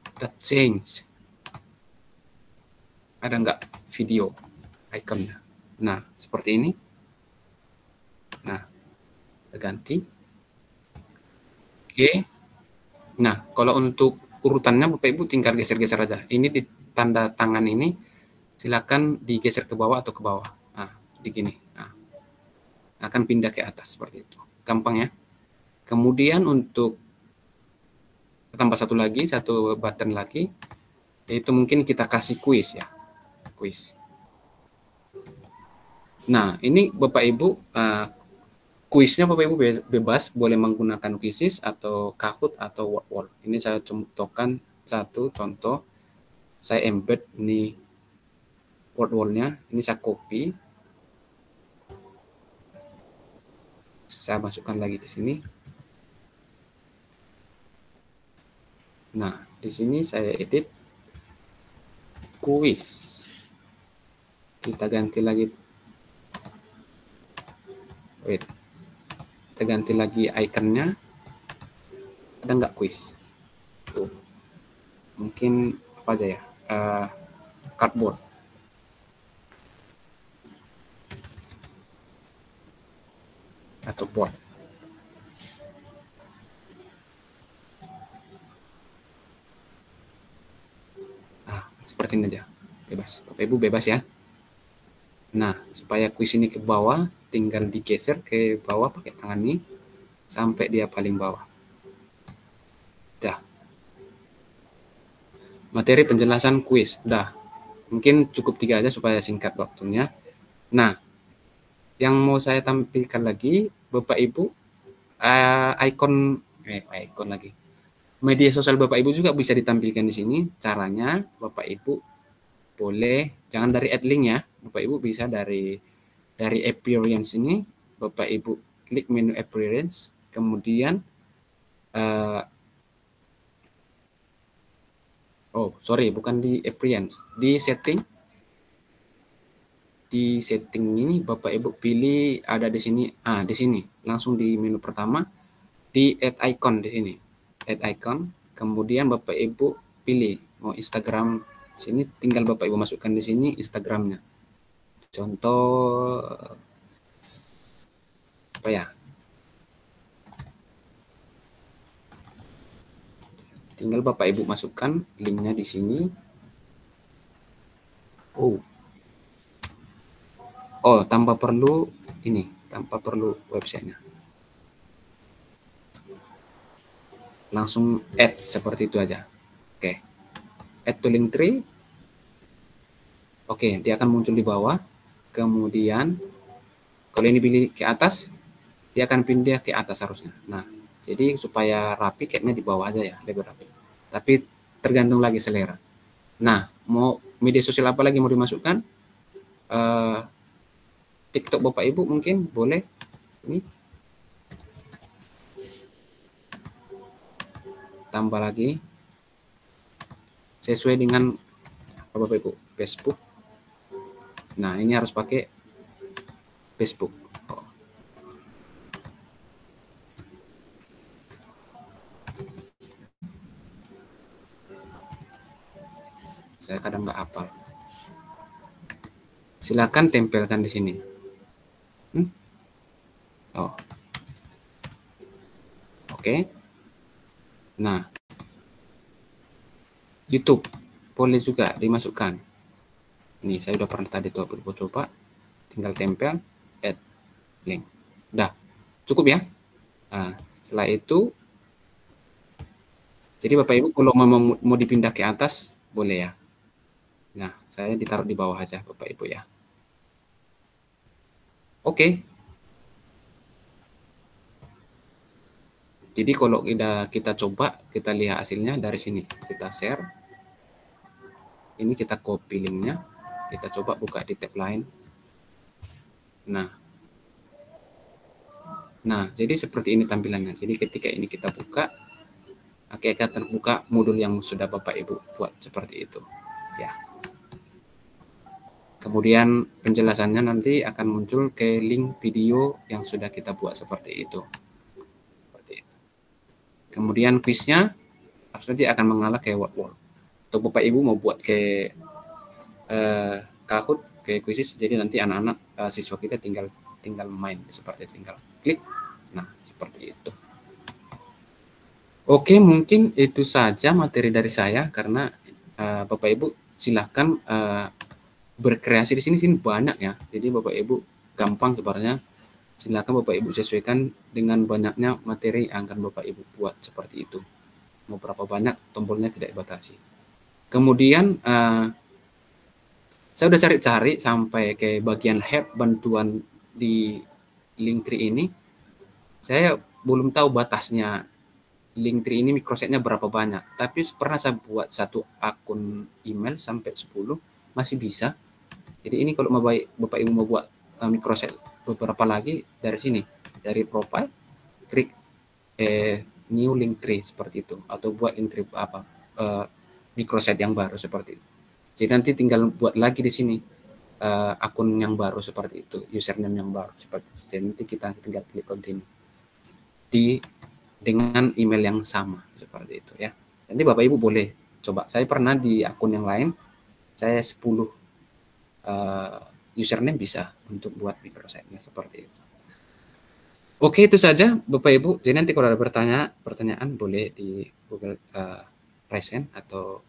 Kita change. Ada enggak video ikonnya? Nah, seperti ini. Nah, kita ganti. Oke. Nah, kalau untuk urutannya Bapak Ibu tinggal geser-geser aja. Ini di tanda tangan ini silakan digeser ke bawah atau ke bawah. Nah, di Nah, akan pindah ke atas seperti itu. Gampang ya. Kemudian untuk tambah satu lagi, satu button lagi, yaitu mungkin kita kasih kuis ya. Kuis. Nah, ini Bapak Ibu uh, kuisnya Bapak Ibu bebas boleh menggunakan kuisis atau Kahoot atau Word. Ini saya contohkan satu contoh. Saya embed ini Word nya Ini saya copy. Saya masukkan lagi ke sini. Nah, di sini saya edit kuis. Kita ganti lagi. Wait kita ganti lagi ikonnya ada nggak quiz tuh mungkin apa aja ya uh, cardboard atau board nah seperti ini aja bebas bapak ibu bebas ya Nah, supaya kuis ini ke bawah, tinggal digeser ke bawah pakai tangan ini sampai dia paling bawah. Dah. Materi penjelasan kuis, dah. Mungkin cukup tiga aja supaya singkat waktunya. Nah, yang mau saya tampilkan lagi, Bapak Ibu, uh, icon, eh, icon eh, oh, lagi. Media sosial Bapak Ibu juga bisa ditampilkan di sini. Caranya, Bapak Ibu boleh, jangan dari link ya, Bapak Ibu bisa dari dari appearance ini Bapak Ibu klik menu appearance kemudian uh, oh sorry bukan di appearance di setting di setting ini Bapak Ibu pilih ada di sini ah di sini langsung di menu pertama di add icon di sini add icon kemudian Bapak Ibu pilih mau Instagram sini tinggal Bapak Ibu masukkan di sini Instagramnya contoh apa ya tinggal bapak ibu masukkan linknya di sini oh oh tanpa perlu ini tanpa perlu websitenya langsung add seperti itu aja oke okay. add to link tree oke okay, dia akan muncul di bawah kemudian kalau ini pilih ke atas dia akan pindah ke atas harusnya nah jadi supaya rapi kayaknya di bawah aja ya lebih rapi tapi tergantung lagi selera nah mau media sosial apa lagi mau dimasukkan uh, TikTok Bapak Ibu mungkin boleh ini tambah lagi sesuai dengan apa Bapak Ibu Facebook Nah, ini harus pakai Facebook. Saya kadang nggak hafal. Silakan tempelkan di sini. Hmm? Oh. Oke. Okay. Nah. YouTube boleh juga dimasukkan. Ini saya udah pernah tadi tuh coba-coba. Tinggal tempel add link. Udah, cukup ya. Nah, setelah itu, jadi Bapak Ibu kalau mau, mau dipindah ke atas, boleh ya. Nah, saya ditaruh di bawah aja Bapak Ibu ya. Oke. Jadi kalau kita, kita coba, kita lihat hasilnya dari sini. Kita share. Ini kita copy linknya kita coba buka di tab lain nah nah jadi seperti ini tampilannya jadi ketika ini kita buka Oke, akan terbuka modul yang sudah Bapak Ibu buat seperti itu. Ya. Kemudian penjelasannya nanti akan muncul ke link video yang sudah kita buat seperti itu. Kemudian quiznya, harus nanti akan mengalah ke word Untuk Bapak Ibu mau buat ke eh, Kahoot kuisis jadi nanti anak-anak uh, siswa kita tinggal tinggal main seperti tinggal klik nah seperti itu oke mungkin itu saja materi dari saya karena uh, bapak ibu silahkan uh, berkreasi di sini sini banyak ya jadi bapak ibu gampang sebenarnya silahkan Bapak Ibu sesuaikan dengan banyaknya materi yang akan Bapak Ibu buat seperti itu. Mau berapa banyak tombolnya tidak dibatasi. Kemudian uh, saya udah cari-cari sampai ke bagian help bantuan di Linktree ini saya belum tahu batasnya Linktree ini mikrosetnya berapa banyak tapi pernah saya buat satu akun email sampai 10 masih bisa jadi ini kalau mau baik Bapak Ibu mau buat uh, eh, mikroset beberapa lagi dari sini dari profile klik eh, new Linktree seperti itu atau buat Linktree apa uh, eh, mikroset yang baru seperti itu jadi nanti tinggal buat lagi di sini uh, akun yang baru seperti itu, username yang baru seperti itu. Jadi nanti kita tinggal klik continue di dengan email yang sama seperti itu ya. Nanti Bapak Ibu boleh coba. Saya pernah di akun yang lain saya 10 uh, eh, username bisa untuk buat microsite-nya seperti itu. Oke itu saja Bapak Ibu. Jadi nanti kalau ada pertanyaan pertanyaan boleh di Google uh, Present atau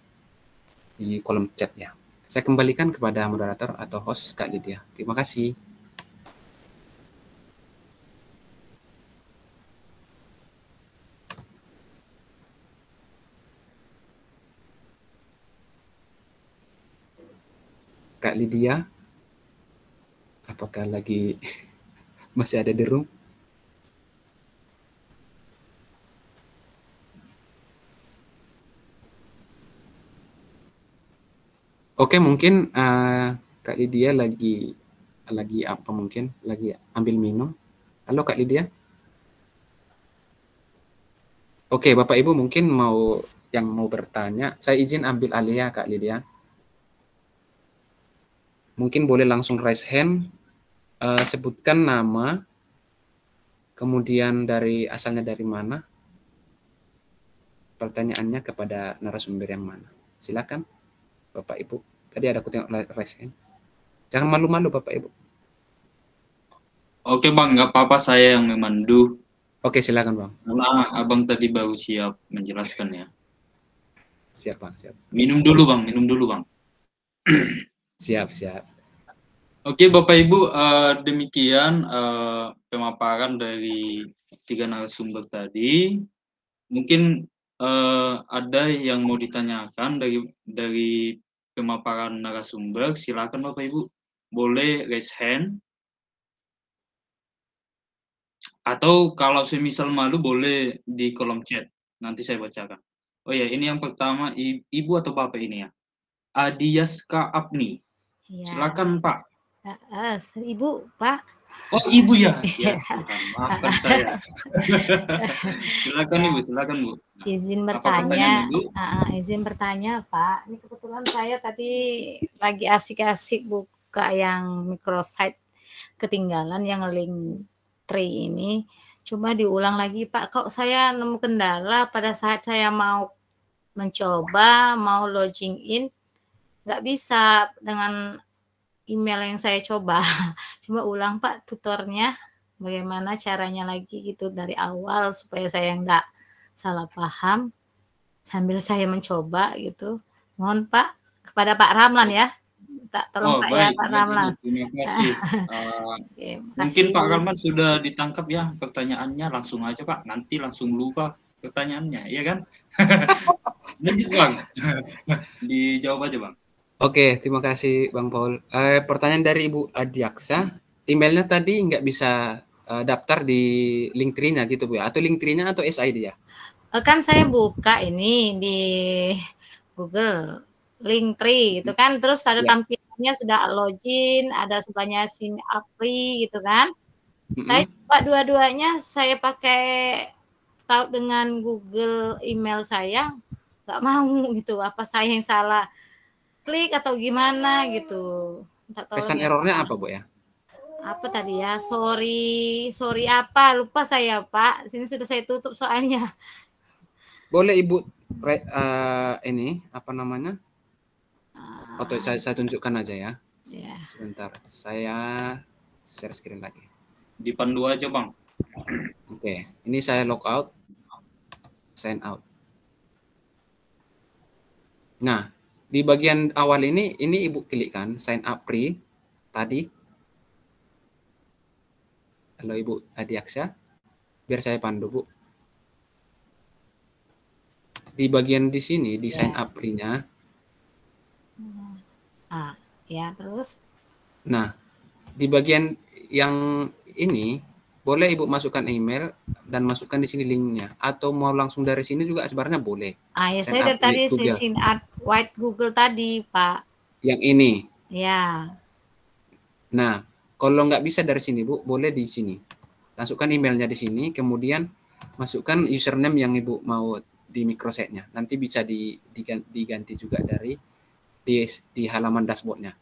di kolom chat ya. Saya kembalikan kepada moderator atau host Kak Lydia. Terima kasih. Kak Lydia, apakah lagi (laughs) masih ada di room? Oke, mungkin uh, Kak Lydia lagi lagi apa mungkin? Lagi ambil minum. Halo Kak Lydia. Oke, Bapak Ibu mungkin mau yang mau bertanya, saya izin ambil alih ya Kak Lydia. Mungkin boleh langsung raise hand, uh, sebutkan nama, kemudian dari asalnya dari mana, pertanyaannya kepada narasumber yang mana. Silakan. Bapak Ibu. Tadi ada aku tengok kan? Jangan malu-malu Bapak Ibu. Oke Bang, nggak apa-apa saya yang memandu. Oke silakan Bang. Nah, abang tadi baru siap menjelaskan ya. Siap Bang, siap. Minum dulu Bang, minum dulu Bang. (clears throat) siap, siap. Oke Bapak Ibu, uh, demikian uh, pemaparan dari tiga narasumber tadi. Mungkin uh, ada yang mau ditanyakan dari dari pemaparan narasumber, silakan Bapak Ibu boleh raise hand. Atau kalau semisal malu boleh di kolom chat. Nanti saya bacakan. Oh ya, ini yang pertama Ibu atau Bapak ini ya. Adias Kaapni. Ya. Silakan Pak. Ibu, Pak. Oh ibu ya? ya maafkan (laughs) saya. silakan ibu, silakan bu. Nah, izin bertanya, uh, izin bertanya Pak. Ini kebetulan saya tadi lagi asik-asik buka yang microsite ketinggalan yang link tree ini. cuma diulang lagi Pak. Kok saya nemu kendala pada saat saya mau mencoba mau login in nggak bisa dengan email yang saya coba. (laughs) Coba ulang Pak tutornya bagaimana caranya lagi gitu dari awal supaya saya nggak salah paham sambil saya mencoba gitu. Mohon Pak kepada Pak Ramlan ya. Tak tolong oh, Pak ya Pak Ramlan. Terima kasih. uh, (laughs) eh, okay, mungkin Pak Ramlan sudah ditangkap ya pertanyaannya langsung aja Pak. Nanti langsung lupa pertanyaannya, ya kan? (laughs) Lanjut Bang. Dijawab aja Bang. Oke, terima kasih Bang Paul. Eh, pertanyaan dari Ibu Adiaksa, emailnya tadi nggak bisa uh, daftar di link nya gitu Bu ya, atau link nya atau SID ya? Eh, kan saya buka ini di Google link tree itu kan, terus ada ya. tampilannya sudah login, ada sebanyak sin apri gitu kan. Mm -hmm. Saya coba dua-duanya saya pakai tahu dengan Google email saya nggak mau gitu apa saya yang salah klik atau gimana gitu. Pesan errornya apa, Bu ya? Apa tadi ya? Sorry, sorry apa? Lupa saya, Pak. Sini sudah saya tutup soalnya. Boleh Ibu uh, ini apa namanya? Uh, ah. Atau saya saya tunjukkan aja ya. Yeah. Sebentar, saya share screen lagi. Dipandu aja, Bang. Oke, okay. ini saya log out, sign out. Nah, di bagian awal ini ini ibu klikkan sign up free tadi halo ibu Adi Aksa biar saya pandu bu di bagian di sini di ya. sign up free-nya ah ya terus nah di bagian yang ini boleh ibu masukkan email dan masukkan di sini linknya atau mau langsung dari sini juga sebenarnya boleh ah ya saya dari tadi sisin art white google tadi pak yang ini ya nah kalau nggak bisa dari sini bu boleh di sini masukkan emailnya di sini kemudian masukkan username yang ibu mau di microsetnya nanti bisa diganti juga dari di, di halaman dashboardnya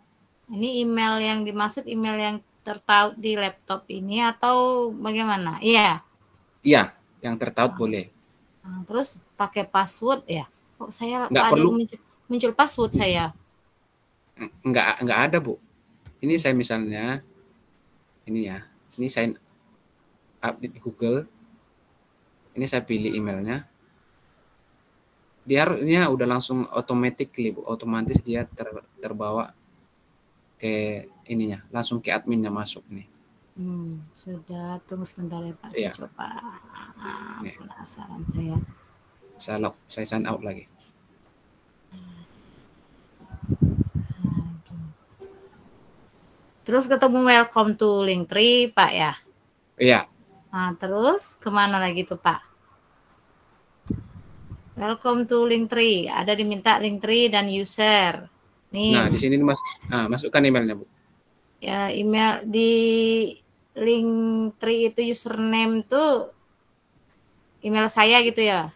ini email yang dimaksud email yang tertaut di laptop ini atau bagaimana? Iya. Iya, yang tertaut nah. boleh. Ah, terus pakai password ya? Kok saya nggak perlu muncul, muncul password saya? Nggak nggak ada bu. Ini saya misalnya, ini ya, ini saya update di Google. Ini saya pilih emailnya. Dia harusnya udah langsung otomatis, bu, otomatis dia ter, terbawa ke ininya, langsung ke adminnya masuk nih. Hmm, sudah tunggu sebentar ya Pak, saya iya. coba ya. penasaran saya. Saya log, saya sign out lagi. Terus ketemu welcome to Linktree Pak ya? Iya. Nah, terus kemana lagi tuh Pak? Welcome to Linktree. Ada diminta Linktree dan user. Nih. Nah, di sini mas nah, masukkan emailnya, Bu. Ya, email di link tree itu username tuh email saya gitu ya.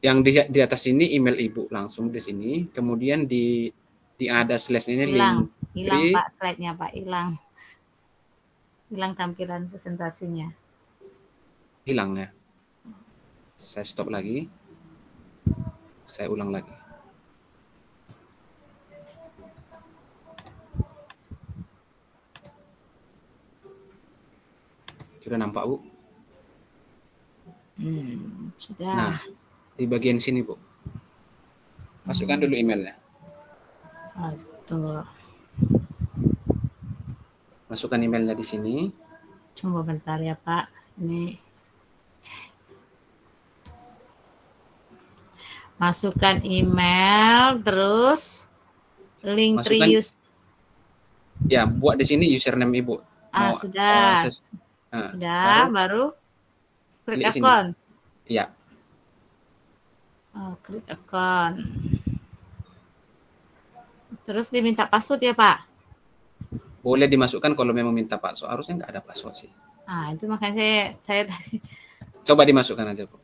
Yang di, di atas ini email Ibu langsung di sini, kemudian di di ada slash ini hilang. Hilang, Pak, slide-nya, Pak, hilang. Hilang tampilan presentasinya. Hilang ya. Saya stop lagi. Saya ulang lagi. kira nampak bu hmm, sudah nah di bagian sini bu masukkan hmm. dulu emailnya Aduh. masukkan emailnya di sini coba bentar ya pak ini masukkan email terus link masukkan, trius ya buat di sini username ibu ah Mau, sudah uh, sudah, baru, baru create account. Iya. Oh, create account. Terus diminta password ya, Pak? Boleh dimasukkan kalau memang minta password. Harusnya nggak ada password sih. Ah, itu makanya saya, saya tadi. (laughs) Coba dimasukkan aja, pak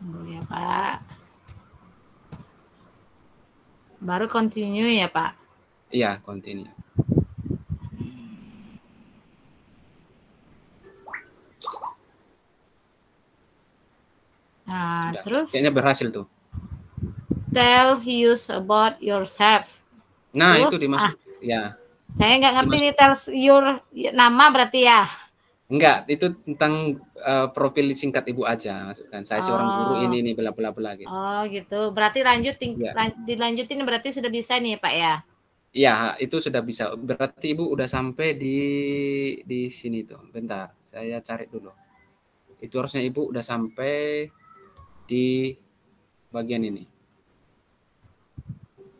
Tunggu ya, Pak. Baru continue ya, Pak? Iya, continue. Nah, terus kayaknya berhasil tuh. Tell you about yourself. Nah, itu dimaksud ah, ya. Saya nggak ngerti dimaksud. nih tell your nama berarti ya. Enggak, itu tentang uh, profil singkat ibu aja masukkan. Saya oh. seorang guru oh. ini ini bla bla bla gitu. Oh, gitu. Berarti lanjut ya. lan, dilanjutin berarti sudah bisa nih, Pak ya. Iya, itu sudah bisa. Berarti ibu udah sampai di di sini tuh. Bentar, saya cari dulu. Itu harusnya ibu udah sampai di bagian ini.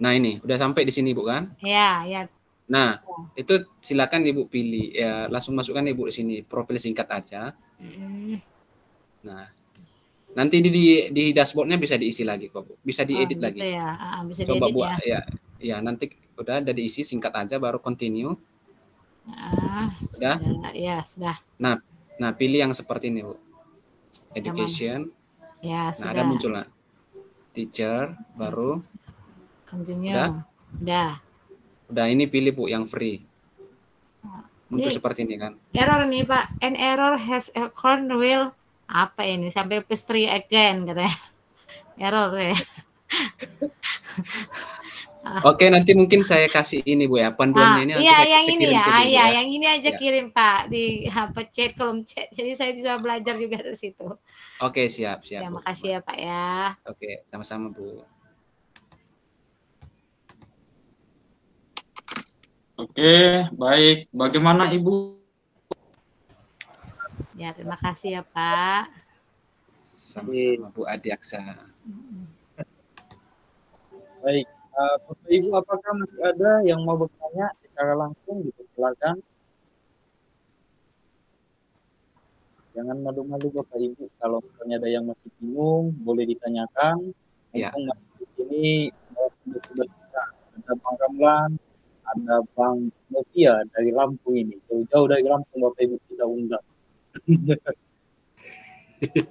Nah ini udah sampai di sini bu kan? Ya ya. Nah ya. itu silakan ibu pilih ya langsung masukkan ibu di sini profil singkat aja. Mm. Nah nanti di, di di dashboardnya bisa diisi lagi kok bu, bisa oh, diedit oh, gitu lagi. Ya. Ah, ah, bisa Coba diedit, bu ya. ya ya nanti udah ada diisi singkat aja baru continue. Ah, sudah? sudah ya sudah. Nah nah pilih yang seperti ini bu, education. Aman. Ya, sudah nah, ada muncul lah. Teacher, baru. Kanjengnya. Udah. Udah, ini pilih Bu yang free. Muncul ini, seperti ini kan. Error nih Pak. An error has occurred will. Apa ini? Sampai pastry again katanya. (laughs) Error ya. (laughs) Oke, nanti mungkin saya kasih ini Bu ya, panduannya ah, ini. Iya, yang ini ya. Ah, ya. yang ini aja ya. kirim Pak di HP chat kolom chat. Jadi saya bisa belajar juga dari situ. Oke, siap, siap. Ya, kasih ya Pak ya. Oke, sama-sama Bu. Oke, baik. Bagaimana Ibu? Ya, terima kasih ya Pak. Sama-sama Bu Adiaksa. Baik. Bapak eh, Ibu, apakah masih ada yang mau bertanya secara langsung? Gitu, silakan. Jangan malu-malu Bapak Ibu. Kalau misalnya ada yang masih bingung, boleh ditanyakan. Ya. ini ada Bang Ramlan, ada Bang Novia ya, dari Lampung ini. Jauh-jauh dari Lampung Bapak Ibu kita undang. Oke.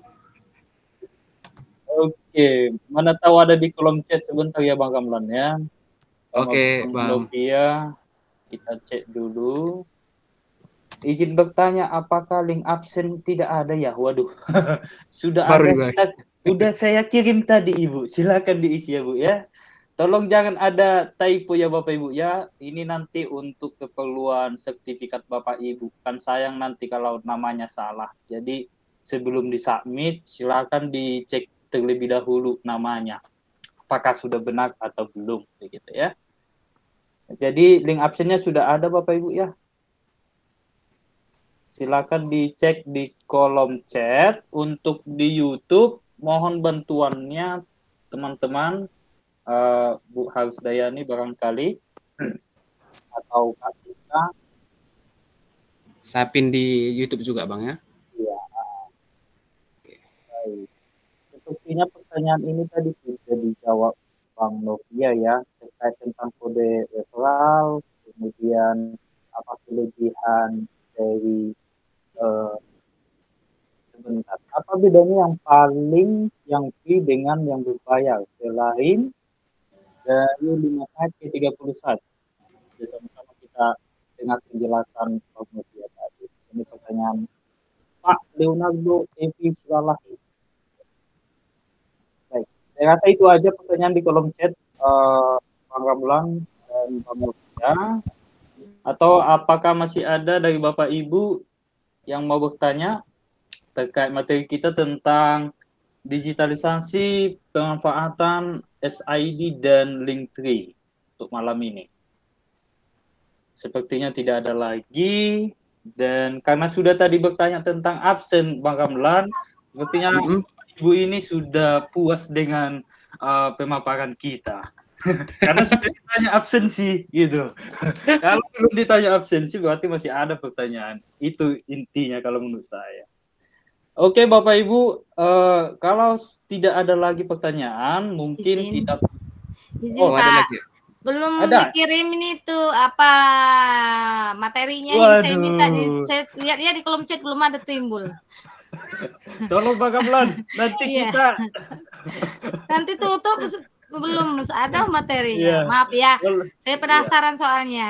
(laughs) Oke, mana tahu ada di kolom chat sebentar ya Bang Kamlan ya. Oke, okay, Bang. Novia, kita cek dulu. Izin bertanya, apakah link absen tidak ada ya? Waduh, (laughs) sudah Baru ada. Sudah saya kirim tadi Ibu, silakan diisi ya Bu ya. Tolong jangan ada typo ya Bapak Ibu ya. Ini nanti untuk keperluan sertifikat Bapak Ibu. Kan sayang nanti kalau namanya salah. Jadi sebelum disubmit silakan dicek terlebih dahulu namanya apakah sudah benar atau belum begitu ya jadi link absennya sudah ada bapak ibu ya silakan dicek di kolom chat untuk di YouTube mohon bantuannya teman-teman uh, Bu Dayani barangkali (clears throat) atau Kak Siska. Saya pin di YouTube juga Bang ya. Sepertinya pertanyaan ini tadi sudah dijawab Bang Novia ya terkait tentang kode referral, kemudian apa kelebihan dari eh, Apa bedanya yang paling yang free dengan yang berbayar selain dari lima saat ke tiga puluh saat Bersama-sama kita dengar penjelasan Bang Novia tadi. Ini pertanyaan Pak Leonardo Evi Sulahi. Baik, saya rasa itu aja pertanyaan di kolom chat uh, Bang Ramlan dan Bang Mulya Atau apakah masih ada dari Bapak Ibu yang mau bertanya terkait materi kita tentang digitalisasi pemanfaatan SID dan Linktree untuk malam ini? Sepertinya tidak ada lagi. Dan karena sudah tadi bertanya tentang absen Bang Ramlan, sepertinya mm -hmm ibu ini sudah puas dengan uh, pemaparan kita. (laughs) Karena sudah ditanya absensi gitu. (laughs) kalau belum ditanya absensi berarti masih ada pertanyaan. Itu intinya kalau menurut saya. Oke Bapak Ibu, uh, kalau tidak ada lagi pertanyaan mungkin Isin. kita Isin, oh, Pak. ada lagi. Ya? Belum ada. dikirim ini tuh apa materinya Waduh. yang saya minta. Saya lihat ya di kolom chat belum ada timbul. (laughs) Tolong Pak Kaplan, nanti iya. kita (laughs) nanti tutup belum ada materinya. Yeah. Maaf ya. Saya penasaran yeah. soalnya.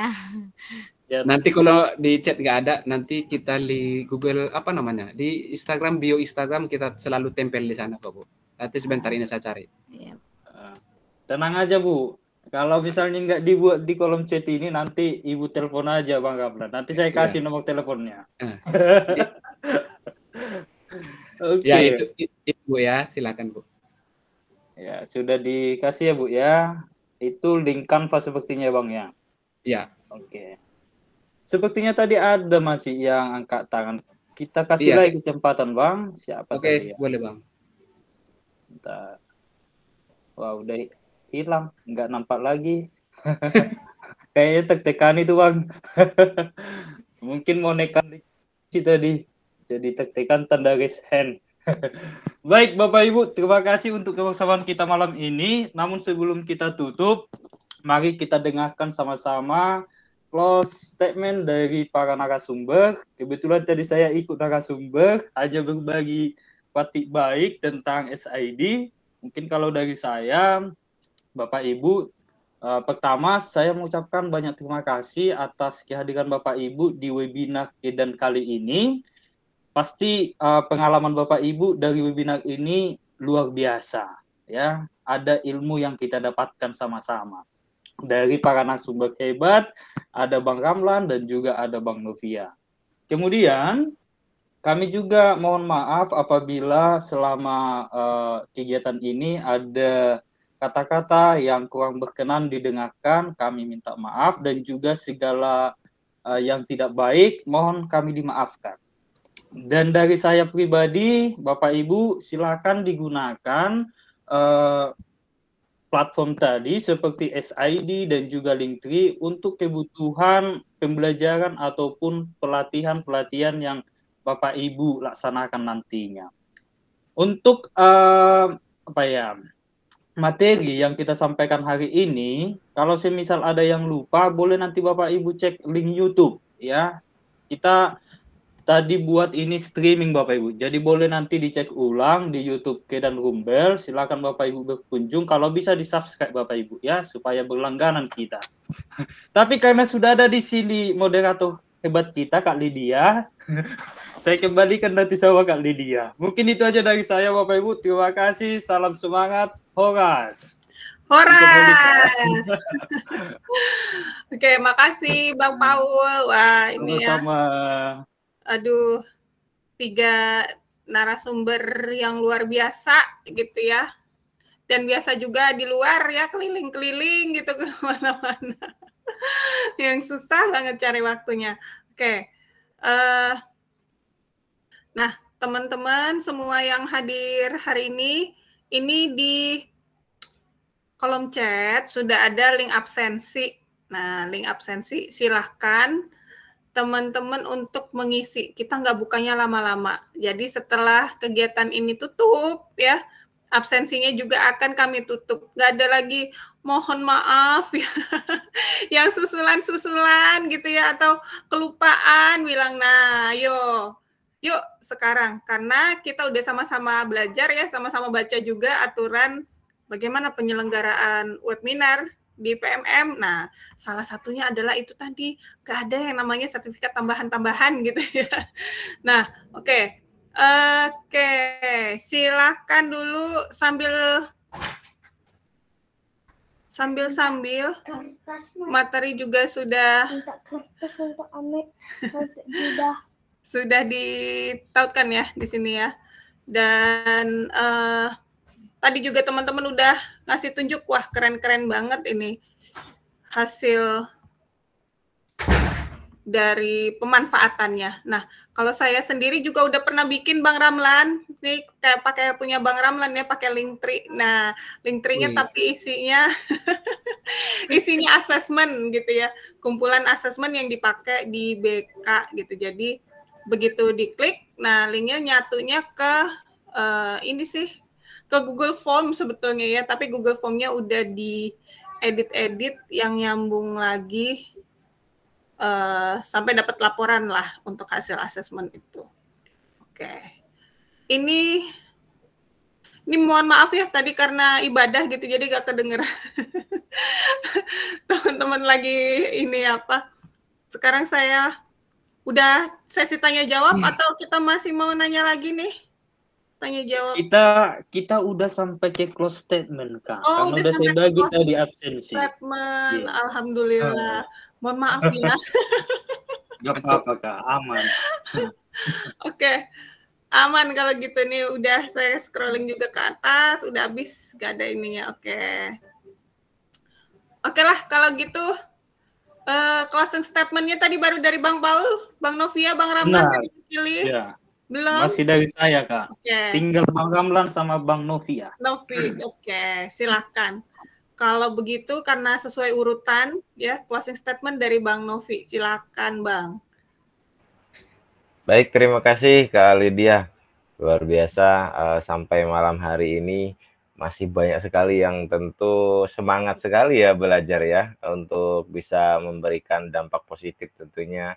Iya. (laughs) nanti kalau di chat nggak ada, nanti kita di Google apa namanya di Instagram bio Instagram kita selalu tempel di sana, Pak Bu. Nanti sebentar ini saya cari. Iya. Ah. Tenang aja Bu, kalau misalnya nggak dibuat di kolom chat ini nanti ibu telepon aja Bang Kaplan. Nanti saya kasih yeah. nomor teleponnya. Ah okay. ya itu, itu, itu ya silakan bu ya sudah dikasih ya bu ya itu linkan fase baktinya bang ya ya oke okay. sepertinya tadi ada masih yang angkat tangan kita kasih ya. lagi kesempatan bang siapa oke okay, ya? boleh bang Bentar. wow udah hilang nggak nampak lagi (laughs) kayaknya tek itu bang (laughs) mungkin mau nekan sih tadi jadi taktikan tanda guys hand (laughs) baik bapak ibu terima kasih untuk kebersamaan kita malam ini namun sebelum kita tutup mari kita dengarkan sama-sama close statement dari para narasumber kebetulan tadi saya ikut narasumber hanya berbagi patik baik tentang SID mungkin kalau dari saya bapak ibu Uh, pertama, saya mengucapkan banyak terima kasih atas kehadiran Bapak Ibu di webinar Kedan kali ini. Pasti uh, pengalaman Bapak Ibu dari webinar ini luar biasa ya. Ada ilmu yang kita dapatkan sama-sama. Dari para narasumber hebat, ada Bang Ramlan dan juga ada Bang Novia. Kemudian kami juga mohon maaf apabila selama uh, kegiatan ini ada kata-kata yang kurang berkenan didengarkan, kami minta maaf dan juga segala uh, yang tidak baik mohon kami dimaafkan. Dan dari saya pribadi, Bapak Ibu, silakan digunakan uh, platform tadi seperti SID dan juga Linktree untuk kebutuhan pembelajaran ataupun pelatihan-pelatihan yang Bapak Ibu laksanakan nantinya. Untuk uh, apa ya? materi yang kita sampaikan hari ini, kalau semisal ada yang lupa boleh nanti Bapak Ibu cek link YouTube ya. Kita tadi buat ini streaming Bapak Ibu. Jadi boleh nanti dicek ulang di YouTube K dan Rumbel. Silakan Bapak Ibu berkunjung kalau bisa di-subscribe Bapak Ibu ya supaya berlangganan kita. (laughs) Tapi karena sudah ada di sini moderator hebat kita Kak Lydia, (laughs) saya kembalikan nanti sama Kak Lydia. Mungkin itu aja dari saya Bapak Ibu. Terima kasih. Salam semangat. Horas. Horas. (laughs) Oke, makasih Bang Paul. Wah, ini ya. Sama-sama. ya aduh tiga narasumber yang luar biasa gitu ya dan biasa juga di luar ya keliling-keliling gitu (laughs) ke mana yang susah banget cari waktunya oke uh, nah teman-teman semua yang hadir hari ini ini di kolom chat sudah ada link absensi nah link absensi silahkan teman-teman untuk mengisi. Kita nggak bukanya lama-lama. Jadi setelah kegiatan ini tutup ya, absensinya juga akan kami tutup. Nggak ada lagi mohon maaf (laughs) ya, yang susulan-susulan gitu ya atau kelupaan bilang nah yo yuk sekarang karena kita udah sama-sama belajar ya sama-sama baca juga aturan bagaimana penyelenggaraan webinar di PMM. Nah, salah satunya adalah itu tadi gak ada yang namanya sertifikat tambahan-tambahan gitu ya. (laughs) Nah, oke. Okay. Oke, okay. silahkan dulu sambil sambil-sambil materi juga sudah (laughs) sudah ditautkan ya di sini ya dan uh, tadi juga teman-teman udah ngasih tunjuk wah keren-keren banget ini hasil dari pemanfaatannya. Nah, kalau saya sendiri juga udah pernah bikin Bang Ramlan, nih kayak pakai punya Bang Ramlan ya pakai link Nah, link nya tapi isinya (laughs) isinya assessment gitu ya, kumpulan assessment yang dipakai di BK gitu. Jadi begitu diklik, nah linknya nyatunya ke uh, ini sih ke Google Form sebetulnya ya, tapi Google Formnya udah di edit-edit yang nyambung lagi uh, sampai dapat laporan lah untuk hasil asesmen itu. Oke, okay. ini ini mohon maaf ya tadi karena ibadah gitu jadi gak kedenger (laughs) teman-teman lagi ini apa sekarang saya udah sesi tanya jawab ya. atau kita masih mau nanya lagi nih tanya jawab. Kita kita udah sampai ke close statement kak. Oh, Karena udah, saya bagi tadi absensi. Statement, yeah. alhamdulillah. Ah. Mohon maaf ya. (laughs) Gak apa-apa kak, aman. (laughs) Oke. okay. Aman kalau gitu nih udah saya scrolling juga ke atas, udah habis gak ada ininya. Oke. Okay. Oke okay lah kalau gitu uh, closing statementnya tadi baru dari Bang Paul, Bang Novia, Bang Ramlan, nah, pilih. Yeah. Belum. Masih dari saya, Kak. Okay. Tinggal Bang Ramlan sama Bang Novi ya. Novi, oke. Okay. Silahkan. Kalau begitu, karena sesuai urutan, ya, closing statement dari Bang Novi. Silahkan, Bang. Baik, terima kasih Kak Lydia. Luar biasa, uh, sampai malam hari ini masih banyak sekali yang tentu semangat sekali ya belajar ya untuk bisa memberikan dampak positif tentunya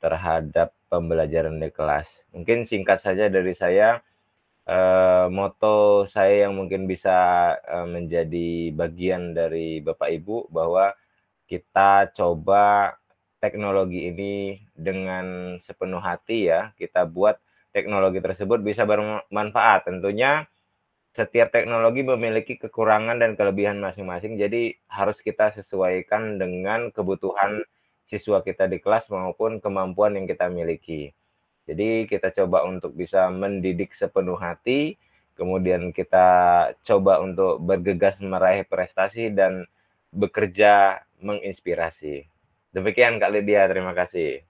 terhadap pembelajaran di kelas. Mungkin singkat saja dari saya, eh, moto saya yang mungkin bisa eh, menjadi bagian dari Bapak Ibu bahwa kita coba teknologi ini dengan sepenuh hati ya, kita buat teknologi tersebut bisa bermanfaat. Tentunya setiap teknologi memiliki kekurangan dan kelebihan masing-masing, jadi harus kita sesuaikan dengan kebutuhan siswa kita di kelas maupun kemampuan yang kita miliki. Jadi kita coba untuk bisa mendidik sepenuh hati, kemudian kita coba untuk bergegas meraih prestasi dan bekerja menginspirasi. Demikian Kak Lydia, terima kasih.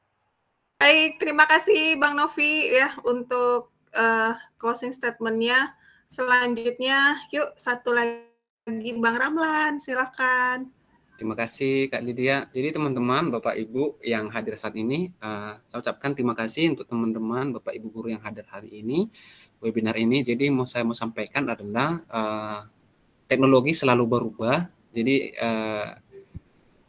Hai terima kasih Bang Novi ya untuk uh, closing statementnya. Selanjutnya, yuk satu lagi Bang Ramlan, silakan. Terima kasih Kak Lydia. Jadi teman-teman, Bapak Ibu yang hadir saat ini, uh, saya ucapkan terima kasih untuk teman-teman Bapak Ibu guru yang hadir hari ini webinar ini. Jadi mau saya mau sampaikan adalah uh, teknologi selalu berubah. Jadi uh,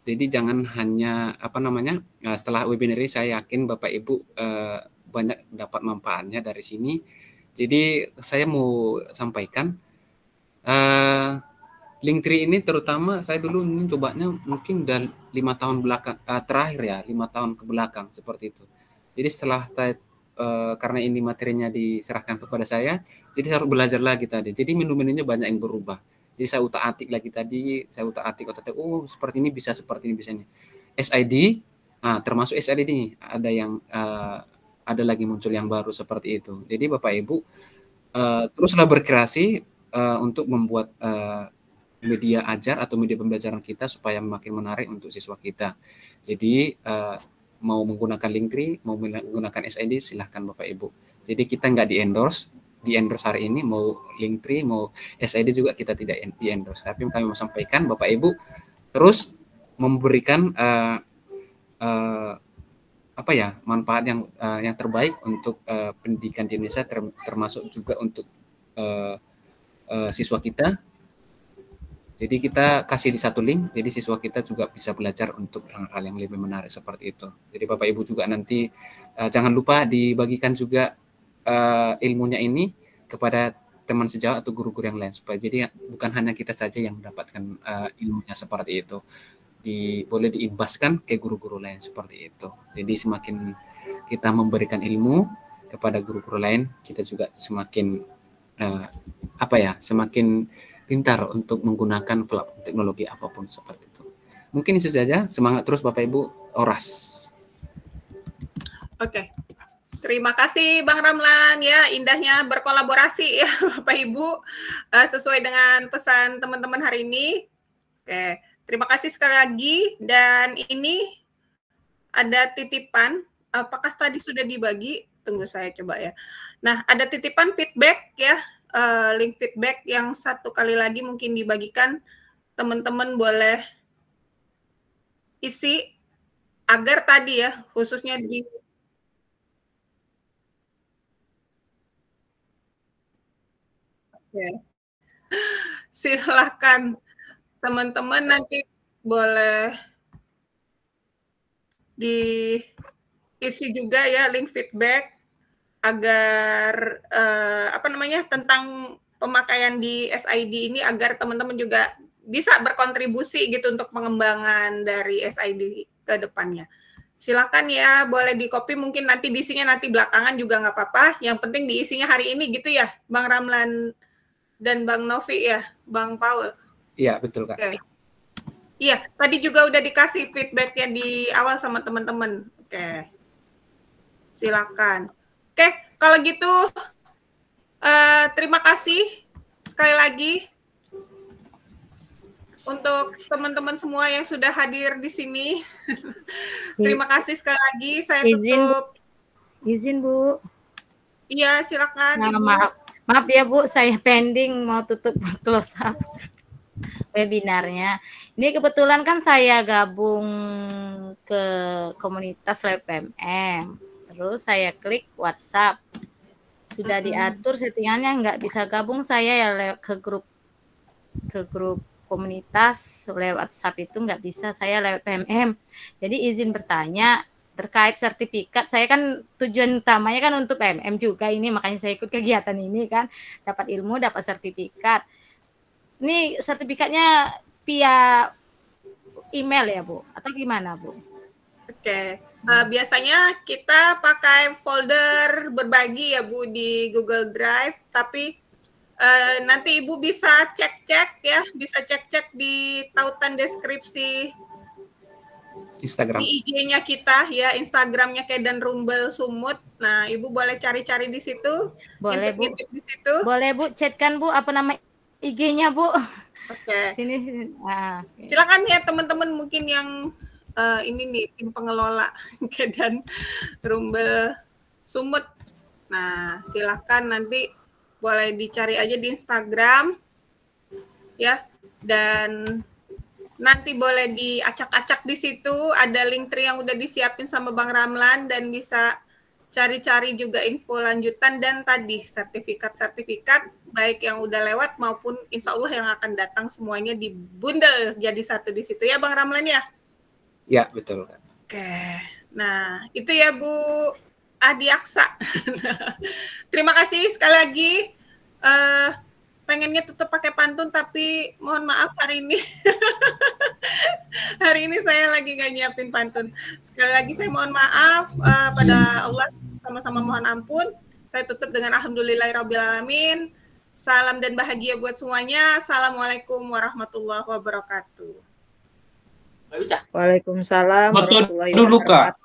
jadi jangan hanya apa namanya uh, setelah webinar ini saya yakin Bapak Ibu uh, banyak dapat manfaatnya dari sini. Jadi saya mau sampaikan. Uh, link ini terutama saya dulu ini cobanya mungkin dan lima tahun belakang uh, terakhir ya lima tahun ke belakang seperti itu jadi setelah saya uh, karena ini materinya diserahkan kepada saya jadi saya harus belajar lagi tadi jadi menu-menunya banyak yang berubah jadi saya utak atik lagi tadi saya utak atik otak oh seperti ini bisa seperti ini bisa ini SID nah, termasuk SID ini ada yang uh, ada lagi muncul yang baru seperti itu jadi bapak ibu uh, teruslah berkreasi uh, untuk membuat uh, media ajar atau media pembelajaran kita supaya makin menarik untuk siswa kita. Jadi uh, mau menggunakan Linktree, mau menggunakan SID silahkan Bapak Ibu. Jadi kita nggak di endorse, di endorse hari ini mau Linktree, mau SID juga kita tidak di endorse. Tapi kami mau sampaikan Bapak Ibu terus memberikan uh, uh, apa ya manfaat yang uh, yang terbaik untuk uh, pendidikan di Indonesia termasuk juga untuk uh, uh, siswa kita jadi kita kasih di satu link, jadi siswa kita juga bisa belajar untuk hal hal yang lebih menarik seperti itu. Jadi Bapak Ibu juga nanti uh, jangan lupa dibagikan juga uh, ilmunya ini kepada teman sejawat atau guru-guru yang lain supaya jadi bukan hanya kita saja yang mendapatkan uh, ilmunya seperti itu. Di, boleh diimbaskan ke guru-guru lain seperti itu. Jadi semakin kita memberikan ilmu kepada guru-guru lain, kita juga semakin uh, apa ya, semakin pintar untuk menggunakan platform teknologi apapun seperti itu. Mungkin itu saja. Semangat terus Bapak Ibu. Oras. Oke. Terima kasih Bang Ramlan ya indahnya berkolaborasi (laughs) ya Bapak Ibu eh, sesuai dengan pesan teman-teman hari ini. Oke, terima kasih sekali lagi dan ini ada titipan apakah tadi sudah dibagi? Tunggu saya coba ya. Nah, ada titipan feedback ya uh, link feedback yang satu kali lagi mungkin dibagikan teman-teman boleh isi agar tadi ya khususnya di Ya. (laughs) silahkan teman-teman nanti boleh diisi juga ya link feedback agar uh, apa namanya tentang pemakaian di SID ini agar teman-teman juga bisa berkontribusi gitu untuk pengembangan dari SID ke depannya. Silakan ya, boleh di copy mungkin nanti diisinya nanti belakangan juga nggak apa-apa. Yang penting diisinya hari ini gitu ya, Bang Ramlan dan Bang Novi ya, Bang Paul. Iya betul kak. Okay. Iya, tadi juga udah dikasih feedbacknya di awal sama teman-teman. Oke, okay. silakan. Oke, kalau gitu uh, terima kasih sekali lagi untuk teman-teman semua yang sudah hadir di sini. (laughs) terima kasih sekali lagi. Saya izin, tutup. Izin Bu. Iya, silakan. Nah, maaf. Maaf ya Bu, saya pending mau tutup (laughs) close up webinarnya. Ini kebetulan kan saya gabung ke komunitas LPMM. Lalu saya klik WhatsApp. Sudah diatur settingannya nggak bisa gabung saya ya ke grup ke grup komunitas lewat WhatsApp itu nggak bisa saya lewat PMM. Jadi izin bertanya terkait sertifikat saya kan tujuan utamanya kan untuk PMM juga ini makanya saya ikut kegiatan ini kan dapat ilmu dapat sertifikat. Ini sertifikatnya via email ya Bu atau gimana Bu? Oke. Okay uh, biasanya kita pakai folder berbagi ya Bu di Google Drive, tapi uh, nanti Ibu bisa cek-cek ya, bisa cek-cek di tautan deskripsi Instagram. Di IG-nya kita ya, Instagramnya dan Rumbel Sumut. Nah, Ibu boleh cari-cari di situ. Boleh, Bu. Di situ. Boleh, Bu. Chatkan, Bu, apa nama IG-nya, Bu? Oke. Okay. Sini. sini. Nah, okay. Silakan ya teman-teman mungkin yang uh, ini nih tim pengelola Kedan (laughs) Rumbe Sumut. Nah, silakan nanti boleh dicari aja di Instagram ya dan nanti boleh diacak-acak di situ ada link tri yang udah disiapin sama Bang Ramlan dan bisa cari-cari juga info lanjutan dan tadi sertifikat-sertifikat baik yang udah lewat maupun insya Allah yang akan datang semuanya di bundel jadi satu di situ ya Bang Ramlan ya. Ya, betul. Oke. Nah, itu ya Bu Adiaksa. (laughs) Terima kasih sekali lagi. Uh, pengennya tutup pakai pantun tapi mohon maaf hari ini (laughs) hari ini saya lagi nggak nyiapin pantun sekali lagi saya mohon maaf uh, pada Allah sama-sama mohon ampun saya tutup dengan alhamdulillahirobbilalamin salam dan bahagia buat semuanya assalamualaikum warahmatullahi wabarakatuh bisa. Waalaikumsalam. Foto dulu kak.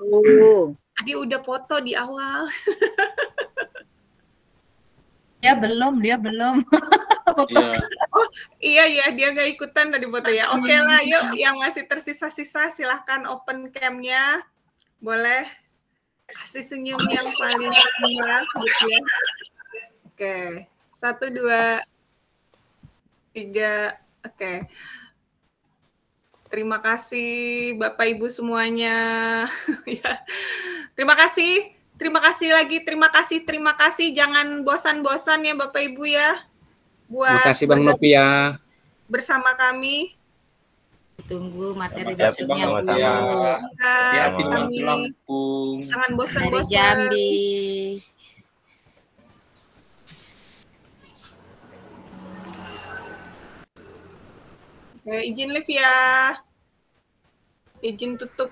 Tadi udah foto di awal. Ya (laughs) belum, dia belum. (laughs) yeah. oh iya iya dia nggak ikutan tadi foto ya. Oke okay lah, yuk yang masih tersisa-sisa silahkan open camnya, boleh kasih senyum yang paling murah gitu ya. Oke, okay. satu dua tiga. Oke. Okay. Terima kasih Bapak Ibu semuanya. (laughs) ya. Terima kasih. Terima kasih lagi, terima kasih, terima kasih. Jangan bosan-bosan ya Bapak Ibu ya. Buat Terima kasih Bang Nopia. Bersama kami. Tunggu materi besoknya Bu. Ya, ya, Jangan bosan-bosan. Jambi. Eh, izin live ya. Izin tutup.